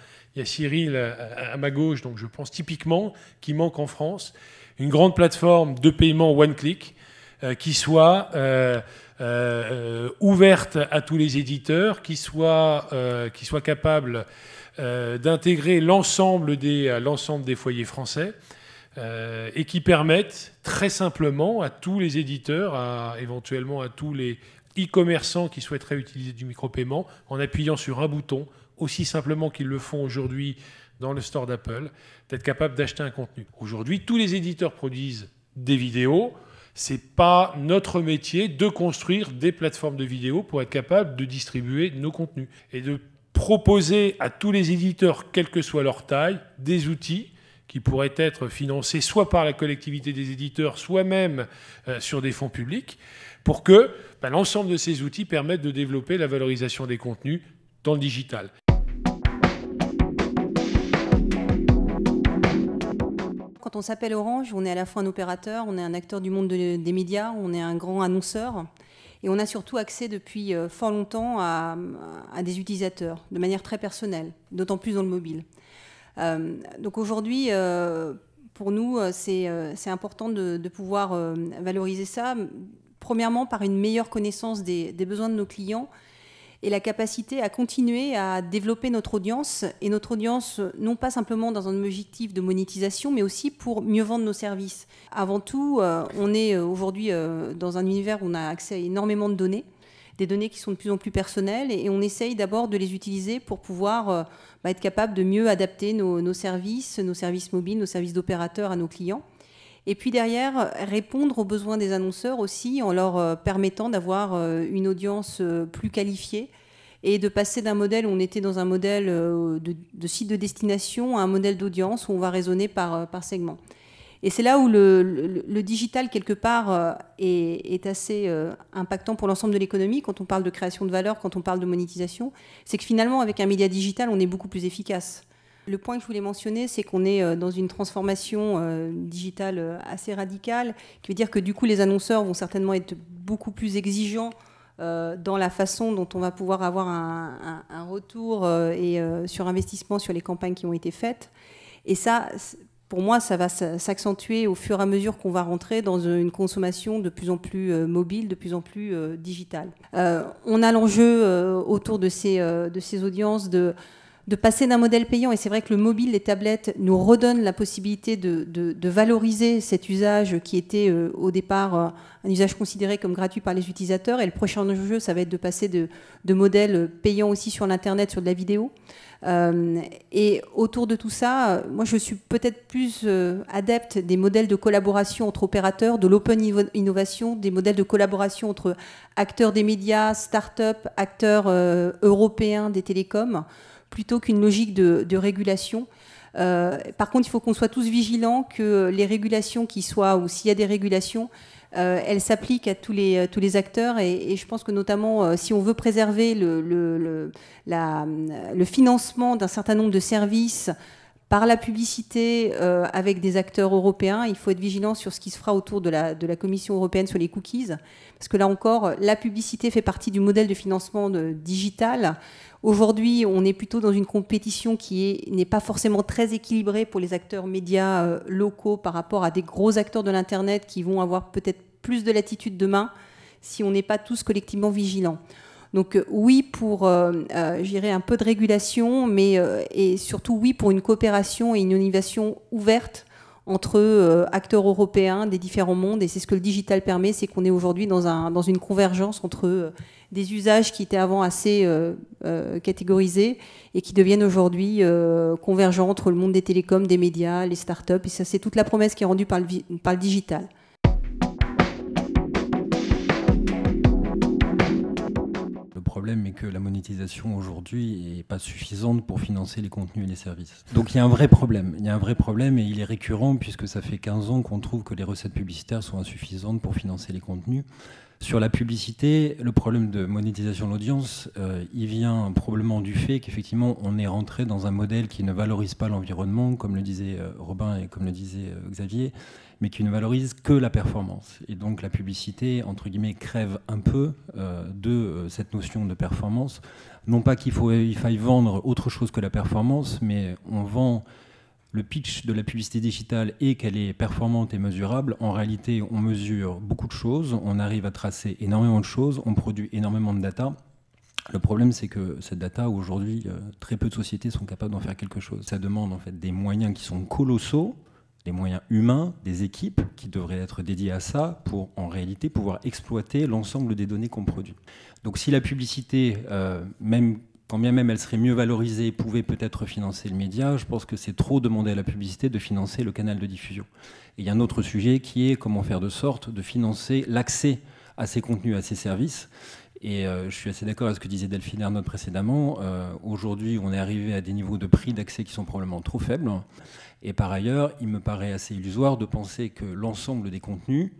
Cyril euh, à, ma gauche, donc je pense typiquement qui manque en France, une grande plateforme de paiement one click euh, qui soit ouverte à tous les éditeurs, qui soit, qui soit capable d'intégrer l'ensemble des, l'ensemble des foyers français. et qui permettent très simplement à tous les éditeurs, à, éventuellement à tous les, e-commerçants qui souhaiteraient utiliser du micro-paiement en appuyant sur un bouton, aussi simplement qu'ils le font aujourd'hui dans le store d'Apple, d'être capable d'acheter un contenu. Aujourd'hui, tous les éditeurs produisent des vidéos. n'est pas notre métier de construire des plateformes de vidéos pour être capable de distribuer nos contenus et de proposer à tous les éditeurs, quelle que soit leur taille, des outils qui pourraient être financés soit par la collectivité des éditeurs, soit même euh, sur des fonds publics, pour que ben, l'ensemble de ces outils permettent de développer la valorisation des contenus dans le digital. Quand on s'appelle Orange, on est à la fois un opérateur, on est un acteur du monde des médias, on est un grand annonceur. Et on a surtout accès depuis euh, fort longtemps à, des utilisateurs, de manière très personnelle, d'autant plus dans le mobile. Euh, donc aujourd'hui, euh, pour nous, c'est important de, de pouvoir valoriser ça premièrement par une meilleure connaissance des, besoins de nos clients et la capacité à continuer à développer notre audience, et notre audience non pas simplement dans un objectif de monétisation, mais aussi pour mieux vendre nos services. Avant tout, euh, on est euh, aujourd'hui euh, dans un univers où on a accès à énormément de données des données qui sont de plus en plus personnelles et on essaye d'abord de les utiliser pour pouvoir bah, être capable de mieux adapter nos, services, nos services mobiles, nos services d'opérateurs à nos clients. Et puis derrière, répondre aux besoins des annonceurs aussi en leur euh, permettant d'avoir euh, une audience euh, plus qualifiée et de passer d'un modèle où on était dans un modèle de, site de destination à un modèle d'audience où on va raisonner par, par segment. Et c'est là où le, digital, quelque part, est assez impactant pour l'ensemble de l'économie, quand on parle de création de valeur, quand on parle de monétisation, c'est que finalement, avec un média digital, on est beaucoup plus efficace. Le point que je voulais mentionner, c'est qu'on est euh, dans une transformation euh, digitale euh, assez radicale, qui veut dire que du coup, les annonceurs vont certainement être beaucoup plus exigeants dans la façon dont on va pouvoir avoir un, retour et, sur investissement sur les campagnes qui ont été faites. Et ça, pour moi, ça va s'accentuer au fur et à mesure qu'on va rentrer dans une consommation de plus en plus mobile, de plus en plus digitale. on a l'enjeu autour de ces, de ces audiences de de passer d'un modèle payant, et c'est vrai que le mobile, les tablettes nous redonnent la possibilité de, valoriser cet usage qui était euh, au départ euh, un usage considéré comme gratuit par les utilisateurs. Et le prochain enjeu, ça va être de passer de, modèles payants aussi sur l'Internet, sur de la vidéo. Euh, et autour de tout ça, moi je suis peut-être plus adepte des modèles de collaboration entre opérateurs, de l'open innovation, des modèles de collaboration entre acteurs des médias, start-up, acteurs européens des télécoms plutôt qu'une logique de, régulation. Euh, par contre, il faut qu'on soit tous vigilants que les régulations qui soient, ou s'il y a des régulations, euh, elles s'appliquent à tous les, tous les acteurs. Et, je pense que notamment, euh, si on veut préserver le, le, le, le financement d'un certain nombre de services par la publicité euh, avec des acteurs européens. Il faut être vigilant sur ce qui se fera autour de la, Commission européenne sur les cookies, parce que là encore, la publicité fait partie du modèle de financement digital. Aujourd'hui, on est plutôt dans une compétition qui n'est pas forcément très équilibrée pour les acteurs médias euh, locaux par rapport à des gros acteurs de l'Internet qui vont avoir peut-être plus de latitude demain si on n'est pas tous collectivement vigilants. Donc euh, oui pour, gérer euh, euh, un peu de régulation, mais et surtout oui pour une coopération et une innovation ouverte entre acteurs européens des différents mondes. Et c'est ce que le digital permet, c'est qu'on est, aujourd'hui dans, une convergence entre des usages qui étaient avant assez catégorisés et qui deviennent aujourd'hui convergents entre le monde des télécoms, des médias, les startups. Et ça, c'est toute la promesse qui est rendue par le, par le digital. et que la monétisation aujourd'hui n'est pas suffisante pour financer les contenus et les services. Donc il y a un vrai problème. Il y a un vrai problème et il est récurrent puisque ça fait 15 ans qu'on trouve que les recettes publicitaires sont insuffisantes pour financer les contenus. Sur la publicité, le problème de monétisation de l'audience, euh, il vient probablement du fait qu'effectivement, on est rentré dans un modèle qui ne valorise pas l'environnement, comme le disait euh, Robin et comme le disait euh, Xavier, mais qui ne valorise que la performance. Et donc la publicité, entre guillemets, crève un peu euh, de euh, cette notion de performance. Non pas qu'il il faille vendre autre chose que la performance, mais on vend le pitch de la publicité digitale et qu'elle est performante et mesurable. En réalité, on mesure beaucoup de choses, on arrive à tracer énormément de choses, on produit énormément de data. Le problème, c'est que cette data, aujourd'hui, euh, très peu de sociétés sont capables d'en faire quelque chose. Ça demande en fait des moyens qui sont colossaux les moyens humains des équipes qui devraient être dédiées à ça pour en réalité pouvoir exploiter l'ensemble des données qu'on produit. Donc si la publicité, euh, même quand bien même elle serait mieux valorisée, pouvait peut-être financer le média, je pense que c'est trop demander à la publicité de financer le canal de diffusion. Et il y a un autre sujet qui est comment faire de sorte de financer l'accès à ces contenus, à ces services. Et euh, je suis assez d'accord avec ce que disait Delphine Arnaud précédemment. Euh, aujourd'hui, on est arrivé à des niveaux de prix d'accès qui sont probablement trop faibles. Et par ailleurs, il me paraît assez illusoire de penser que l'ensemble des contenus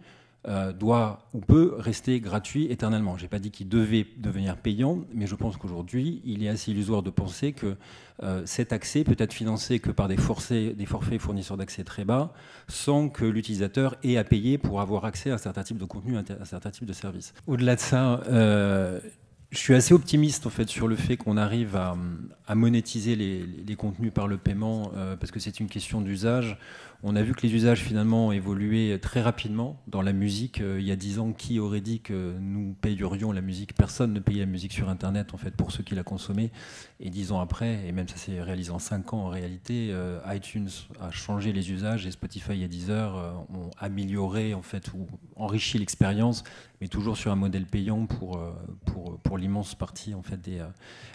euh, doit ou peut rester gratuit éternellement. Je n'ai pas dit qu'il devait devenir payant, mais je pense qu'aujourd'hui, il est assez illusoire de penser que euh, cet accès peut être financé que par des, forcés, des forfaits fournisseurs d'accès très bas, sans que l'utilisateur ait à payer pour avoir accès à un certain type de contenu, à un certain type de service. Au-delà de ça, euh, je suis assez optimiste en fait, sur le fait qu'on arrive à, à monétiser les, contenus par le paiement euh, parce que c'est une question d'usage. On a vu que les usages finalement ont évolué très rapidement dans la musique. Euh, il y a dix ans, qui aurait dit que nous payerions la musique Personne ne payait la musique sur Internet en fait pour ceux qui la consommaient. Et dix ans après, et même ça s'est réalisé en cinq ans en réalité, euh, iTunes a changé les usages et Spotify et Deezer ont amélioré en fait ou enrichi l'expérience, mais toujours sur un modèle payant pour pour, pour l'immense partie en fait des,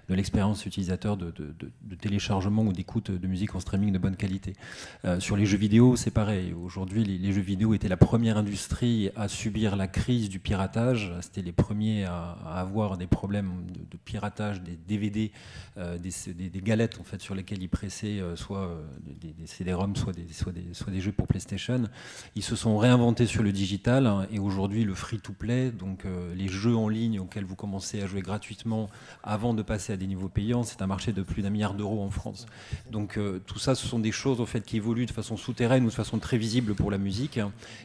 de l'expérience utilisateur de de, téléchargement ou d'écoute de musique en streaming de bonne qualité. Euh, sur les jeux vidéo, c'est pareil. Aujourd'hui, les, jeux vidéo étaient la première industrie à subir la crise du piratage. C'était les premiers à, avoir des problèmes de, piratage des DVD, euh, des, galettes en fait sur lesquelles ils pressaient euh, soit des, CD-ROM, soit, des, jeux pour PlayStation. Ils se sont réinventés sur le digital hein, et aujourd'hui le free-to-play, donc les jeux en ligne auxquels vous commencez à jouer gratuitement avant de passer à des niveaux payants, c'est un marché de plus d'un milliard d'euros en France. Donc euh, tout ça, ce sont des choses fait, qui évoluent de façon souterraine ou de façon très visible pour la musique.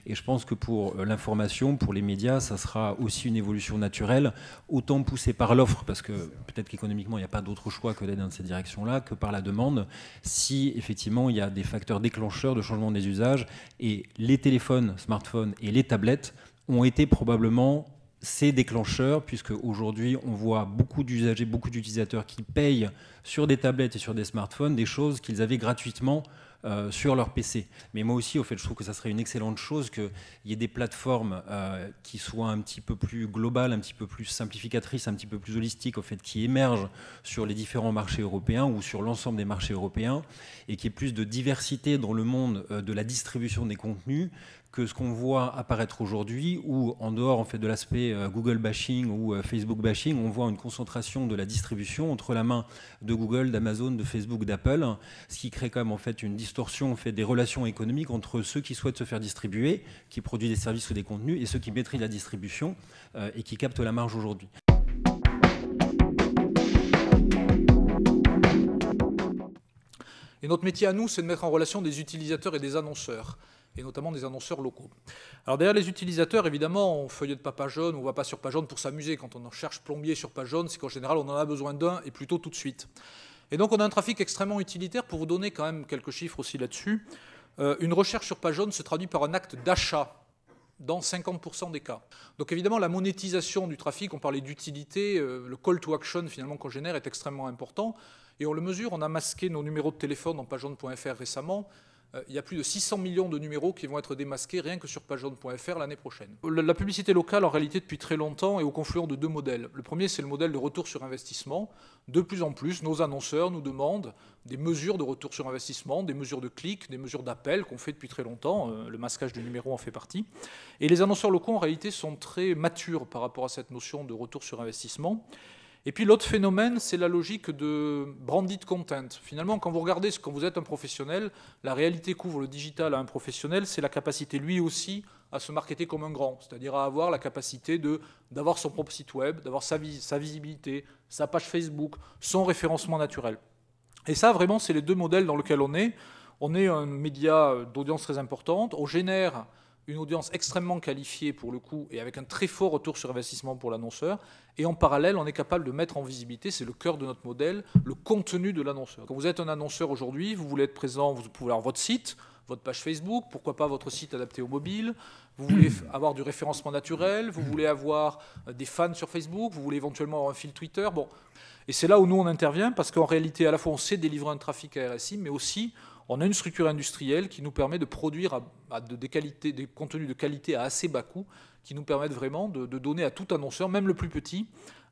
Et je pense que pour euh, l'information, pour les médias, ça sera aussi une évolution naturelle, autant poussée par l'offre, parce que peut-être qu'économiquement, il n'y a pas d'autre choix que d'aller dans cette direction-là, que par la demande, si effectivement il y a des facteurs déclencheurs de changement des usages. Et les téléphones, smartphones et les tablettes ont été probablement c'est déclencheur puisque aujourd'hui on voit beaucoup d'usagers, beaucoup d'utilisateurs qui payent sur des tablettes et sur des smartphones des choses qu'ils avaient gratuitement euh, sur leur PC. Mais moi aussi, au fait, je trouve que ça serait une excellente chose qu'il y ait des plateformes euh, qui soient un petit peu plus globales, un petit peu plus simplificatrices, un petit peu plus holistiques, au fait, qui émergent sur les différents marchés européens ou sur l'ensemble des marchés européens, et qui y ait plus de diversité dans le monde euh, de la distribution des contenus, que ce qu'on voit apparaître aujourd'hui, où en dehors en fait, de l'aspect euh, Google bashing ou euh, Facebook bashing, on voit une concentration de la distribution entre la main de Google, d'Amazon, de Facebook, d'Apple, ce qui crée quand même en fait, une distorsion fait, des relations économiques entre ceux qui souhaitent se faire distribuer, qui produisent des services ou des contenus, et ceux qui maîtrisent la distribution euh, et qui captent la marge aujourd'hui. Et notre métier à nous, c'est de mettre en relation des utilisateurs et des annonceurs et notamment des annonceurs locaux. Alors derrière les utilisateurs, évidemment, on feuillet de page jaune, on va pas sur page jaune pour s'amuser. Quand on en cherche plombier sur page jaune, c'est qu'en général, on en a besoin d'un et plutôt tout de suite. Et donc on a un trafic extrêmement utilitaire. Pour vous donner quand même quelques chiffres aussi là-dessus, euh, une recherche sur page jaune se traduit par un acte d'achat dans 50% des cas. Donc évidemment, la monétisation du trafic, on parlait d'utilité, euh, le call to action finalement qu'on génère est extrêmement important. Et on le mesure, on a masqué nos numéros de téléphone dans pagejaune.fr récemment. Euh, il y a plus de 600 millions de numéros qui vont être démasqués rien que sur pagejaune.fr l'année prochaine. La publicité locale, en réalité, depuis très longtemps, est au confluent de deux modèles. Le premier, c'est le modèle de retour sur investissement. De plus en plus, nos annonceurs nous demandent des mesures de retour sur investissement, des mesures de clics, des mesures d'appels qu'on fait depuis très longtemps. Euh, le masquage de numéros en fait partie. Et les annonceurs locaux, en réalité, sont très matures par rapport à cette notion de retour sur investissement. Et puis l'autre phénomène, c'est la logique de branded content. Finalement, quand vous regardez, ce que vous êtes un professionnel, la réalité couvre le digital à un professionnel, c'est la capacité lui aussi à se marketer comme un grand, c'est-à-dire à avoir la capacité d'avoir son propre site web, d'avoir sa, sa visibilité, sa page Facebook, son référencement naturel. Et ça, vraiment, c'est les deux modèles dans lesquels on est. On est un média euh, d'audience très importante, on génère une audience extrêmement qualifiée pour le coup et avec un très fort retour sur investissement pour l'annonceur. Et en parallèle, on est capable de mettre en visibilité, c'est le cœur de notre modèle, le contenu de l'annonceur. Quand vous êtes un annonceur aujourd'hui, vous voulez être présent, vous pouvez avoir votre site, votre page Facebook, pourquoi pas votre site adapté au mobile, vous voulez avoir du référencement naturel, vous voulez avoir euh, des fans sur Facebook, vous voulez éventuellement avoir un fil Twitter. Bon. Et c'est là où nous on intervient parce qu'en réalité, à la fois on sait délivrer un trafic à RSI, mais aussi on a une structure industrielle qui nous permet de produire des, contenus de qualité à assez bas coût, qui nous permettent vraiment de, donner à tout annonceur, même le plus petit,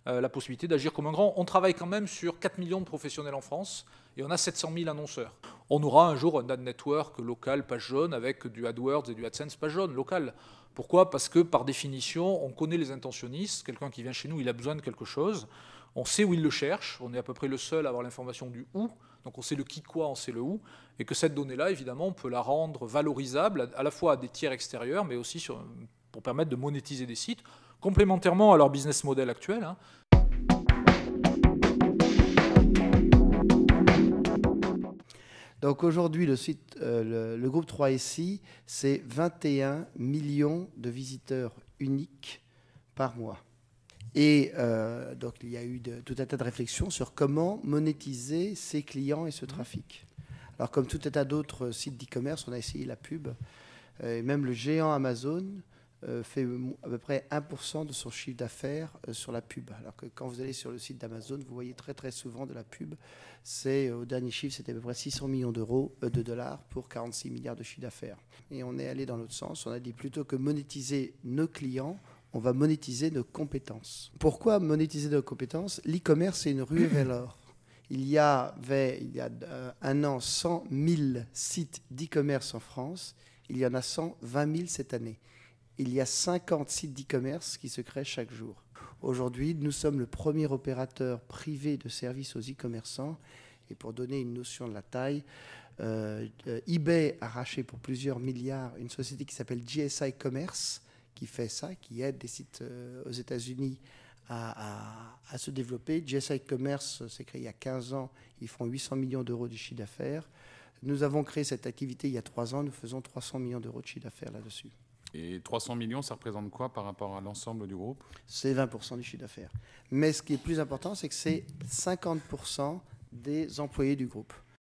euh, la possibilité d'agir comme un grand. On travaille quand même sur 4 millions de professionnels en France et on a 700 000 annonceurs. On aura un jour un ad network local, page jaune, avec du AdWords et du AdSense, page jaune, local. Pourquoi Parce que par définition, on connaît les intentionnistes. Quelqu'un qui vient chez nous, il a besoin de quelque chose. On sait où il le cherche. On est à peu près le seul à avoir l'information du où. Donc on sait le qui quoi, on sait le où, et que cette donnée-là, évidemment, on peut la rendre valorisable à la fois à des tiers extérieurs, mais aussi pour permettre de monétiser des sites, complémentairement à leur business model actuel. Hein. Donc aujourd'hui, le, site, euh, le, le, groupe 3SI, c'est 21 millions de visiteurs uniques par mois. Et euh, donc, il y a eu tout un tas de réflexions sur comment monétiser ses clients et ce mhm. trafic. Alors, comme tout un tas d'autres sites d'e-commerce, on a essayé la pub. Euh, et même le géant Amazon euh, fait à peu près 1% de son chiffre d'affaires sur la pub. Alors que quand vous allez sur le site d'Amazon, vous voyez très très souvent de la pub. C'est au dernier chiffre, c'était à peu près 600 millions d'euros de dollars pour 46 milliards de chiffre d'affaires. Et on est allé dans l'autre sens. On a dit plutôt que monétiser nos clients, on va monétiser nos compétences. Pourquoi monétiser nos compétences L'e-commerce est une rue vers l'or. Il y avait il y a euh, un an 100 000 sites d'e-commerce en France. Il y en a 120 000 cette année. Il y a 50 sites d'e-commerce qui se créent chaque jour. Aujourd'hui, nous sommes le premier opérateur privé de services aux e-commerçants. Et pour donner une notion de la taille, euh, euh, eBay a racheté pour plusieurs milliards une société qui s'appelle GSI Commerce qui fait ça, qui aide des sites euh, aux États-Unis à, à, se développer. GSI Commerce s'est créé il y a 15 ans. Ils font 800 millions d'euros de chiffre d'affaires. Nous avons créé cette activité il y a 3 ans. Nous faisons 300 millions d'euros de chiffre d'affaires là-dessus. Et 300 millions, ça représente quoi par rapport à l'ensemble du groupe C'est 20% du chiffre d'affaires. Mais ce qui est plus important, c'est que c'est 50% des employés du groupe.